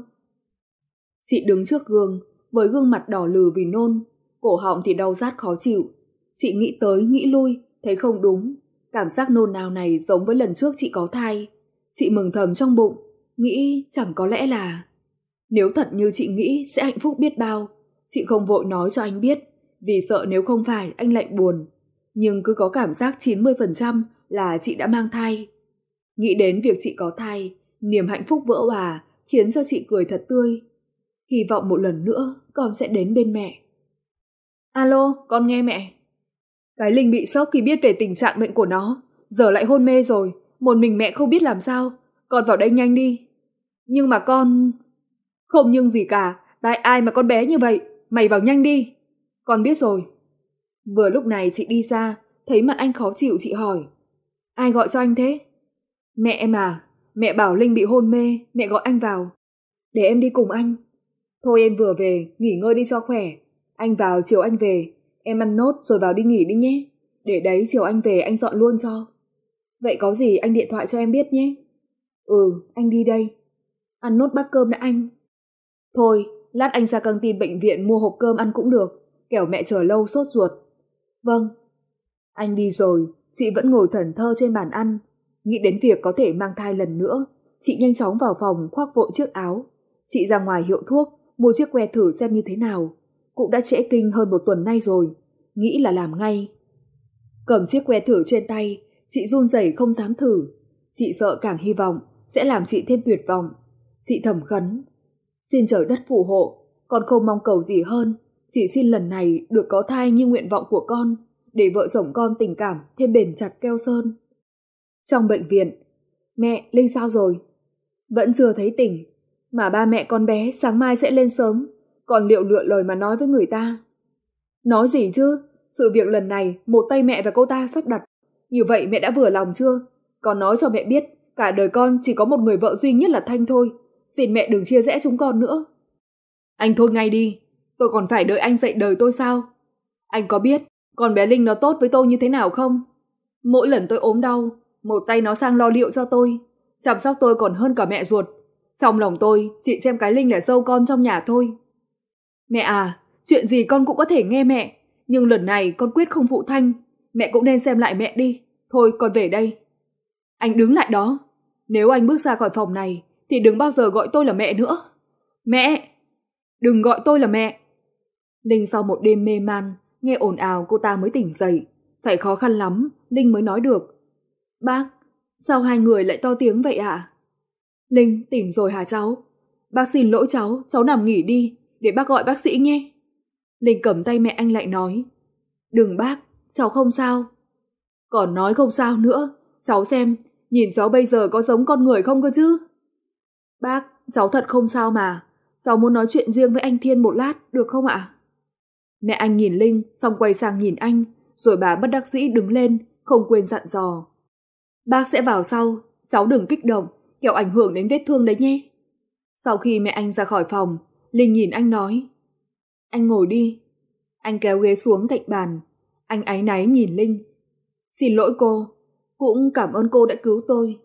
Chị đứng trước gương, với gương mặt đỏ lừ vì nôn, cổ họng thì đau rát khó chịu, Chị nghĩ tới, nghĩ lui, thấy không đúng. Cảm giác nôn nào này giống với lần trước chị có thai. Chị mừng thầm trong bụng, nghĩ chẳng có lẽ là... Nếu thật như chị nghĩ sẽ hạnh phúc biết bao, chị không vội nói cho anh biết, vì sợ nếu không phải anh lại buồn. Nhưng cứ có cảm giác 90% là chị đã mang thai. Nghĩ đến việc chị có thai, niềm hạnh phúc vỡ hòa khiến cho chị cười thật tươi. Hy vọng một lần nữa con sẽ đến bên mẹ. Alo, con nghe mẹ. Cái Linh bị sốc khi biết về tình trạng bệnh của nó, giờ lại hôn mê rồi, một mình mẹ không biết làm sao, con vào đây nhanh đi. Nhưng mà con... Không nhưng gì cả, tại ai mà con bé như vậy, mày vào nhanh đi. Con biết rồi. Vừa lúc này chị đi ra, thấy mặt anh khó chịu chị hỏi. Ai gọi cho anh thế? Mẹ em à, mẹ bảo Linh bị hôn mê, mẹ gọi anh vào. Để em đi cùng anh. Thôi em vừa về, nghỉ ngơi đi cho khỏe. Anh vào chiều anh về, Em ăn nốt rồi vào đi nghỉ đi nhé. Để đấy chiều anh về anh dọn luôn cho. Vậy có gì anh điện thoại cho em biết nhé. Ừ, anh đi đây. Ăn nốt bát cơm đã anh. Thôi, lát anh ra căng tin bệnh viện mua hộp cơm ăn cũng được. Kẻo mẹ chờ lâu sốt ruột. Vâng. Anh đi rồi, chị vẫn ngồi thẩn thơ trên bàn ăn. Nghĩ đến việc có thể mang thai lần nữa, chị nhanh chóng vào phòng khoác vội chiếc áo. Chị ra ngoài hiệu thuốc, mua chiếc que thử xem như thế nào cũng đã trễ kinh hơn một tuần nay rồi, nghĩ là làm ngay. Cầm chiếc que thử trên tay, chị run rẩy không dám thử. Chị sợ càng hy vọng sẽ làm chị thêm tuyệt vọng. Chị thầm khấn. Xin trời đất phù hộ, con không mong cầu gì hơn. Chị xin lần này được có thai như nguyện vọng của con, để vợ chồng con tình cảm thêm bền chặt keo sơn. Trong bệnh viện, mẹ, Linh sao rồi? Vẫn chưa thấy tỉnh, mà ba mẹ con bé sáng mai sẽ lên sớm còn liệu lựa lời mà nói với người ta. Nói gì chứ, sự việc lần này một tay mẹ và cô ta sắp đặt, như vậy mẹ đã vừa lòng chưa? còn nói cho mẹ biết, cả đời con chỉ có một người vợ duy nhất là Thanh thôi, xin mẹ đừng chia rẽ chúng con nữa. Anh thôi ngay đi, tôi còn phải đợi anh dạy đời tôi sao? Anh có biết con bé Linh nó tốt với tôi như thế nào không? Mỗi lần tôi ốm đau, một tay nó sang lo liệu cho tôi, chăm sóc tôi còn hơn cả mẹ ruột. Trong lòng tôi, chị xem cái Linh là dâu con trong nhà thôi. Mẹ à, chuyện gì con cũng có thể nghe mẹ, nhưng lần này con quyết không phụ Thanh, mẹ cũng nên xem lại mẹ đi. Thôi con về đây. Anh đứng lại đó, nếu anh bước ra khỏi phòng này thì đừng bao giờ gọi tôi là mẹ nữa. Mẹ, đừng gọi tôi là mẹ. Linh sau một đêm mê man, nghe ồn ào cô ta mới tỉnh dậy, phải khó khăn lắm Linh mới nói được. "Bác, sao hai người lại to tiếng vậy ạ?" À? "Linh, tỉnh rồi hả cháu? Bác xin lỗi cháu, cháu nằm nghỉ đi, để bác gọi bác sĩ nhé. Linh cầm tay mẹ anh lại nói. Đừng bác, cháu không sao. Còn nói không sao nữa, cháu xem, nhìn cháu bây giờ có giống con người không cơ chứ? Bác, cháu thật không sao mà, cháu muốn nói chuyện riêng với anh Thiên một lát, được không ạ? Mẹ anh nhìn Linh, xong quay sang nhìn anh, rồi bà bất đắc dĩ đứng lên, không quên dặn dò. Bác sẽ vào sau, cháu đừng kích động, kẻo ảnh hưởng đến vết thương đấy nhé. Sau khi mẹ anh ra khỏi phòng, Linh nhìn anh nói. Anh ngồi đi. Anh kéo ghế xuống cạnh bàn. Anh áy náy nhìn Linh. Xin lỗi cô, cũng cảm ơn cô đã cứu tôi.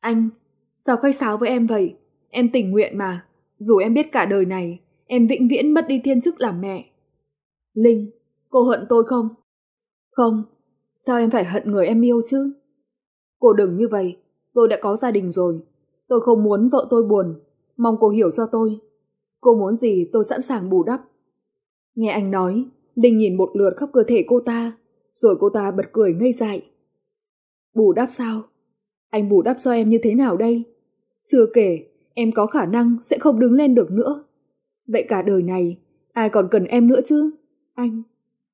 Anh, sao khách sáo với em vậy? Em tình nguyện mà, dù em biết cả đời này, em vĩnh viễn mất đi thiên chức làm mẹ. Linh, cô hận tôi không? Không, sao em phải hận người em yêu chứ? Cô đừng như vậy, tôi đã có gia đình rồi. Tôi không muốn vợ tôi buồn, mong cô hiểu cho tôi. Cô muốn gì tôi sẵn sàng bù đắp. Nghe anh nói, Đinh nhìn một lượt khắp cơ thể cô ta, rồi cô ta bật cười ngây dại. Bù đắp sao? Anh bù đắp cho em như thế nào đây? Chưa kể, em có khả năng sẽ không đứng lên được nữa. Vậy cả đời này, ai còn cần em nữa chứ? Anh,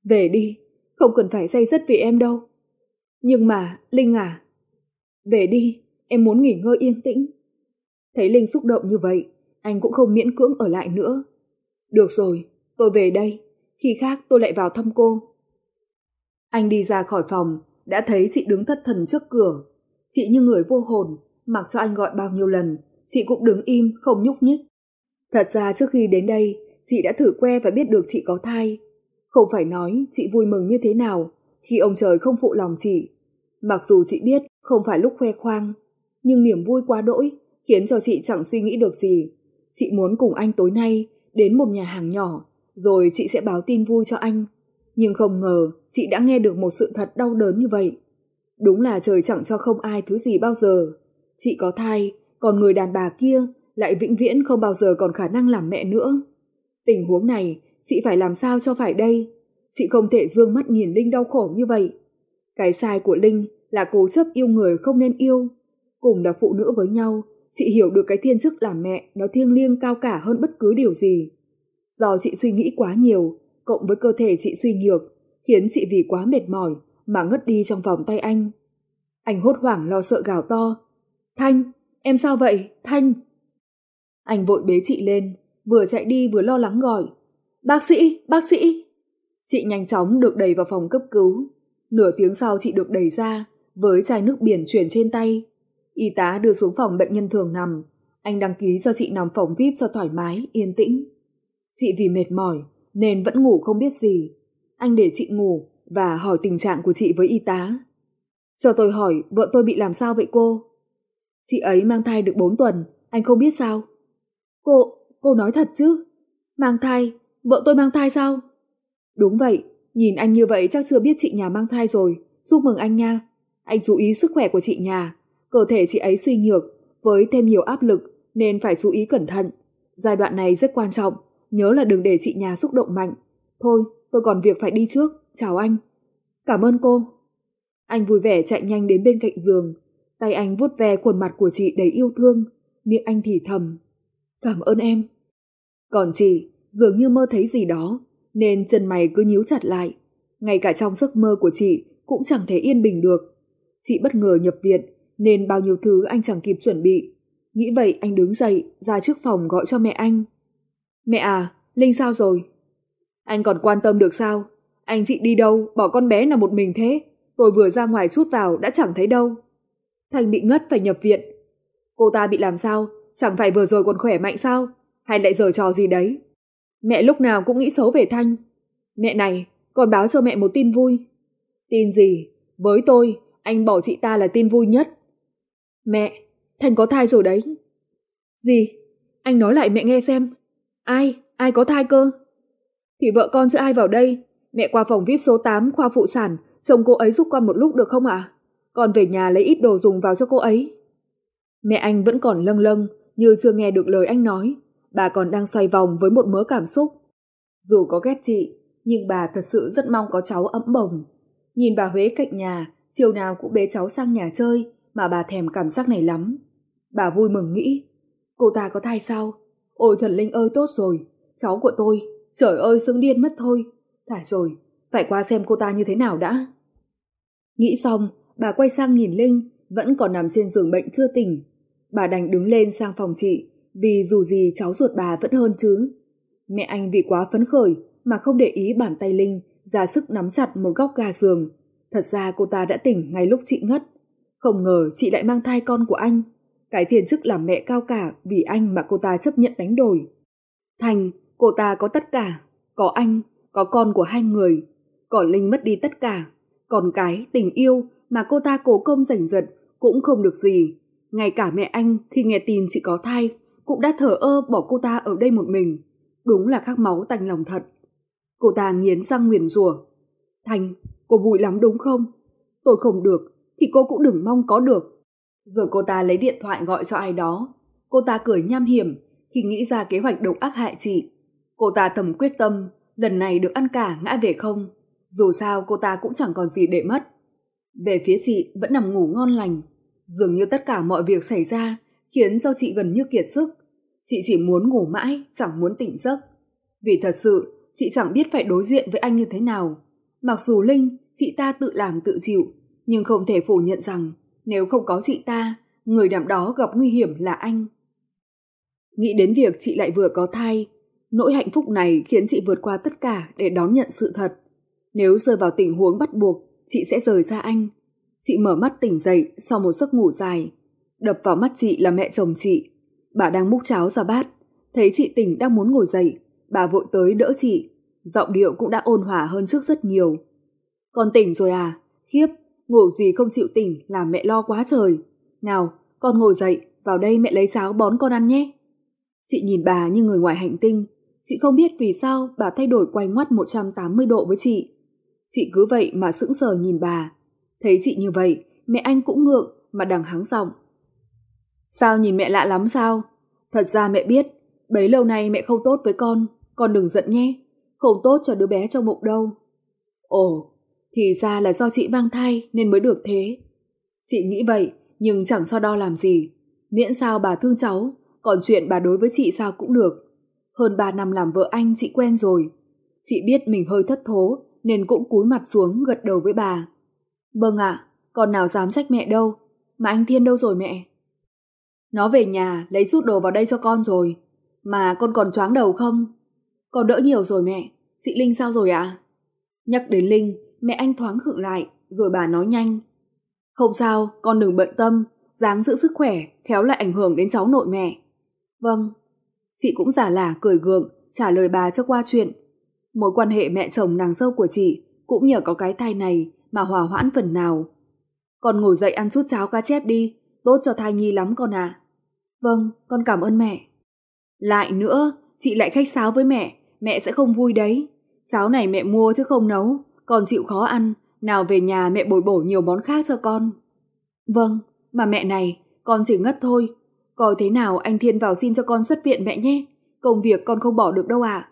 về đi, không cần phải dây dứt vì em đâu. Nhưng mà, Linh à, về đi, em muốn nghỉ ngơi yên tĩnh. Thấy Linh xúc động như vậy, anh cũng không miễn cưỡng ở lại nữa. Được rồi, tôi về đây, khi khác tôi lại vào thăm cô. Anh đi ra khỏi phòng, đã thấy chị đứng thất thần trước cửa. Chị như người vô hồn, mặc cho anh gọi bao nhiêu lần, chị cũng đứng im không nhúc nhích. Thật ra trước khi đến đây, chị đã thử que và biết được chị có thai. Không phải nói chị vui mừng như thế nào khi ông trời không phụ lòng chị. Mặc dù chị biết không phải lúc khoe khoang, nhưng niềm vui quá đỗi khiến cho chị chẳng suy nghĩ được gì Chị muốn cùng anh tối nay đến một nhà hàng nhỏ, rồi chị sẽ báo tin vui cho anh. Nhưng không ngờ chị đã nghe được một sự thật đau đớn như vậy. Đúng là trời chẳng cho không ai thứ gì bao giờ. Chị có thai, còn người đàn bà kia lại vĩnh viễn không bao giờ còn khả năng làm mẹ nữa. Tình huống này, chị phải làm sao cho phải đây? Chị không thể dương mắt nhìn Linh đau khổ như vậy. Cái sai của Linh là cố chấp yêu người không nên yêu. Cùng là phụ nữ với nhau, chị hiểu được cái thiên chức làm mẹ nó thiêng liêng cao cả hơn bất cứ điều gì. Do chị suy nghĩ quá nhiều, cộng với cơ thể chị suy nhược, khiến chị vì quá mệt mỏi mà ngất đi trong vòng tay anh. Anh hốt hoảng lo sợ gào to. Thanh, em sao vậy, Thanh? Anh vội bế chị lên, vừa chạy đi vừa lo lắng gọi. Bác sĩ, bác sĩ! Chị nhanh chóng được đẩy vào phòng cấp cứu. Nửa tiếng sau chị được đẩy ra, với chai nước biển chuyển trên tay. Y tá đưa xuống phòng bệnh nhân thường nằm. Anh đăng ký cho chị nằm phòng VIP cho thoải mái, yên tĩnh. Chị vì mệt mỏi nên vẫn ngủ không biết gì. Anh để chị ngủ và hỏi tình trạng của chị với y tá. Cho tôi hỏi vợ tôi bị làm sao vậy cô? Chị ấy mang thai được 4 tuần, anh không biết sao? Cô, cô nói thật chứ? Mang thai, vợ tôi mang thai sao? Đúng vậy, nhìn anh như vậy chắc chưa biết chị nhà mang thai rồi. Chúc mừng anh nha. Anh chú ý sức khỏe của chị nhà, cơ thể chị ấy suy nhược, với thêm nhiều áp lực nên phải chú ý cẩn thận. Giai đoạn này rất quan trọng, nhớ là đừng để chị nhà xúc động mạnh. Thôi, tôi còn việc phải đi trước, chào anh. Cảm ơn cô. Anh vui vẻ chạy nhanh đến bên cạnh giường, tay anh vuốt ve khuôn mặt của chị đầy yêu thương, miệng anh thì thầm. Cảm ơn em. Còn chị, dường như mơ thấy gì đó, nên chân mày cứ nhíu chặt lại. Ngay cả trong giấc mơ của chị cũng chẳng thể yên bình được. Chị bất ngờ nhập viện nên bao nhiêu thứ anh chẳng kịp chuẩn bị. Nghĩ vậy anh đứng dậy, ra trước phòng gọi cho mẹ anh. Mẹ à, Linh sao rồi? Anh còn quan tâm được sao? Anh chị đi đâu, bỏ con bé nằm một mình thế? Tôi vừa ra ngoài chút vào đã chẳng thấy đâu. Thành bị ngất phải nhập viện. Cô ta bị làm sao? Chẳng phải vừa rồi còn khỏe mạnh sao? Hay lại giở trò gì đấy? Mẹ lúc nào cũng nghĩ xấu về Thanh. Mẹ này, con báo cho mẹ một tin vui. Tin gì? Với tôi, anh bỏ chị ta là tin vui nhất. Mẹ, Thành có thai rồi đấy. Gì? Anh nói lại mẹ nghe xem. Ai? Ai có thai cơ? Thì vợ con chứ ai vào đây. Mẹ qua phòng VIP số 8 khoa phụ sản, chồng cô ấy giúp con một lúc được không ạ? À? Con về nhà lấy ít đồ dùng vào cho cô ấy. Mẹ anh vẫn còn lâng lâng, như chưa nghe được lời anh nói. Bà còn đang xoay vòng với một mớ cảm xúc. Dù có ghét chị, nhưng bà thật sự rất mong có cháu ấm bồng. Nhìn bà Huế cạnh nhà, chiều nào cũng bế cháu sang nhà chơi, mà bà thèm cảm giác này lắm. Bà vui mừng nghĩ, cô ta có thai sao? Ôi thần linh ơi tốt rồi, cháu của tôi, trời ơi xứng điên mất thôi. Thả rồi, phải qua xem cô ta như thế nào đã. Nghĩ xong, bà quay sang nhìn Linh, vẫn còn nằm trên giường bệnh thưa tỉnh. Bà đành đứng lên sang phòng chị, vì dù gì cháu ruột bà vẫn hơn chứ. Mẹ anh vì quá phấn khởi mà không để ý bàn tay Linh, ra sức nắm chặt một góc ga giường. Thật ra cô ta đã tỉnh ngay lúc chị ngất. Không ngờ chị lại mang thai con của anh. Cái thiên chức làm mẹ cao cả vì anh mà cô ta chấp nhận đánh đổi. Thành, cô ta có tất cả. Có anh, có con của hai người. Còn Linh mất đi tất cả. Còn cái, tình yêu mà cô ta cố công giành giật cũng không được gì. Ngay cả mẹ anh khi nghe tin chị có thai cũng đã thở ơ bỏ cô ta ở đây một mình. Đúng là khắc máu tành lòng thật. Cô ta nghiến răng nguyền rủa. Thành, cô vui lắm đúng không? Tôi không được, thì cô cũng đừng mong có được. Rồi cô ta lấy điện thoại gọi cho ai đó. Cô ta cười nham hiểm khi nghĩ ra kế hoạch độc ác hại chị. Cô ta thầm quyết tâm, lần này được ăn cả ngã về không. Dù sao cô ta cũng chẳng còn gì để mất. Về phía chị vẫn nằm ngủ ngon lành. Dường như tất cả mọi việc xảy ra khiến cho chị gần như kiệt sức. Chị chỉ muốn ngủ mãi, chẳng muốn tỉnh giấc. Vì thật sự, chị chẳng biết phải đối diện với anh như thế nào. Mặc dù Linh, chị ta tự làm tự chịu, nhưng không thể phủ nhận rằng nếu không có chị ta, người đảm đó gặp nguy hiểm là anh. Nghĩ đến việc chị lại vừa có thai, nỗi hạnh phúc này khiến chị vượt qua tất cả để đón nhận sự thật. Nếu rơi vào tình huống bắt buộc, chị sẽ rời xa anh. Chị mở mắt tỉnh dậy sau một giấc ngủ dài. Đập vào mắt chị là mẹ chồng chị. Bà đang múc cháo ra bát. Thấy chị tỉnh đang muốn ngồi dậy, bà vội tới đỡ chị. Giọng điệu cũng đã ôn hòa hơn trước rất nhiều. Con tỉnh rồi à? Khiếp, ngủ gì không chịu tỉnh làm mẹ lo quá trời. Nào, con ngồi dậy, vào đây mẹ lấy cháo bón con ăn nhé. Chị nhìn bà như người ngoài hành tinh, chị không biết vì sao bà thay đổi quay ngoắt 180 độ với chị. Chị cứ vậy mà sững sờ nhìn bà. Thấy chị như vậy, mẹ anh cũng ngượng mà đằng háng giọng. Sao nhìn mẹ lạ lắm sao? Thật ra mẹ biết, bấy lâu nay mẹ không tốt với con, con đừng giận nhé. Không tốt cho đứa bé trong bụng đâu. Ồ, thì ra là do chị mang thai nên mới được thế. Chị nghĩ vậy, nhưng chẳng so đo làm gì. Miễn sao bà thương cháu, còn chuyện bà đối với chị sao cũng được. Hơn 3 năm làm vợ anh chị quen rồi. Chị biết mình hơi thất thố nên cũng cúi mặt xuống gật đầu với bà. Vâng ạ, à, còn nào dám trách mẹ đâu. Mà anh Thiên đâu rồi mẹ? Nó về nhà lấy rút đồ vào đây cho con rồi. Mà con còn choáng đầu không? Con đỡ nhiều rồi mẹ. Chị Linh sao rồi ạ? À? Nhắc đến Linh, mẹ anh thoáng khựng lại, rồi bà nói nhanh. Không sao, con đừng bận tâm, dáng giữ sức khỏe, khéo lại ảnh hưởng đến cháu nội mẹ. Vâng. Chị cũng giả lả cười gượng, trả lời bà cho qua chuyện. Mối quan hệ mẹ chồng nàng dâu của chị cũng nhờ có cái thai này mà hòa hoãn phần nào. Con ngồi dậy ăn chút cháo cá chép đi, tốt cho thai nhi lắm con ạ. À. Vâng, con cảm ơn mẹ. Lại nữa, chị lại khách sáo với mẹ, mẹ sẽ không vui đấy. Cháo này mẹ mua chứ không nấu, con chịu khó ăn, nào về nhà mẹ bồi bổ nhiều món khác cho con. Vâng, mà mẹ này, con chỉ ngất thôi. Coi thế nào anh Thiên vào xin cho con xuất viện mẹ nhé. Công việc con không bỏ được đâu ạ. À.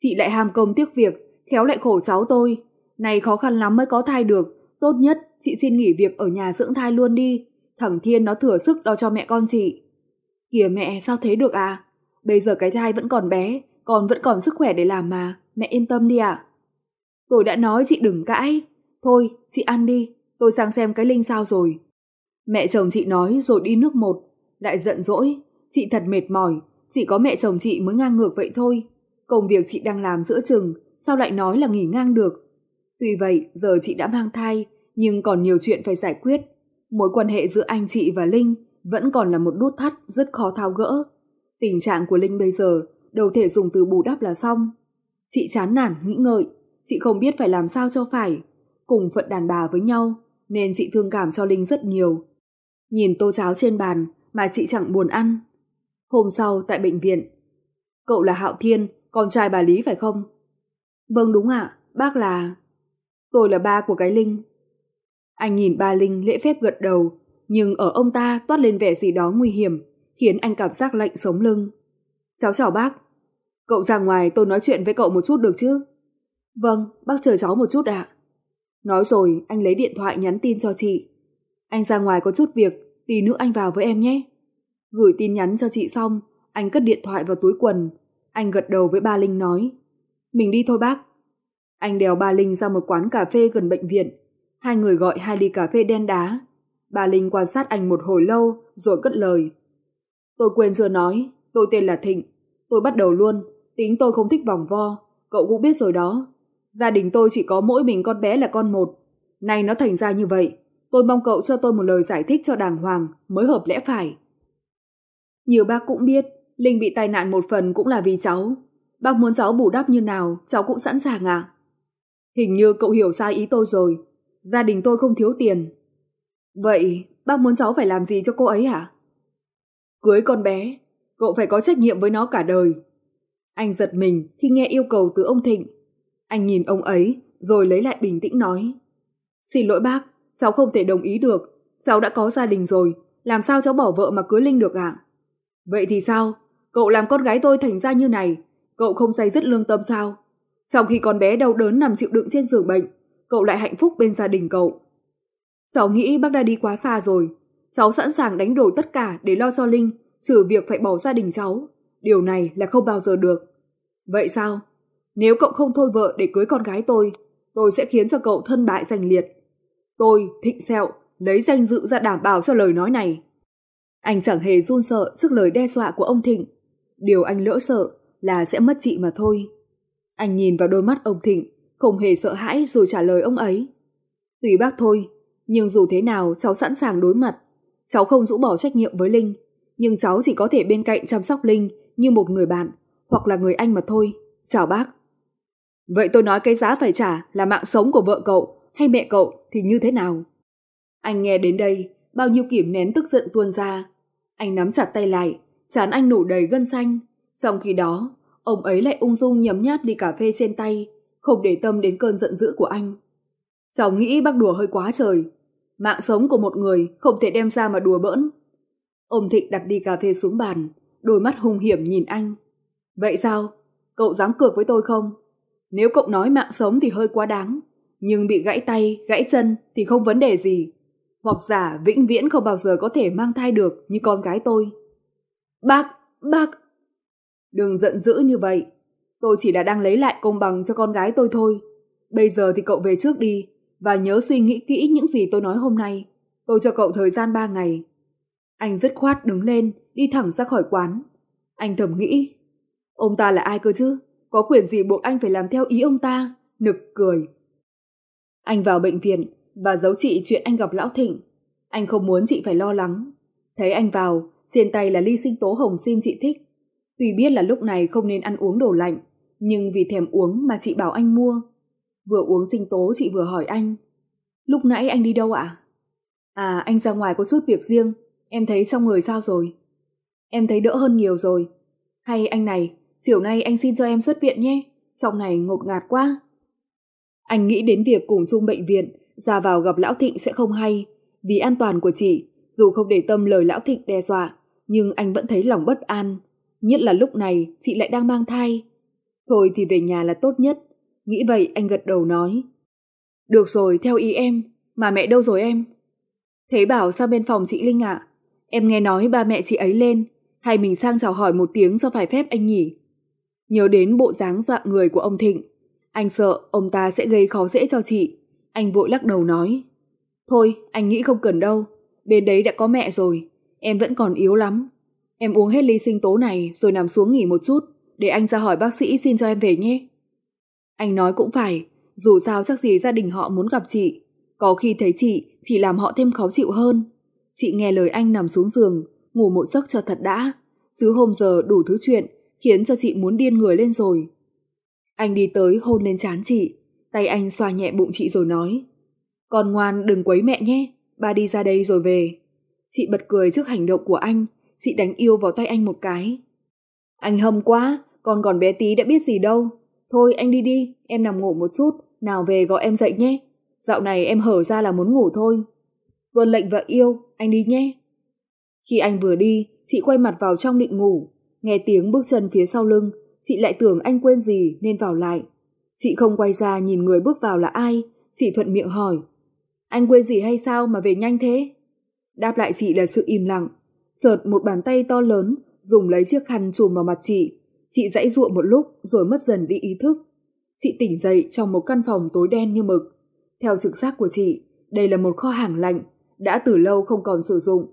Chị lại ham công tiếc việc, khéo lại khổ cháu tôi. Này khó khăn lắm mới có thai được, tốt nhất chị xin nghỉ việc ở nhà dưỡng thai luôn đi. Thằng Thiên nó thừa sức lo cho mẹ con chị. Kìa mẹ sao thế được à? Bây giờ cái thai vẫn còn bé, con vẫn còn sức khỏe để làm mà, mẹ yên tâm đi ạ. À. Tôi đã nói chị đừng cãi. Thôi, chị ăn đi, tôi sang xem cái Linh sao rồi. Mẹ chồng chị nói rồi đi nước một, lại giận dỗi, chị thật mệt mỏi, chỉ có mẹ chồng chị mới ngang ngược vậy thôi. Công việc chị đang làm giữa chừng, sao lại nói là nghỉ ngang được. Tuy vậy, giờ chị đã mang thai, nhưng còn nhiều chuyện phải giải quyết. Mối quan hệ giữa anh chị và Linh vẫn còn là một nút thắt rất khó tháo gỡ. Tình trạng của Linh bây giờ, đầu thể dùng từ bù đắp là xong. Chị chán nản nghĩ ngợi, Chị không biết phải làm sao cho phải. Cùng phận đàn bà với nhau, nên chị thương cảm cho Linh rất nhiều. Nhìn tô cháo trên bàn mà chị chẳng buồn ăn. Hôm sau tại bệnh viện. Cậu là Hạo Thiên, con trai bà Lý phải không? Vâng đúng ạ, bác là... Tôi là ba của cái Linh. Anh nhìn ba Linh lễ phép gật đầu, nhưng ở ông ta toát lên vẻ gì đó nguy hiểm, khiến anh cảm giác lạnh sống lưng. Cháu chào bác. Cậu ra ngoài tôi nói chuyện với cậu một chút được chứ? Vâng, bác chờ cháu một chút ạ. Nói rồi, anh lấy điện thoại nhắn tin cho chị. Anh ra ngoài có chút việc, tí nữa anh vào với em nhé. Gửi tin nhắn cho chị xong, anh cất điện thoại vào túi quần. Anh gật đầu với ba Linh nói. Mình đi thôi bác. Anh đèo ba Linh ra một quán cà phê gần bệnh viện. Hai người gọi hai ly cà phê đen đá. Ba Linh quan sát anh một hồi lâu rồi cất lời. Tôi quên chưa nói, tôi tên là Thịnh. Tôi bắt đầu luôn, tính tôi không thích vòng vo, cậu cũng biết rồi đó. Gia đình tôi chỉ có mỗi mình con bé là con một. Nay nó thành ra như vậy, tôi mong cậu cho tôi một lời giải thích cho đàng hoàng mới hợp lẽ phải. Như bác cũng biết, Linh bị tai nạn một phần cũng là vì cháu. Bác muốn cháu bù đắp như nào, cháu cũng sẵn sàng À? Hình như cậu hiểu sai ý tôi rồi. Gia đình tôi không thiếu tiền. Vậy, bác muốn cháu phải làm gì cho cô ấy hả? À? Cưới con bé, cậu phải có trách nhiệm với nó cả đời. Anh giật mình khi nghe yêu cầu từ ông Thịnh anh nhìn ông ấy, rồi lấy lại bình tĩnh nói. Xin lỗi bác, cháu không thể đồng ý được. Cháu đã có gia đình rồi, làm sao cháu bỏ vợ mà cưới Linh được ạ? Vậy thì sao? Cậu làm con gái tôi thành ra như này, cậu không say dứt lương tâm sao? Trong khi con bé đau đớn nằm chịu đựng trên giường bệnh, cậu lại hạnh phúc bên gia đình cậu. Cháu nghĩ bác đã đi quá xa rồi. Cháu sẵn sàng đánh đổi tất cả để lo cho Linh, trừ việc phải bỏ gia đình cháu. Điều này là không bao giờ được. Vậy sao? Nếu cậu không thôi vợ để cưới con gái tôi, tôi sẽ khiến cho cậu thân bại danh liệt. Tôi, Thịnh Sẹo, lấy danh dự ra đảm bảo cho lời nói này. Anh chẳng hề run sợ trước lời đe dọa của ông Thịnh. Điều anh lỡ sợ là sẽ mất chị mà thôi. Anh nhìn vào đôi mắt ông Thịnh, không hề sợ hãi rồi trả lời ông ấy. Tùy bác thôi, nhưng dù thế nào cháu sẵn sàng đối mặt. Cháu không rũ bỏ trách nhiệm với Linh, nhưng cháu chỉ có thể bên cạnh chăm sóc Linh như một người bạn hoặc là người anh mà thôi. Chào bác. Vậy tôi nói cái giá phải trả là mạng sống của vợ cậu hay mẹ cậu thì như thế nào? Anh nghe đến đây, bao nhiêu kiểm nén tức giận tuôn ra. Anh nắm chặt tay lại, chán anh nổ đầy gân xanh. Trong khi đó, ông ấy lại ung dung nhấm nháp đi cà phê trên tay, không để tâm đến cơn giận dữ của anh. Cháu nghĩ bác đùa hơi quá trời. Mạng sống của một người không thể đem ra mà đùa bỡn. Ông Thịnh đặt đi cà phê xuống bàn, đôi mắt hung hiểm nhìn anh. Vậy sao? Cậu dám cược với tôi không? Nếu cậu nói mạng sống thì hơi quá đáng, nhưng bị gãy tay, gãy chân thì không vấn đề gì. Hoặc giả vĩnh viễn không bao giờ có thể mang thai được như con gái tôi. Bác, bác... Đừng giận dữ như vậy. Tôi chỉ là đang lấy lại công bằng cho con gái tôi thôi. Bây giờ thì cậu về trước đi và nhớ suy nghĩ kỹ những gì tôi nói hôm nay. Tôi cho cậu thời gian ba ngày. Anh dứt khoát đứng lên, đi thẳng ra khỏi quán. Anh thầm nghĩ, ông ta là ai cơ chứ? Có quyền gì buộc anh phải làm theo ý ông ta? Nực cười. Anh vào bệnh viện và giấu chị chuyện anh gặp Lão Thịnh. Anh không muốn chị phải lo lắng. Thấy anh vào, trên tay là ly sinh tố hồng sim chị thích. Tuy biết là lúc này không nên ăn uống đồ lạnh, nhưng vì thèm uống mà chị bảo anh mua. Vừa uống sinh tố chị vừa hỏi anh. Lúc nãy anh đi đâu ạ? À? à, anh ra ngoài có chút việc riêng. Em thấy xong người sao rồi? Em thấy đỡ hơn nhiều rồi. Hay anh này, chiều nay anh xin cho em xuất viện nhé, trong này ngột ngạt quá. Anh nghĩ đến việc cùng chung bệnh viện, ra vào gặp Lão Thịnh sẽ không hay, vì an toàn của chị, dù không để tâm lời Lão Thịnh đe dọa, nhưng anh vẫn thấy lòng bất an, nhất là lúc này chị lại đang mang thai. Thôi thì về nhà là tốt nhất, nghĩ vậy anh gật đầu nói. Được rồi, theo ý em, mà mẹ đâu rồi em? Thế bảo sang bên phòng chị Linh ạ, em nghe nói ba mẹ chị ấy lên, hay mình sang chào hỏi một tiếng cho phải phép anh nhỉ? nhớ đến bộ dáng dọa người của ông Thịnh. Anh sợ ông ta sẽ gây khó dễ cho chị. Anh vội lắc đầu nói. Thôi, anh nghĩ không cần đâu. Bên đấy đã có mẹ rồi. Em vẫn còn yếu lắm. Em uống hết ly sinh tố này rồi nằm xuống nghỉ một chút. Để anh ra hỏi bác sĩ xin cho em về nhé. Anh nói cũng phải. Dù sao chắc gì gia đình họ muốn gặp chị. Có khi thấy chị, chỉ làm họ thêm khó chịu hơn. Chị nghe lời anh nằm xuống giường, ngủ một giấc cho thật đã. Chứ hôm giờ đủ thứ chuyện, khiến cho chị muốn điên người lên rồi. Anh đi tới hôn lên trán chị, tay anh xoa nhẹ bụng chị rồi nói. Con ngoan đừng quấy mẹ nhé, ba đi ra đây rồi về. Chị bật cười trước hành động của anh, chị đánh yêu vào tay anh một cái. Anh hâm quá, con còn bé tí đã biết gì đâu. Thôi anh đi đi, em nằm ngủ một chút, nào về gọi em dậy nhé. Dạo này em hở ra là muốn ngủ thôi. Tuân lệnh vợ yêu, anh đi nhé. Khi anh vừa đi, chị quay mặt vào trong định ngủ, Nghe tiếng bước chân phía sau lưng, chị lại tưởng anh quên gì nên vào lại. Chị không quay ra nhìn người bước vào là ai, chị thuận miệng hỏi. Anh quên gì hay sao mà về nhanh thế? Đáp lại chị là sự im lặng. Chợt một bàn tay to lớn dùng lấy chiếc khăn chùm vào mặt chị. Chị dãy ruộng một lúc rồi mất dần đi ý thức. Chị tỉnh dậy trong một căn phòng tối đen như mực. Theo trực giác của chị, đây là một kho hàng lạnh, đã từ lâu không còn sử dụng.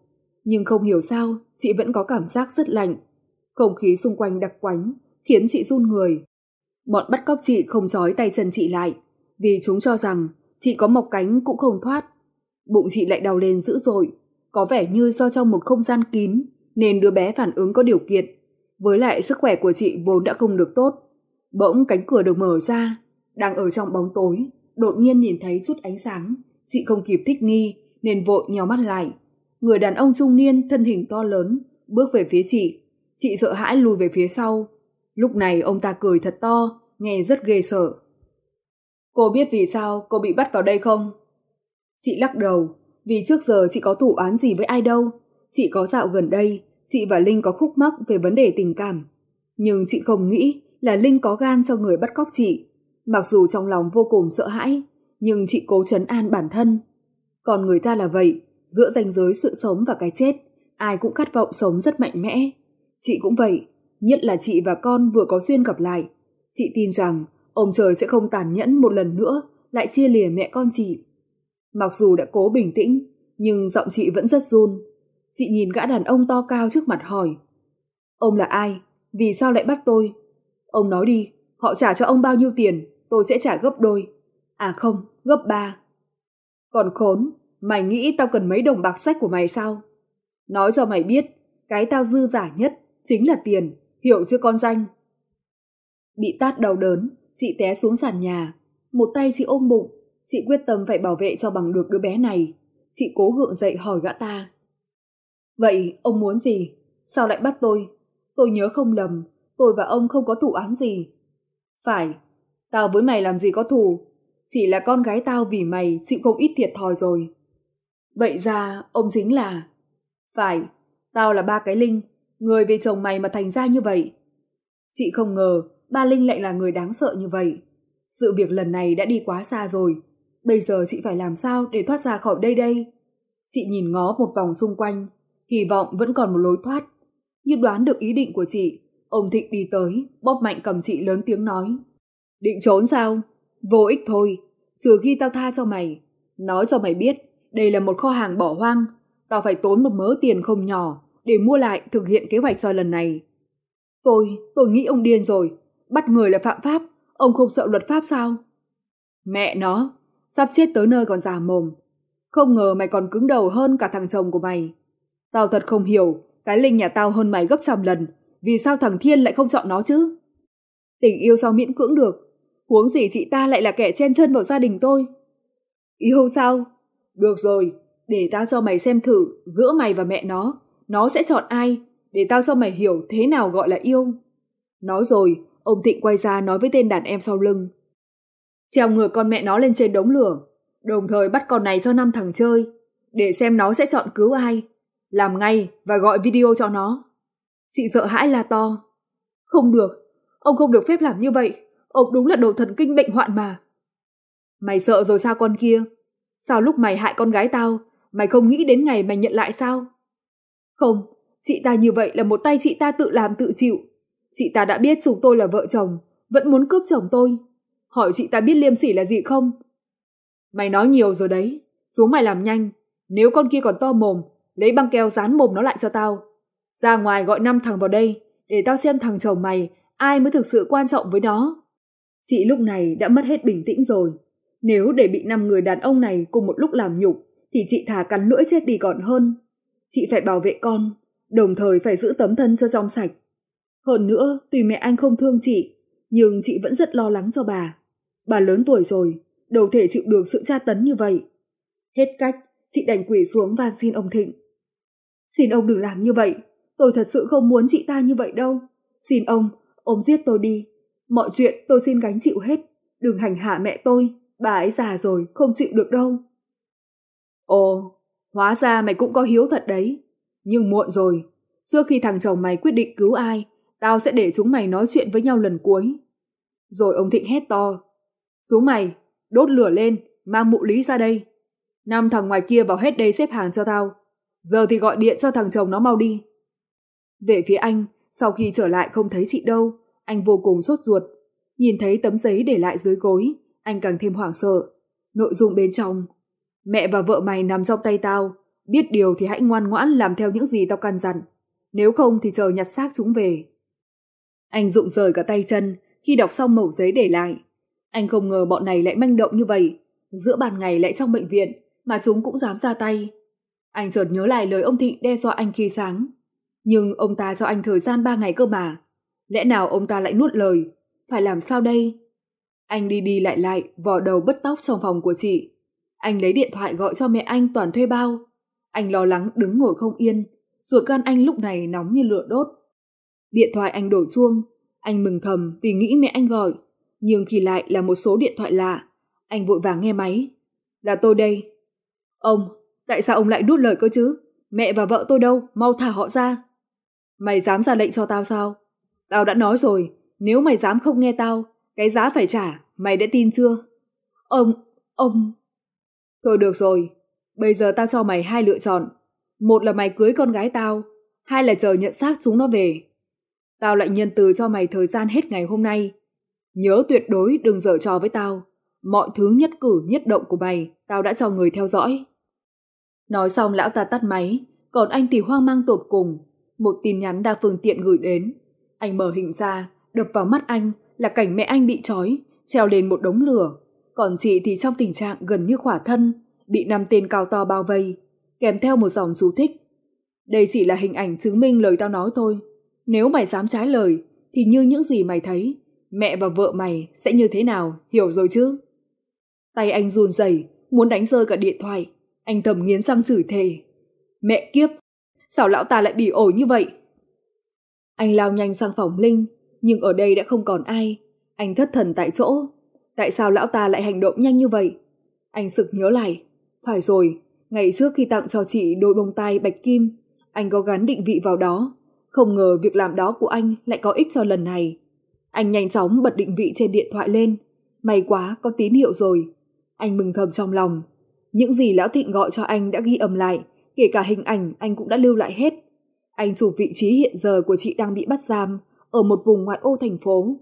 Nhưng không hiểu sao, chị vẫn có cảm giác rất lạnh không khí xung quanh đặc quánh, khiến chị run người. Bọn bắt cóc chị không trói tay chân chị lại, vì chúng cho rằng chị có mọc cánh cũng không thoát. Bụng chị lại đau lên dữ dội, có vẻ như do trong một không gian kín nên đứa bé phản ứng có điều kiện. Với lại sức khỏe của chị vốn đã không được tốt. Bỗng cánh cửa được mở ra, đang ở trong bóng tối, đột nhiên nhìn thấy chút ánh sáng. Chị không kịp thích nghi nên vội nhào mắt lại. Người đàn ông trung niên thân hình to lớn bước về phía chị Chị sợ hãi lùi về phía sau. Lúc này ông ta cười thật to, nghe rất ghê sợ. Cô biết vì sao cô bị bắt vào đây không? Chị lắc đầu, vì trước giờ chị có thủ án gì với ai đâu. Chị có dạo gần đây, chị và Linh có khúc mắc về vấn đề tình cảm. Nhưng chị không nghĩ là Linh có gan cho người bắt cóc chị. Mặc dù trong lòng vô cùng sợ hãi, nhưng chị cố chấn an bản thân. Còn người ta là vậy, giữa ranh giới sự sống và cái chết, ai cũng khát vọng sống rất mạnh mẽ. Chị cũng vậy, nhất là chị và con vừa có duyên gặp lại. Chị tin rằng ông trời sẽ không tàn nhẫn một lần nữa lại chia lìa mẹ con chị. Mặc dù đã cố bình tĩnh, nhưng giọng chị vẫn rất run. Chị nhìn gã đàn ông to cao trước mặt hỏi. Ông là ai? Vì sao lại bắt tôi? Ông nói đi, họ trả cho ông bao nhiêu tiền, tôi sẽ trả gấp đôi. À không, gấp ba. Còn khốn, mày nghĩ tao cần mấy đồng bạc sách của mày sao? Nói cho mày biết, cái tao dư giả nhất chính là tiền, hiểu chưa con danh? Bị tát đau đớn, chị té xuống sàn nhà, một tay chị ôm bụng, chị quyết tâm phải bảo vệ cho bằng được đứa bé này. Chị cố gượng dậy hỏi gã ta. Vậy ông muốn gì? Sao lại bắt tôi? Tôi nhớ không lầm, tôi và ông không có thủ án gì. Phải, tao với mày làm gì có thù, chỉ là con gái tao vì mày chịu không ít thiệt thòi rồi. Vậy ra ông dính là... Phải, tao là ba cái linh, Người vì chồng mày mà thành ra như vậy. Chị không ngờ ba Linh lại là người đáng sợ như vậy. Sự việc lần này đã đi quá xa rồi. Bây giờ chị phải làm sao để thoát ra khỏi đây đây? Chị nhìn ngó một vòng xung quanh, hy vọng vẫn còn một lối thoát. Như đoán được ý định của chị, ông Thịnh đi tới, bóp mạnh cầm chị lớn tiếng nói. Định trốn sao? Vô ích thôi, trừ khi tao tha cho mày. Nói cho mày biết, đây là một kho hàng bỏ hoang, tao phải tốn một mớ tiền không nhỏ để mua lại thực hiện kế hoạch soi lần này. Tôi, tôi nghĩ ông điên rồi. Bắt người là phạm pháp, ông không sợ luật pháp sao? Mẹ nó, sắp xếp tới nơi còn giả mồm. Không ngờ mày còn cứng đầu hơn cả thằng chồng của mày. Tao thật không hiểu, cái Linh nhà tao hơn mày gấp trăm lần, vì sao thằng Thiên lại không chọn nó chứ? Tình yêu sao miễn cưỡng được, huống gì chị ta lại là kẻ chen chân vào gia đình tôi. Yêu sao? Được rồi, để tao cho mày xem thử giữa mày và mẹ nó nó sẽ chọn ai, để tao cho mày hiểu thế nào gọi là yêu. Nói rồi, ông Thịnh quay ra nói với tên đàn em sau lưng. Treo ngược con mẹ nó lên trên đống lửa, đồng thời bắt con này cho năm thằng chơi, để xem nó sẽ chọn cứu ai. Làm ngay và gọi video cho nó. Chị sợ hãi là to. Không được, ông không được phép làm như vậy. Ông đúng là đồ thần kinh bệnh hoạn mà. Mày sợ rồi sao con kia? Sao lúc mày hại con gái tao, mày không nghĩ đến ngày mày nhận lại sao? Không, chị ta như vậy là một tay chị ta tự làm tự chịu. Chị ta đã biết chúng tôi là vợ chồng, vẫn muốn cướp chồng tôi. Hỏi chị ta biết liêm sỉ là gì không? Mày nói nhiều rồi đấy, xuống mày làm nhanh. Nếu con kia còn to mồm, lấy băng keo dán mồm nó lại cho tao. Ra ngoài gọi năm thằng vào đây, để tao xem thằng chồng mày, ai mới thực sự quan trọng với nó. Chị lúc này đã mất hết bình tĩnh rồi. Nếu để bị năm người đàn ông này cùng một lúc làm nhục, thì chị thả cắn lưỡi chết đi còn hơn chị phải bảo vệ con, đồng thời phải giữ tấm thân cho trong sạch. Hơn nữa, tuy mẹ anh không thương chị, nhưng chị vẫn rất lo lắng cho bà. Bà lớn tuổi rồi, đâu thể chịu được sự tra tấn như vậy. Hết cách, chị đành quỷ xuống và xin ông Thịnh. Xin ông đừng làm như vậy, tôi thật sự không muốn chị ta như vậy đâu. Xin ông, ông giết tôi đi. Mọi chuyện tôi xin gánh chịu hết, đừng hành hạ mẹ tôi, bà ấy già rồi, không chịu được đâu. Ồ, Hóa ra mày cũng có hiếu thật đấy. Nhưng muộn rồi, trước khi thằng chồng mày quyết định cứu ai, tao sẽ để chúng mày nói chuyện với nhau lần cuối. Rồi ông Thịnh hét to. Chúng mày, đốt lửa lên, mang mụ lý ra đây. Năm thằng ngoài kia vào hết đây xếp hàng cho tao. Giờ thì gọi điện cho thằng chồng nó mau đi. Về phía anh, sau khi trở lại không thấy chị đâu, anh vô cùng sốt ruột. Nhìn thấy tấm giấy để lại dưới gối, anh càng thêm hoảng sợ. Nội dung bên trong Mẹ và vợ mày nằm trong tay tao, biết điều thì hãy ngoan ngoãn làm theo những gì tao căn dặn, nếu không thì chờ nhặt xác chúng về. Anh rụng rời cả tay chân khi đọc xong mẩu giấy để lại. Anh không ngờ bọn này lại manh động như vậy, giữa ban ngày lại trong bệnh viện mà chúng cũng dám ra tay. Anh chợt nhớ lại lời ông Thịnh đe dọa anh khi sáng. Nhưng ông ta cho anh thời gian 3 ngày cơ mà. Lẽ nào ông ta lại nuốt lời? Phải làm sao đây? Anh đi đi lại lại, vò đầu bứt tóc trong phòng của chị. Anh lấy điện thoại gọi cho mẹ anh toàn thuê bao. Anh lo lắng đứng ngồi không yên, ruột gan anh lúc này nóng như lửa đốt. Điện thoại anh đổ chuông, anh mừng thầm vì nghĩ mẹ anh gọi, nhưng kỳ lại là một số điện thoại lạ. Anh vội vàng nghe máy. Là tôi đây. Ông, tại sao ông lại đút lời cơ chứ? Mẹ và vợ tôi đâu, mau thả họ ra. Mày dám ra lệnh cho tao sao? Tao đã nói rồi, nếu mày dám không nghe tao, cái giá phải trả, mày đã tin chưa? Ông, ông... Thôi được rồi, bây giờ tao cho mày hai lựa chọn. Một là mày cưới con gái tao, hai là chờ nhận xác chúng nó về. Tao lại nhân từ cho mày thời gian hết ngày hôm nay. Nhớ tuyệt đối đừng dở trò với tao. Mọi thứ nhất cử nhất động của mày, tao đã cho người theo dõi. Nói xong lão ta tắt máy, còn anh thì hoang mang tột cùng. Một tin nhắn đa phương tiện gửi đến. Anh mở hình ra, đập vào mắt anh là cảnh mẹ anh bị trói, treo lên một đống lửa, còn chị thì trong tình trạng gần như khỏa thân, bị năm tên cao to bao vây, kèm theo một dòng chú thích. Đây chỉ là hình ảnh chứng minh lời tao nói thôi. Nếu mày dám trái lời, thì như những gì mày thấy, mẹ và vợ mày sẽ như thế nào, hiểu rồi chứ? Tay anh run rẩy, muốn đánh rơi cả điện thoại. Anh thầm nghiến răng chửi thề. Mẹ kiếp, sao lão ta lại bị ổi như vậy? Anh lao nhanh sang phòng Linh, nhưng ở đây đã không còn ai. Anh thất thần tại chỗ, tại sao lão ta lại hành động nhanh như vậy? Anh sực nhớ lại, phải rồi, ngày trước khi tặng cho chị đôi bông tai bạch kim, anh có gắn định vị vào đó, không ngờ việc làm đó của anh lại có ích cho lần này. Anh nhanh chóng bật định vị trên điện thoại lên, may quá có tín hiệu rồi. Anh mừng thầm trong lòng, những gì lão Thịnh gọi cho anh đã ghi âm lại, kể cả hình ảnh anh cũng đã lưu lại hết. Anh chụp vị trí hiện giờ của chị đang bị bắt giam ở một vùng ngoại ô thành phố,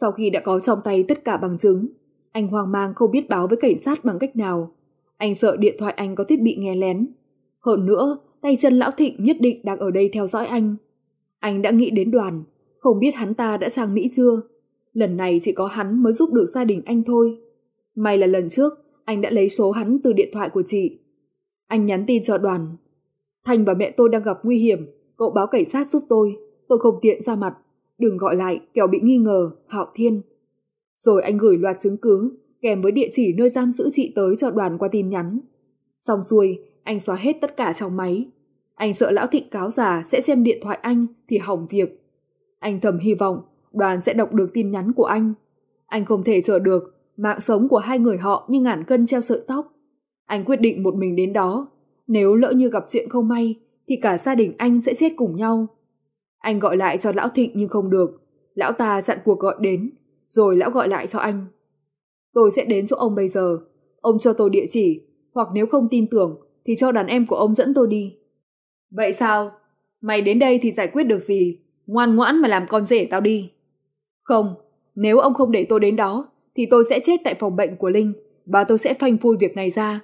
sau khi đã có trong tay tất cả bằng chứng, anh hoang mang không biết báo với cảnh sát bằng cách nào. Anh sợ điện thoại anh có thiết bị nghe lén. Hơn nữa, tay chân lão Thịnh nhất định đang ở đây theo dõi anh. Anh đã nghĩ đến đoàn, không biết hắn ta đã sang Mỹ chưa. Lần này chỉ có hắn mới giúp được gia đình anh thôi. May là lần trước, anh đã lấy số hắn từ điện thoại của chị. Anh nhắn tin cho đoàn. Thành và mẹ tôi đang gặp nguy hiểm, cậu báo cảnh sát giúp tôi, tôi không tiện ra mặt đừng gọi lại kẻo bị nghi ngờ, Hạo Thiên. Rồi anh gửi loạt chứng cứ, kèm với địa chỉ nơi giam giữ chị tới cho đoàn qua tin nhắn. Xong xuôi, anh xóa hết tất cả trong máy. Anh sợ lão thịnh cáo già sẽ xem điện thoại anh thì hỏng việc. Anh thầm hy vọng đoàn sẽ đọc được tin nhắn của anh. Anh không thể chờ được, mạng sống của hai người họ như ngàn cân treo sợi tóc. Anh quyết định một mình đến đó. Nếu lỡ như gặp chuyện không may, thì cả gia đình anh sẽ chết cùng nhau. Anh gọi lại cho lão Thịnh nhưng không được. Lão ta dặn cuộc gọi đến, rồi lão gọi lại cho anh. Tôi sẽ đến chỗ ông bây giờ. Ông cho tôi địa chỉ, hoặc nếu không tin tưởng thì cho đàn em của ông dẫn tôi đi. Vậy sao? Mày đến đây thì giải quyết được gì? Ngoan ngoãn mà làm con rể tao đi. Không, nếu ông không để tôi đến đó thì tôi sẽ chết tại phòng bệnh của Linh và tôi sẽ phanh phui việc này ra.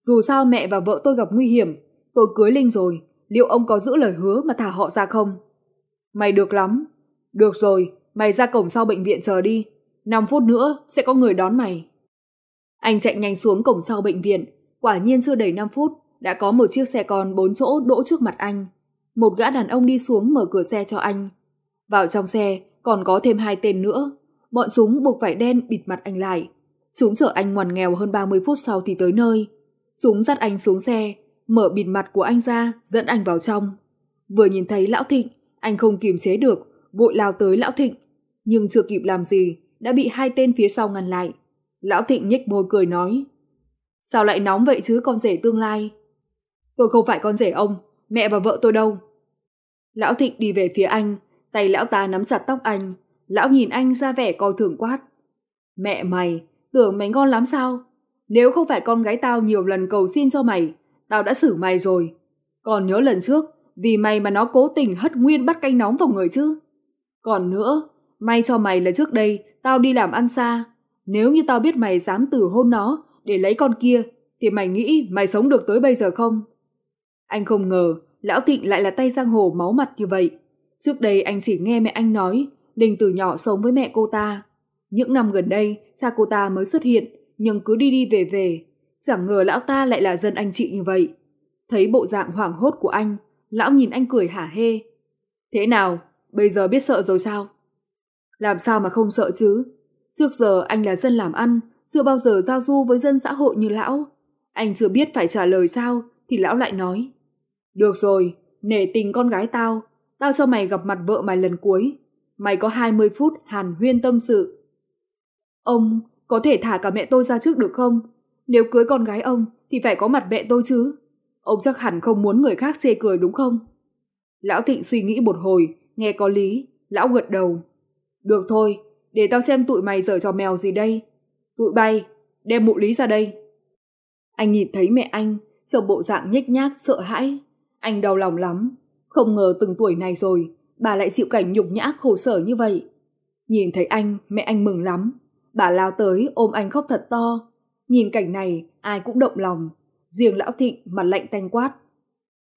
Dù sao mẹ và vợ tôi gặp nguy hiểm, tôi cưới Linh rồi, liệu ông có giữ lời hứa mà thả họ ra không? Mày được lắm. Được rồi, mày ra cổng sau bệnh viện chờ đi. 5 phút nữa sẽ có người đón mày. Anh chạy nhanh xuống cổng sau bệnh viện. Quả nhiên chưa đầy 5 phút, đã có một chiếc xe con 4 chỗ đỗ trước mặt anh. Một gã đàn ông đi xuống mở cửa xe cho anh. Vào trong xe còn có thêm hai tên nữa. Bọn chúng buộc vải đen bịt mặt anh lại. Chúng chở anh ngoằn nghèo hơn 30 phút sau thì tới nơi. Chúng dắt anh xuống xe, mở bịt mặt của anh ra, dẫn anh vào trong. Vừa nhìn thấy Lão Thịnh, anh không kiềm chế được, vội lao tới Lão Thịnh. Nhưng chưa kịp làm gì, đã bị hai tên phía sau ngăn lại. Lão Thịnh nhếch môi cười nói. Sao lại nóng vậy chứ con rể tương lai? Tôi không phải con rể ông, mẹ và vợ tôi đâu. Lão Thịnh đi về phía anh, tay lão ta nắm chặt tóc anh. Lão nhìn anh ra vẻ coi thường quát. Mẹ mày, tưởng mày ngon lắm sao? Nếu không phải con gái tao nhiều lần cầu xin cho mày, tao đã xử mày rồi. Còn nhớ lần trước, vì mày mà nó cố tình hất nguyên bắt canh nóng vào người chứ. Còn nữa, may cho mày là trước đây tao đi làm ăn xa. Nếu như tao biết mày dám tử hôn nó để lấy con kia, thì mày nghĩ mày sống được tới bây giờ không? Anh không ngờ Lão Thịnh lại là tay giang hồ máu mặt như vậy. Trước đây anh chỉ nghe mẹ anh nói đình từ nhỏ sống với mẹ cô ta. Những năm gần đây, xa cô ta mới xuất hiện, nhưng cứ đi đi về về. Chẳng ngờ lão ta lại là dân anh chị như vậy. Thấy bộ dạng hoảng hốt của anh, lão nhìn anh cười hả hê. Thế nào, bây giờ biết sợ rồi sao? Làm sao mà không sợ chứ? Trước giờ anh là dân làm ăn, chưa bao giờ giao du với dân xã hội như lão. Anh chưa biết phải trả lời sao, thì lão lại nói. Được rồi, nể tình con gái tao, tao cho mày gặp mặt vợ mày lần cuối. Mày có 20 phút hàn huyên tâm sự. Ông, có thể thả cả mẹ tôi ra trước được không? Nếu cưới con gái ông, thì phải có mặt mẹ tôi chứ. Ông chắc hẳn không muốn người khác chê cười đúng không? Lão Thịnh suy nghĩ một hồi, nghe có lý, lão gật đầu. Được thôi, để tao xem tụi mày dở trò mèo gì đây. Tụi bay, đem mụ lý ra đây. Anh nhìn thấy mẹ anh, trông bộ dạng nhếch nhác, sợ hãi. Anh đau lòng lắm, không ngờ từng tuổi này rồi, bà lại chịu cảnh nhục nhã khổ sở như vậy. Nhìn thấy anh, mẹ anh mừng lắm. Bà lao tới ôm anh khóc thật to. Nhìn cảnh này, ai cũng động lòng, riêng lão thịnh mặt lạnh tanh quát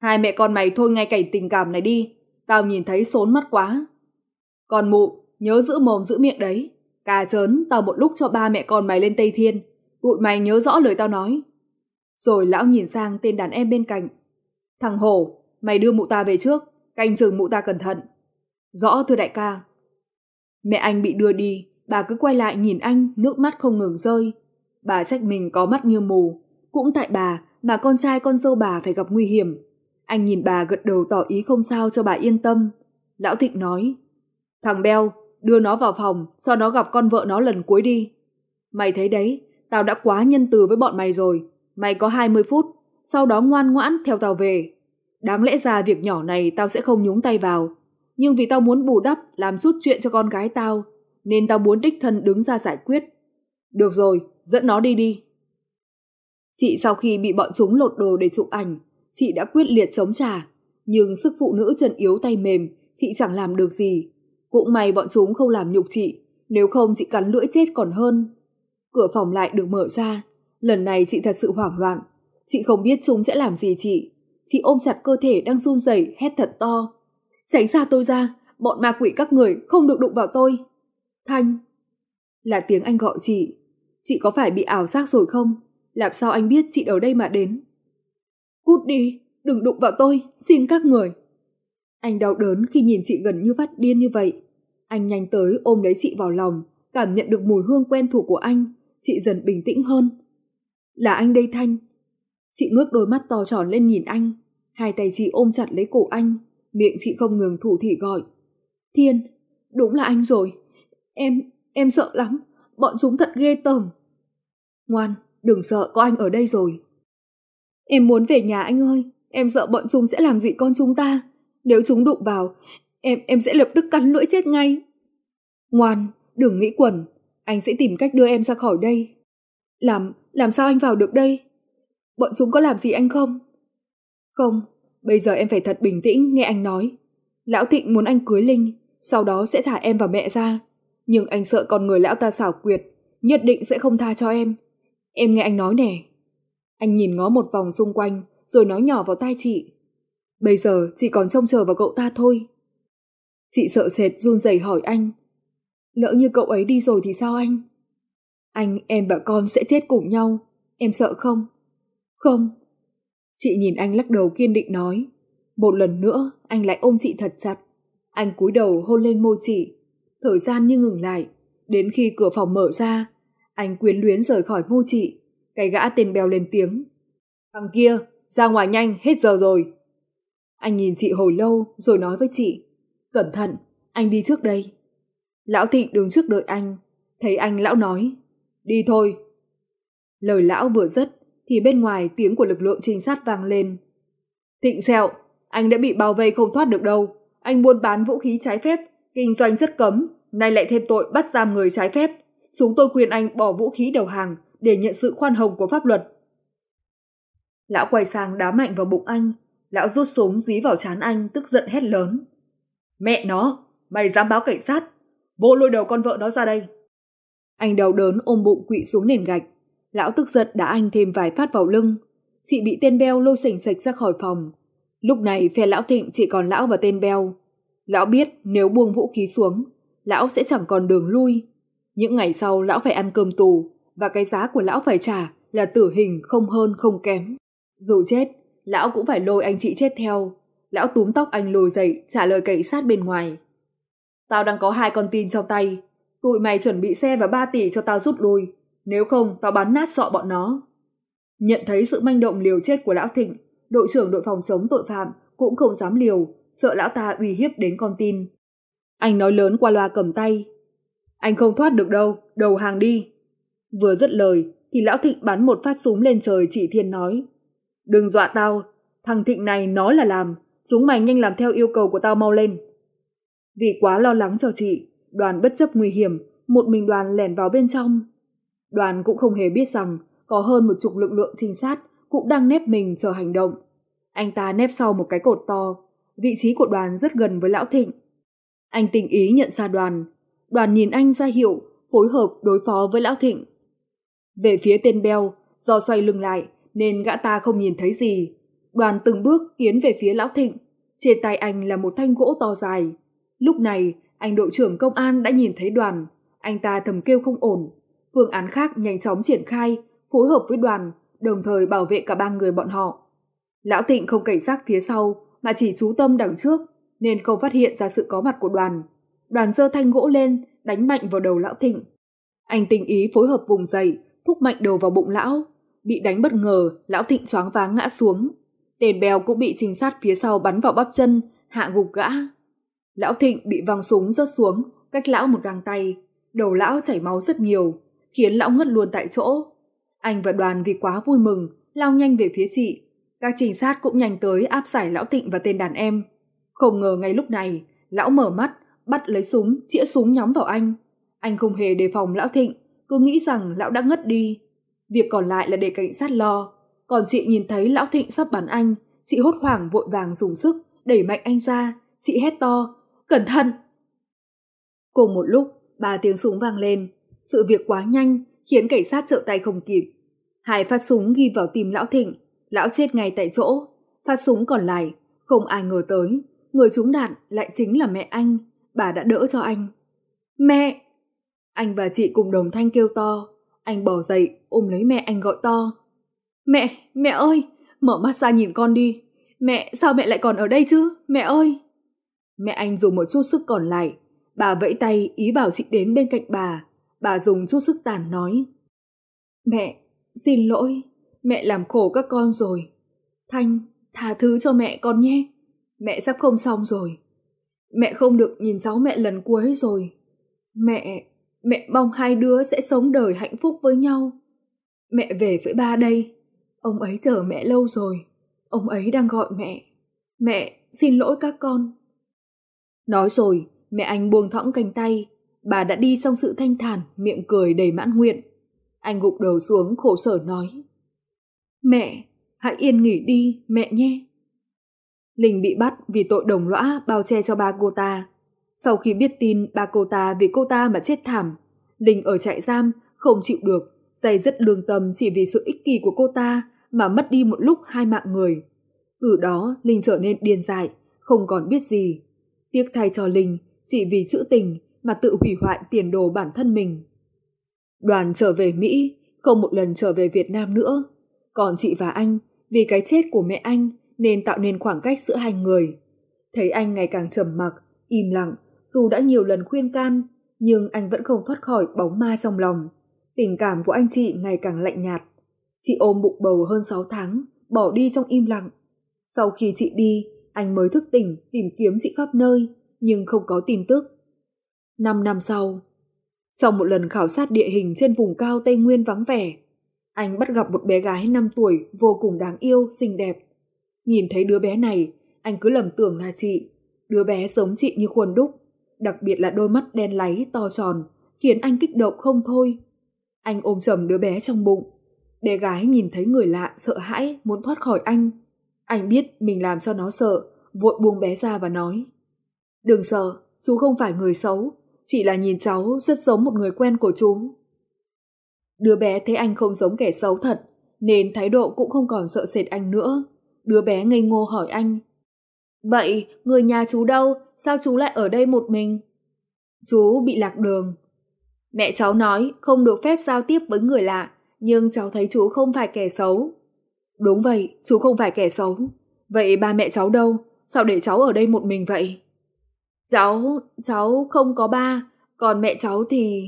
hai mẹ con mày thôi ngay cảnh tình cảm này đi tao nhìn thấy sốn mắt quá còn mụ nhớ giữ mồm giữ miệng đấy cà chớn tao một lúc cho ba mẹ con mày lên tây thiên tụi mày nhớ rõ lời tao nói rồi lão nhìn sang tên đàn em bên cạnh thằng hổ mày đưa mụ ta về trước canh chừng mụ ta cẩn thận rõ thưa đại ca mẹ anh bị đưa đi bà cứ quay lại nhìn anh nước mắt không ngừng rơi bà trách mình có mắt như mù cũng tại bà mà con trai con dâu bà phải gặp nguy hiểm. Anh nhìn bà gật đầu tỏ ý không sao cho bà yên tâm. Lão Thịnh nói, thằng Beo, đưa nó vào phòng cho nó gặp con vợ nó lần cuối đi. Mày thấy đấy, tao đã quá nhân từ với bọn mày rồi. Mày có 20 phút, sau đó ngoan ngoãn theo tao về. Đáng lẽ ra việc nhỏ này tao sẽ không nhúng tay vào. Nhưng vì tao muốn bù đắp làm suốt chuyện cho con gái tao, nên tao muốn đích thân đứng ra giải quyết. Được rồi, dẫn nó đi đi. Chị sau khi bị bọn chúng lột đồ để chụp ảnh, chị đã quyết liệt chống trả. Nhưng sức phụ nữ chân yếu tay mềm, chị chẳng làm được gì. Cũng may bọn chúng không làm nhục chị, nếu không chị cắn lưỡi chết còn hơn. Cửa phòng lại được mở ra, lần này chị thật sự hoảng loạn. Chị không biết chúng sẽ làm gì chị. Chị ôm chặt cơ thể đang run rẩy hét thật to. Tránh xa tôi ra, bọn ma quỷ các người không được đụng vào tôi. Thanh. Là tiếng anh gọi chị. Chị có phải bị ảo giác rồi không? làm sao anh biết chị ở đây mà đến? Cút đi, đừng đụng vào tôi, xin các người. Anh đau đớn khi nhìn chị gần như phát điên như vậy. Anh nhanh tới ôm lấy chị vào lòng, cảm nhận được mùi hương quen thuộc của anh, chị dần bình tĩnh hơn. Là anh đây Thanh. Chị ngước đôi mắt to tròn lên nhìn anh, hai tay chị ôm chặt lấy cổ anh, miệng chị không ngừng thủ thị gọi. Thiên, đúng là anh rồi. Em, em sợ lắm, bọn chúng thật ghê tởm. Ngoan, đừng sợ có anh ở đây rồi. Em muốn về nhà anh ơi, em sợ bọn chúng sẽ làm gì con chúng ta. Nếu chúng đụng vào, em em sẽ lập tức cắn lưỡi chết ngay. Ngoan, đừng nghĩ quẩn, anh sẽ tìm cách đưa em ra khỏi đây. Làm, làm sao anh vào được đây? Bọn chúng có làm gì anh không? Không, bây giờ em phải thật bình tĩnh nghe anh nói. Lão Thịnh muốn anh cưới Linh, sau đó sẽ thả em và mẹ ra. Nhưng anh sợ con người lão ta xảo quyệt, nhất định sẽ không tha cho em. Em nghe anh nói nè. Anh nhìn ngó một vòng xung quanh rồi nói nhỏ vào tai chị. Bây giờ chị còn trông chờ vào cậu ta thôi. Chị sợ sệt run rẩy hỏi anh. Lỡ như cậu ấy đi rồi thì sao anh? Anh, em và con sẽ chết cùng nhau. Em sợ không? Không. Chị nhìn anh lắc đầu kiên định nói. Một lần nữa, anh lại ôm chị thật chặt. Anh cúi đầu hôn lên môi chị. Thời gian như ngừng lại. Đến khi cửa phòng mở ra, anh quyến luyến rời khỏi mô chị, cái gã tên béo lên tiếng. Thằng kia, ra ngoài nhanh, hết giờ rồi. Anh nhìn chị hồi lâu rồi nói với chị. Cẩn thận, anh đi trước đây. Lão Thịnh đứng trước đợi anh, thấy anh lão nói. Đi thôi. Lời lão vừa dứt thì bên ngoài tiếng của lực lượng trinh sát vang lên. Thịnh sẹo, anh đã bị bao vây không thoát được đâu. Anh buôn bán vũ khí trái phép, kinh doanh rất cấm, nay lại thêm tội bắt giam người trái phép, Chúng tôi khuyên anh bỏ vũ khí đầu hàng để nhận sự khoan hồng của pháp luật. Lão quay sang đá mạnh vào bụng anh, lão rút súng dí vào chán anh tức giận hét lớn. Mẹ nó, mày dám báo cảnh sát, vô lôi đầu con vợ nó ra đây. Anh đau đớn ôm bụng quỵ xuống nền gạch, lão tức giận đá anh thêm vài phát vào lưng. Chị bị tên Beo lôi sành sạch ra khỏi phòng. Lúc này phe lão thịnh chỉ còn lão và tên Beo. Lão biết nếu buông vũ khí xuống, lão sẽ chẳng còn đường lui. Những ngày sau lão phải ăn cơm tù và cái giá của lão phải trả là tử hình không hơn không kém. Dù chết, lão cũng phải lôi anh chị chết theo. Lão túm tóc anh lồi dậy trả lời cảnh sát bên ngoài. Tao đang có hai con tin trong tay. Tụi mày chuẩn bị xe và ba tỷ cho tao rút lui. Nếu không, tao bắn nát sọ bọn nó. Nhận thấy sự manh động liều chết của lão Thịnh, đội trưởng đội phòng chống tội phạm cũng không dám liều, sợ lão ta uy hiếp đến con tin. Anh nói lớn qua loa cầm tay, anh không thoát được đâu, đầu hàng đi. Vừa dứt lời thì lão Thịnh bắn một phát súng lên trời chỉ thiên nói. Đừng dọa tao, thằng Thịnh này nói là làm, chúng mày nhanh làm theo yêu cầu của tao mau lên. Vì quá lo lắng cho chị, đoàn bất chấp nguy hiểm, một mình đoàn lẻn vào bên trong. Đoàn cũng không hề biết rằng có hơn một chục lực lượng trinh sát cũng đang nép mình chờ hành động. Anh ta nép sau một cái cột to, vị trí của đoàn rất gần với lão Thịnh. Anh tình ý nhận ra đoàn, đoàn nhìn anh ra hiệu phối hợp đối phó với Lão Thịnh. Về phía tên Beo, do xoay lưng lại nên gã ta không nhìn thấy gì. Đoàn từng bước tiến về phía Lão Thịnh. Trên tay anh là một thanh gỗ to dài. Lúc này, anh đội trưởng công an đã nhìn thấy đoàn. Anh ta thầm kêu không ổn. Phương án khác nhanh chóng triển khai, phối hợp với đoàn, đồng thời bảo vệ cả ba người bọn họ. Lão Thịnh không cảnh giác phía sau mà chỉ chú tâm đằng trước nên không phát hiện ra sự có mặt của đoàn đoàn giơ thanh gỗ lên, đánh mạnh vào đầu lão Thịnh. Anh tình ý phối hợp vùng dậy, thúc mạnh đầu vào bụng lão. Bị đánh bất ngờ, lão Thịnh choáng váng ngã xuống. Tên bèo cũng bị trinh sát phía sau bắn vào bắp chân, hạ gục gã. Lão Thịnh bị văng súng rớt xuống, cách lão một gang tay. Đầu lão chảy máu rất nhiều, khiến lão ngất luôn tại chỗ. Anh và đoàn vì quá vui mừng, lao nhanh về phía chị. Các trinh sát cũng nhanh tới áp giải lão Thịnh và tên đàn em. Không ngờ ngay lúc này, lão mở mắt, bắt lấy súng, chĩa súng nhắm vào anh. Anh không hề đề phòng lão Thịnh, cứ nghĩ rằng lão đã ngất đi. Việc còn lại là để cảnh sát lo. Còn chị nhìn thấy lão Thịnh sắp bắn anh, chị hốt hoảng vội vàng dùng sức, đẩy mạnh anh ra. Chị hét to, cẩn thận! Cùng một lúc, ba tiếng súng vang lên. Sự việc quá nhanh, khiến cảnh sát trợ tay không kịp. Hai phát súng ghi vào tim lão Thịnh, lão chết ngay tại chỗ. Phát súng còn lại, không ai ngờ tới. Người trúng đạn lại chính là mẹ anh, bà đã đỡ cho anh. Mẹ! Anh và chị cùng đồng thanh kêu to. Anh bỏ dậy, ôm lấy mẹ anh gọi to. Mẹ, mẹ ơi! Mở mắt ra nhìn con đi. Mẹ, sao mẹ lại còn ở đây chứ? Mẹ ơi! Mẹ anh dùng một chút sức còn lại. Bà vẫy tay ý bảo chị đến bên cạnh bà. Bà dùng chút sức tàn nói. Mẹ, xin lỗi. Mẹ làm khổ các con rồi. Thanh, tha thứ cho mẹ con nhé. Mẹ sắp không xong rồi. Mẹ không được nhìn cháu mẹ lần cuối rồi. Mẹ, mẹ mong hai đứa sẽ sống đời hạnh phúc với nhau. Mẹ về với ba đây. Ông ấy chờ mẹ lâu rồi. Ông ấy đang gọi mẹ. Mẹ, xin lỗi các con. Nói rồi, mẹ anh buông thõng cánh tay. Bà đã đi trong sự thanh thản, miệng cười đầy mãn nguyện. Anh gục đầu xuống khổ sở nói. Mẹ, hãy yên nghỉ đi, mẹ nhé. Ninh bị bắt vì tội đồng lõa bao che cho ba cô ta. Sau khi biết tin ba cô ta vì cô ta mà chết thảm, Ninh ở trại giam không chịu được, dày dứt lương tâm chỉ vì sự ích kỷ của cô ta mà mất đi một lúc hai mạng người. Từ đó Linh trở nên điên dại, không còn biết gì. Tiếc thay cho Linh, chỉ vì chữ tình mà tự hủy hoại tiền đồ bản thân mình. Đoàn trở về Mỹ, không một lần trở về Việt Nam nữa. Còn chị và anh, vì cái chết của mẹ anh nên tạo nên khoảng cách giữa hai người. Thấy anh ngày càng trầm mặc, im lặng, dù đã nhiều lần khuyên can, nhưng anh vẫn không thoát khỏi bóng ma trong lòng. Tình cảm của anh chị ngày càng lạnh nhạt. Chị ôm bụng bầu hơn 6 tháng, bỏ đi trong im lặng. Sau khi chị đi, anh mới thức tỉnh tìm kiếm chị khắp nơi, nhưng không có tin tức. Năm năm sau, sau một lần khảo sát địa hình trên vùng cao Tây Nguyên vắng vẻ, anh bắt gặp một bé gái 5 tuổi vô cùng đáng yêu, xinh đẹp. Nhìn thấy đứa bé này, anh cứ lầm tưởng là chị. Đứa bé giống chị như khuôn đúc, đặc biệt là đôi mắt đen láy to tròn, khiến anh kích động không thôi. Anh ôm chầm đứa bé trong bụng. Bé gái nhìn thấy người lạ sợ hãi muốn thoát khỏi anh. Anh biết mình làm cho nó sợ, vội buông bé ra và nói. Đừng sợ, chú không phải người xấu, chỉ là nhìn cháu rất giống một người quen của chú. Đứa bé thấy anh không giống kẻ xấu thật, nên thái độ cũng không còn sợ sệt anh nữa. Đứa bé ngây ngô hỏi anh. Vậy, người nhà chú đâu? Sao chú lại ở đây một mình? Chú bị lạc đường. Mẹ cháu nói không được phép giao tiếp với người lạ, nhưng cháu thấy chú không phải kẻ xấu. Đúng vậy, chú không phải kẻ xấu. Vậy ba mẹ cháu đâu? Sao để cháu ở đây một mình vậy? Cháu, cháu không có ba, còn mẹ cháu thì...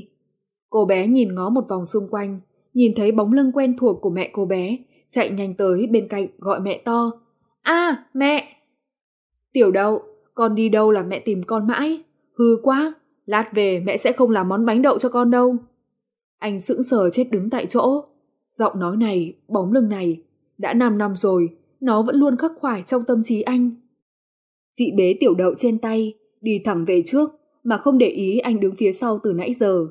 Cô bé nhìn ngó một vòng xung quanh, nhìn thấy bóng lưng quen thuộc của mẹ cô bé, chạy nhanh tới bên cạnh gọi mẹ to. À, mẹ! Tiểu đậu, con đi đâu là mẹ tìm con mãi? Hư quá, lát về mẹ sẽ không làm món bánh đậu cho con đâu. Anh sững sờ chết đứng tại chỗ. Giọng nói này, bóng lưng này, đã 5 năm rồi, nó vẫn luôn khắc khoải trong tâm trí anh. Chị bế tiểu đậu trên tay, đi thẳng về trước, mà không để ý anh đứng phía sau từ nãy giờ.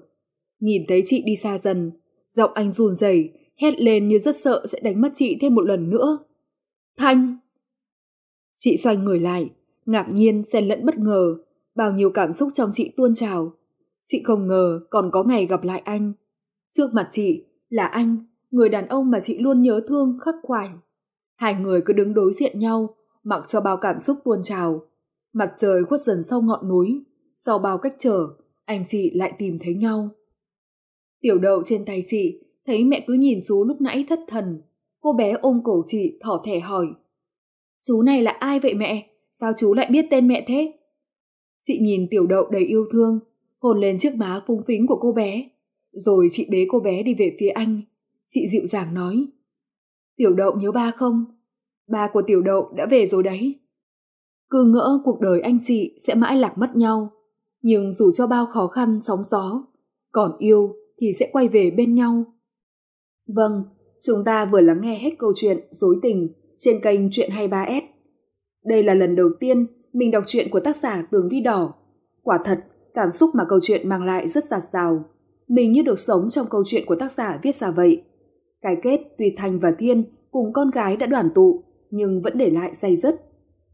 Nhìn thấy chị đi xa dần, giọng anh run rẩy hét lên như rất sợ sẽ đánh mất chị thêm một lần nữa. Thanh! Chị xoay người lại, ngạc nhiên xen lẫn bất ngờ, bao nhiêu cảm xúc trong chị tuôn trào. Chị không ngờ còn có ngày gặp lại anh. Trước mặt chị là anh, người đàn ông mà chị luôn nhớ thương khắc khoải. Hai người cứ đứng đối diện nhau, mặc cho bao cảm xúc tuôn trào. Mặt trời khuất dần sau ngọn núi, sau bao cách trở, anh chị lại tìm thấy nhau. Tiểu đậu trên tay chị thấy mẹ cứ nhìn chú lúc nãy thất thần. Cô bé ôm cổ chị thỏ thẻ hỏi. Chú này là ai vậy mẹ? Sao chú lại biết tên mẹ thế? Chị nhìn tiểu đậu đầy yêu thương, hôn lên chiếc má phúng phính của cô bé. Rồi chị bế cô bé đi về phía anh. Chị dịu dàng nói. Tiểu đậu nhớ ba không? Ba của tiểu đậu đã về rồi đấy. Cứ ngỡ cuộc đời anh chị sẽ mãi lạc mất nhau. Nhưng dù cho bao khó khăn, sóng gió, còn yêu thì sẽ quay về bên nhau Vâng, chúng ta vừa lắng nghe hết câu chuyện Dối tình trên kênh Chuyện 23S. Đây là lần đầu tiên mình đọc truyện của tác giả Tường Vi Đỏ. Quả thật, cảm xúc mà câu chuyện mang lại rất giạt rào. Mình như được sống trong câu chuyện của tác giả viết ra vậy. Cái kết tuy Thành và Thiên cùng con gái đã đoàn tụ, nhưng vẫn để lại say dứt.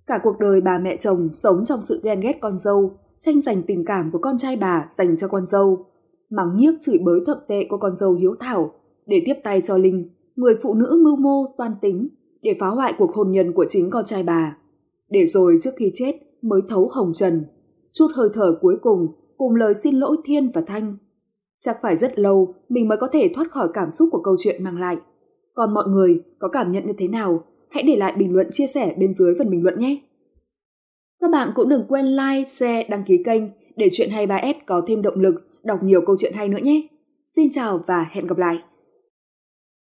Cả cuộc đời bà mẹ chồng sống trong sự ghen ghét con dâu, tranh giành tình cảm của con trai bà dành cho con dâu. Mắng nhiếc chửi bới thậm tệ của con dâu hiếu thảo để tiếp tay cho Linh, người phụ nữ mưu mô toan tính để phá hoại cuộc hôn nhân của chính con trai bà. Để rồi trước khi chết mới thấu hồng trần, chút hơi thở cuối cùng cùng lời xin lỗi Thiên và Thanh. Chắc phải rất lâu mình mới có thể thoát khỏi cảm xúc của câu chuyện mang lại. Còn mọi người có cảm nhận như thế nào? Hãy để lại bình luận chia sẻ bên dưới phần bình luận nhé! Các bạn cũng đừng quên like, share, đăng ký kênh để chuyện hay 3S có thêm động lực đọc nhiều câu chuyện hay nữa nhé! Xin chào và hẹn gặp lại!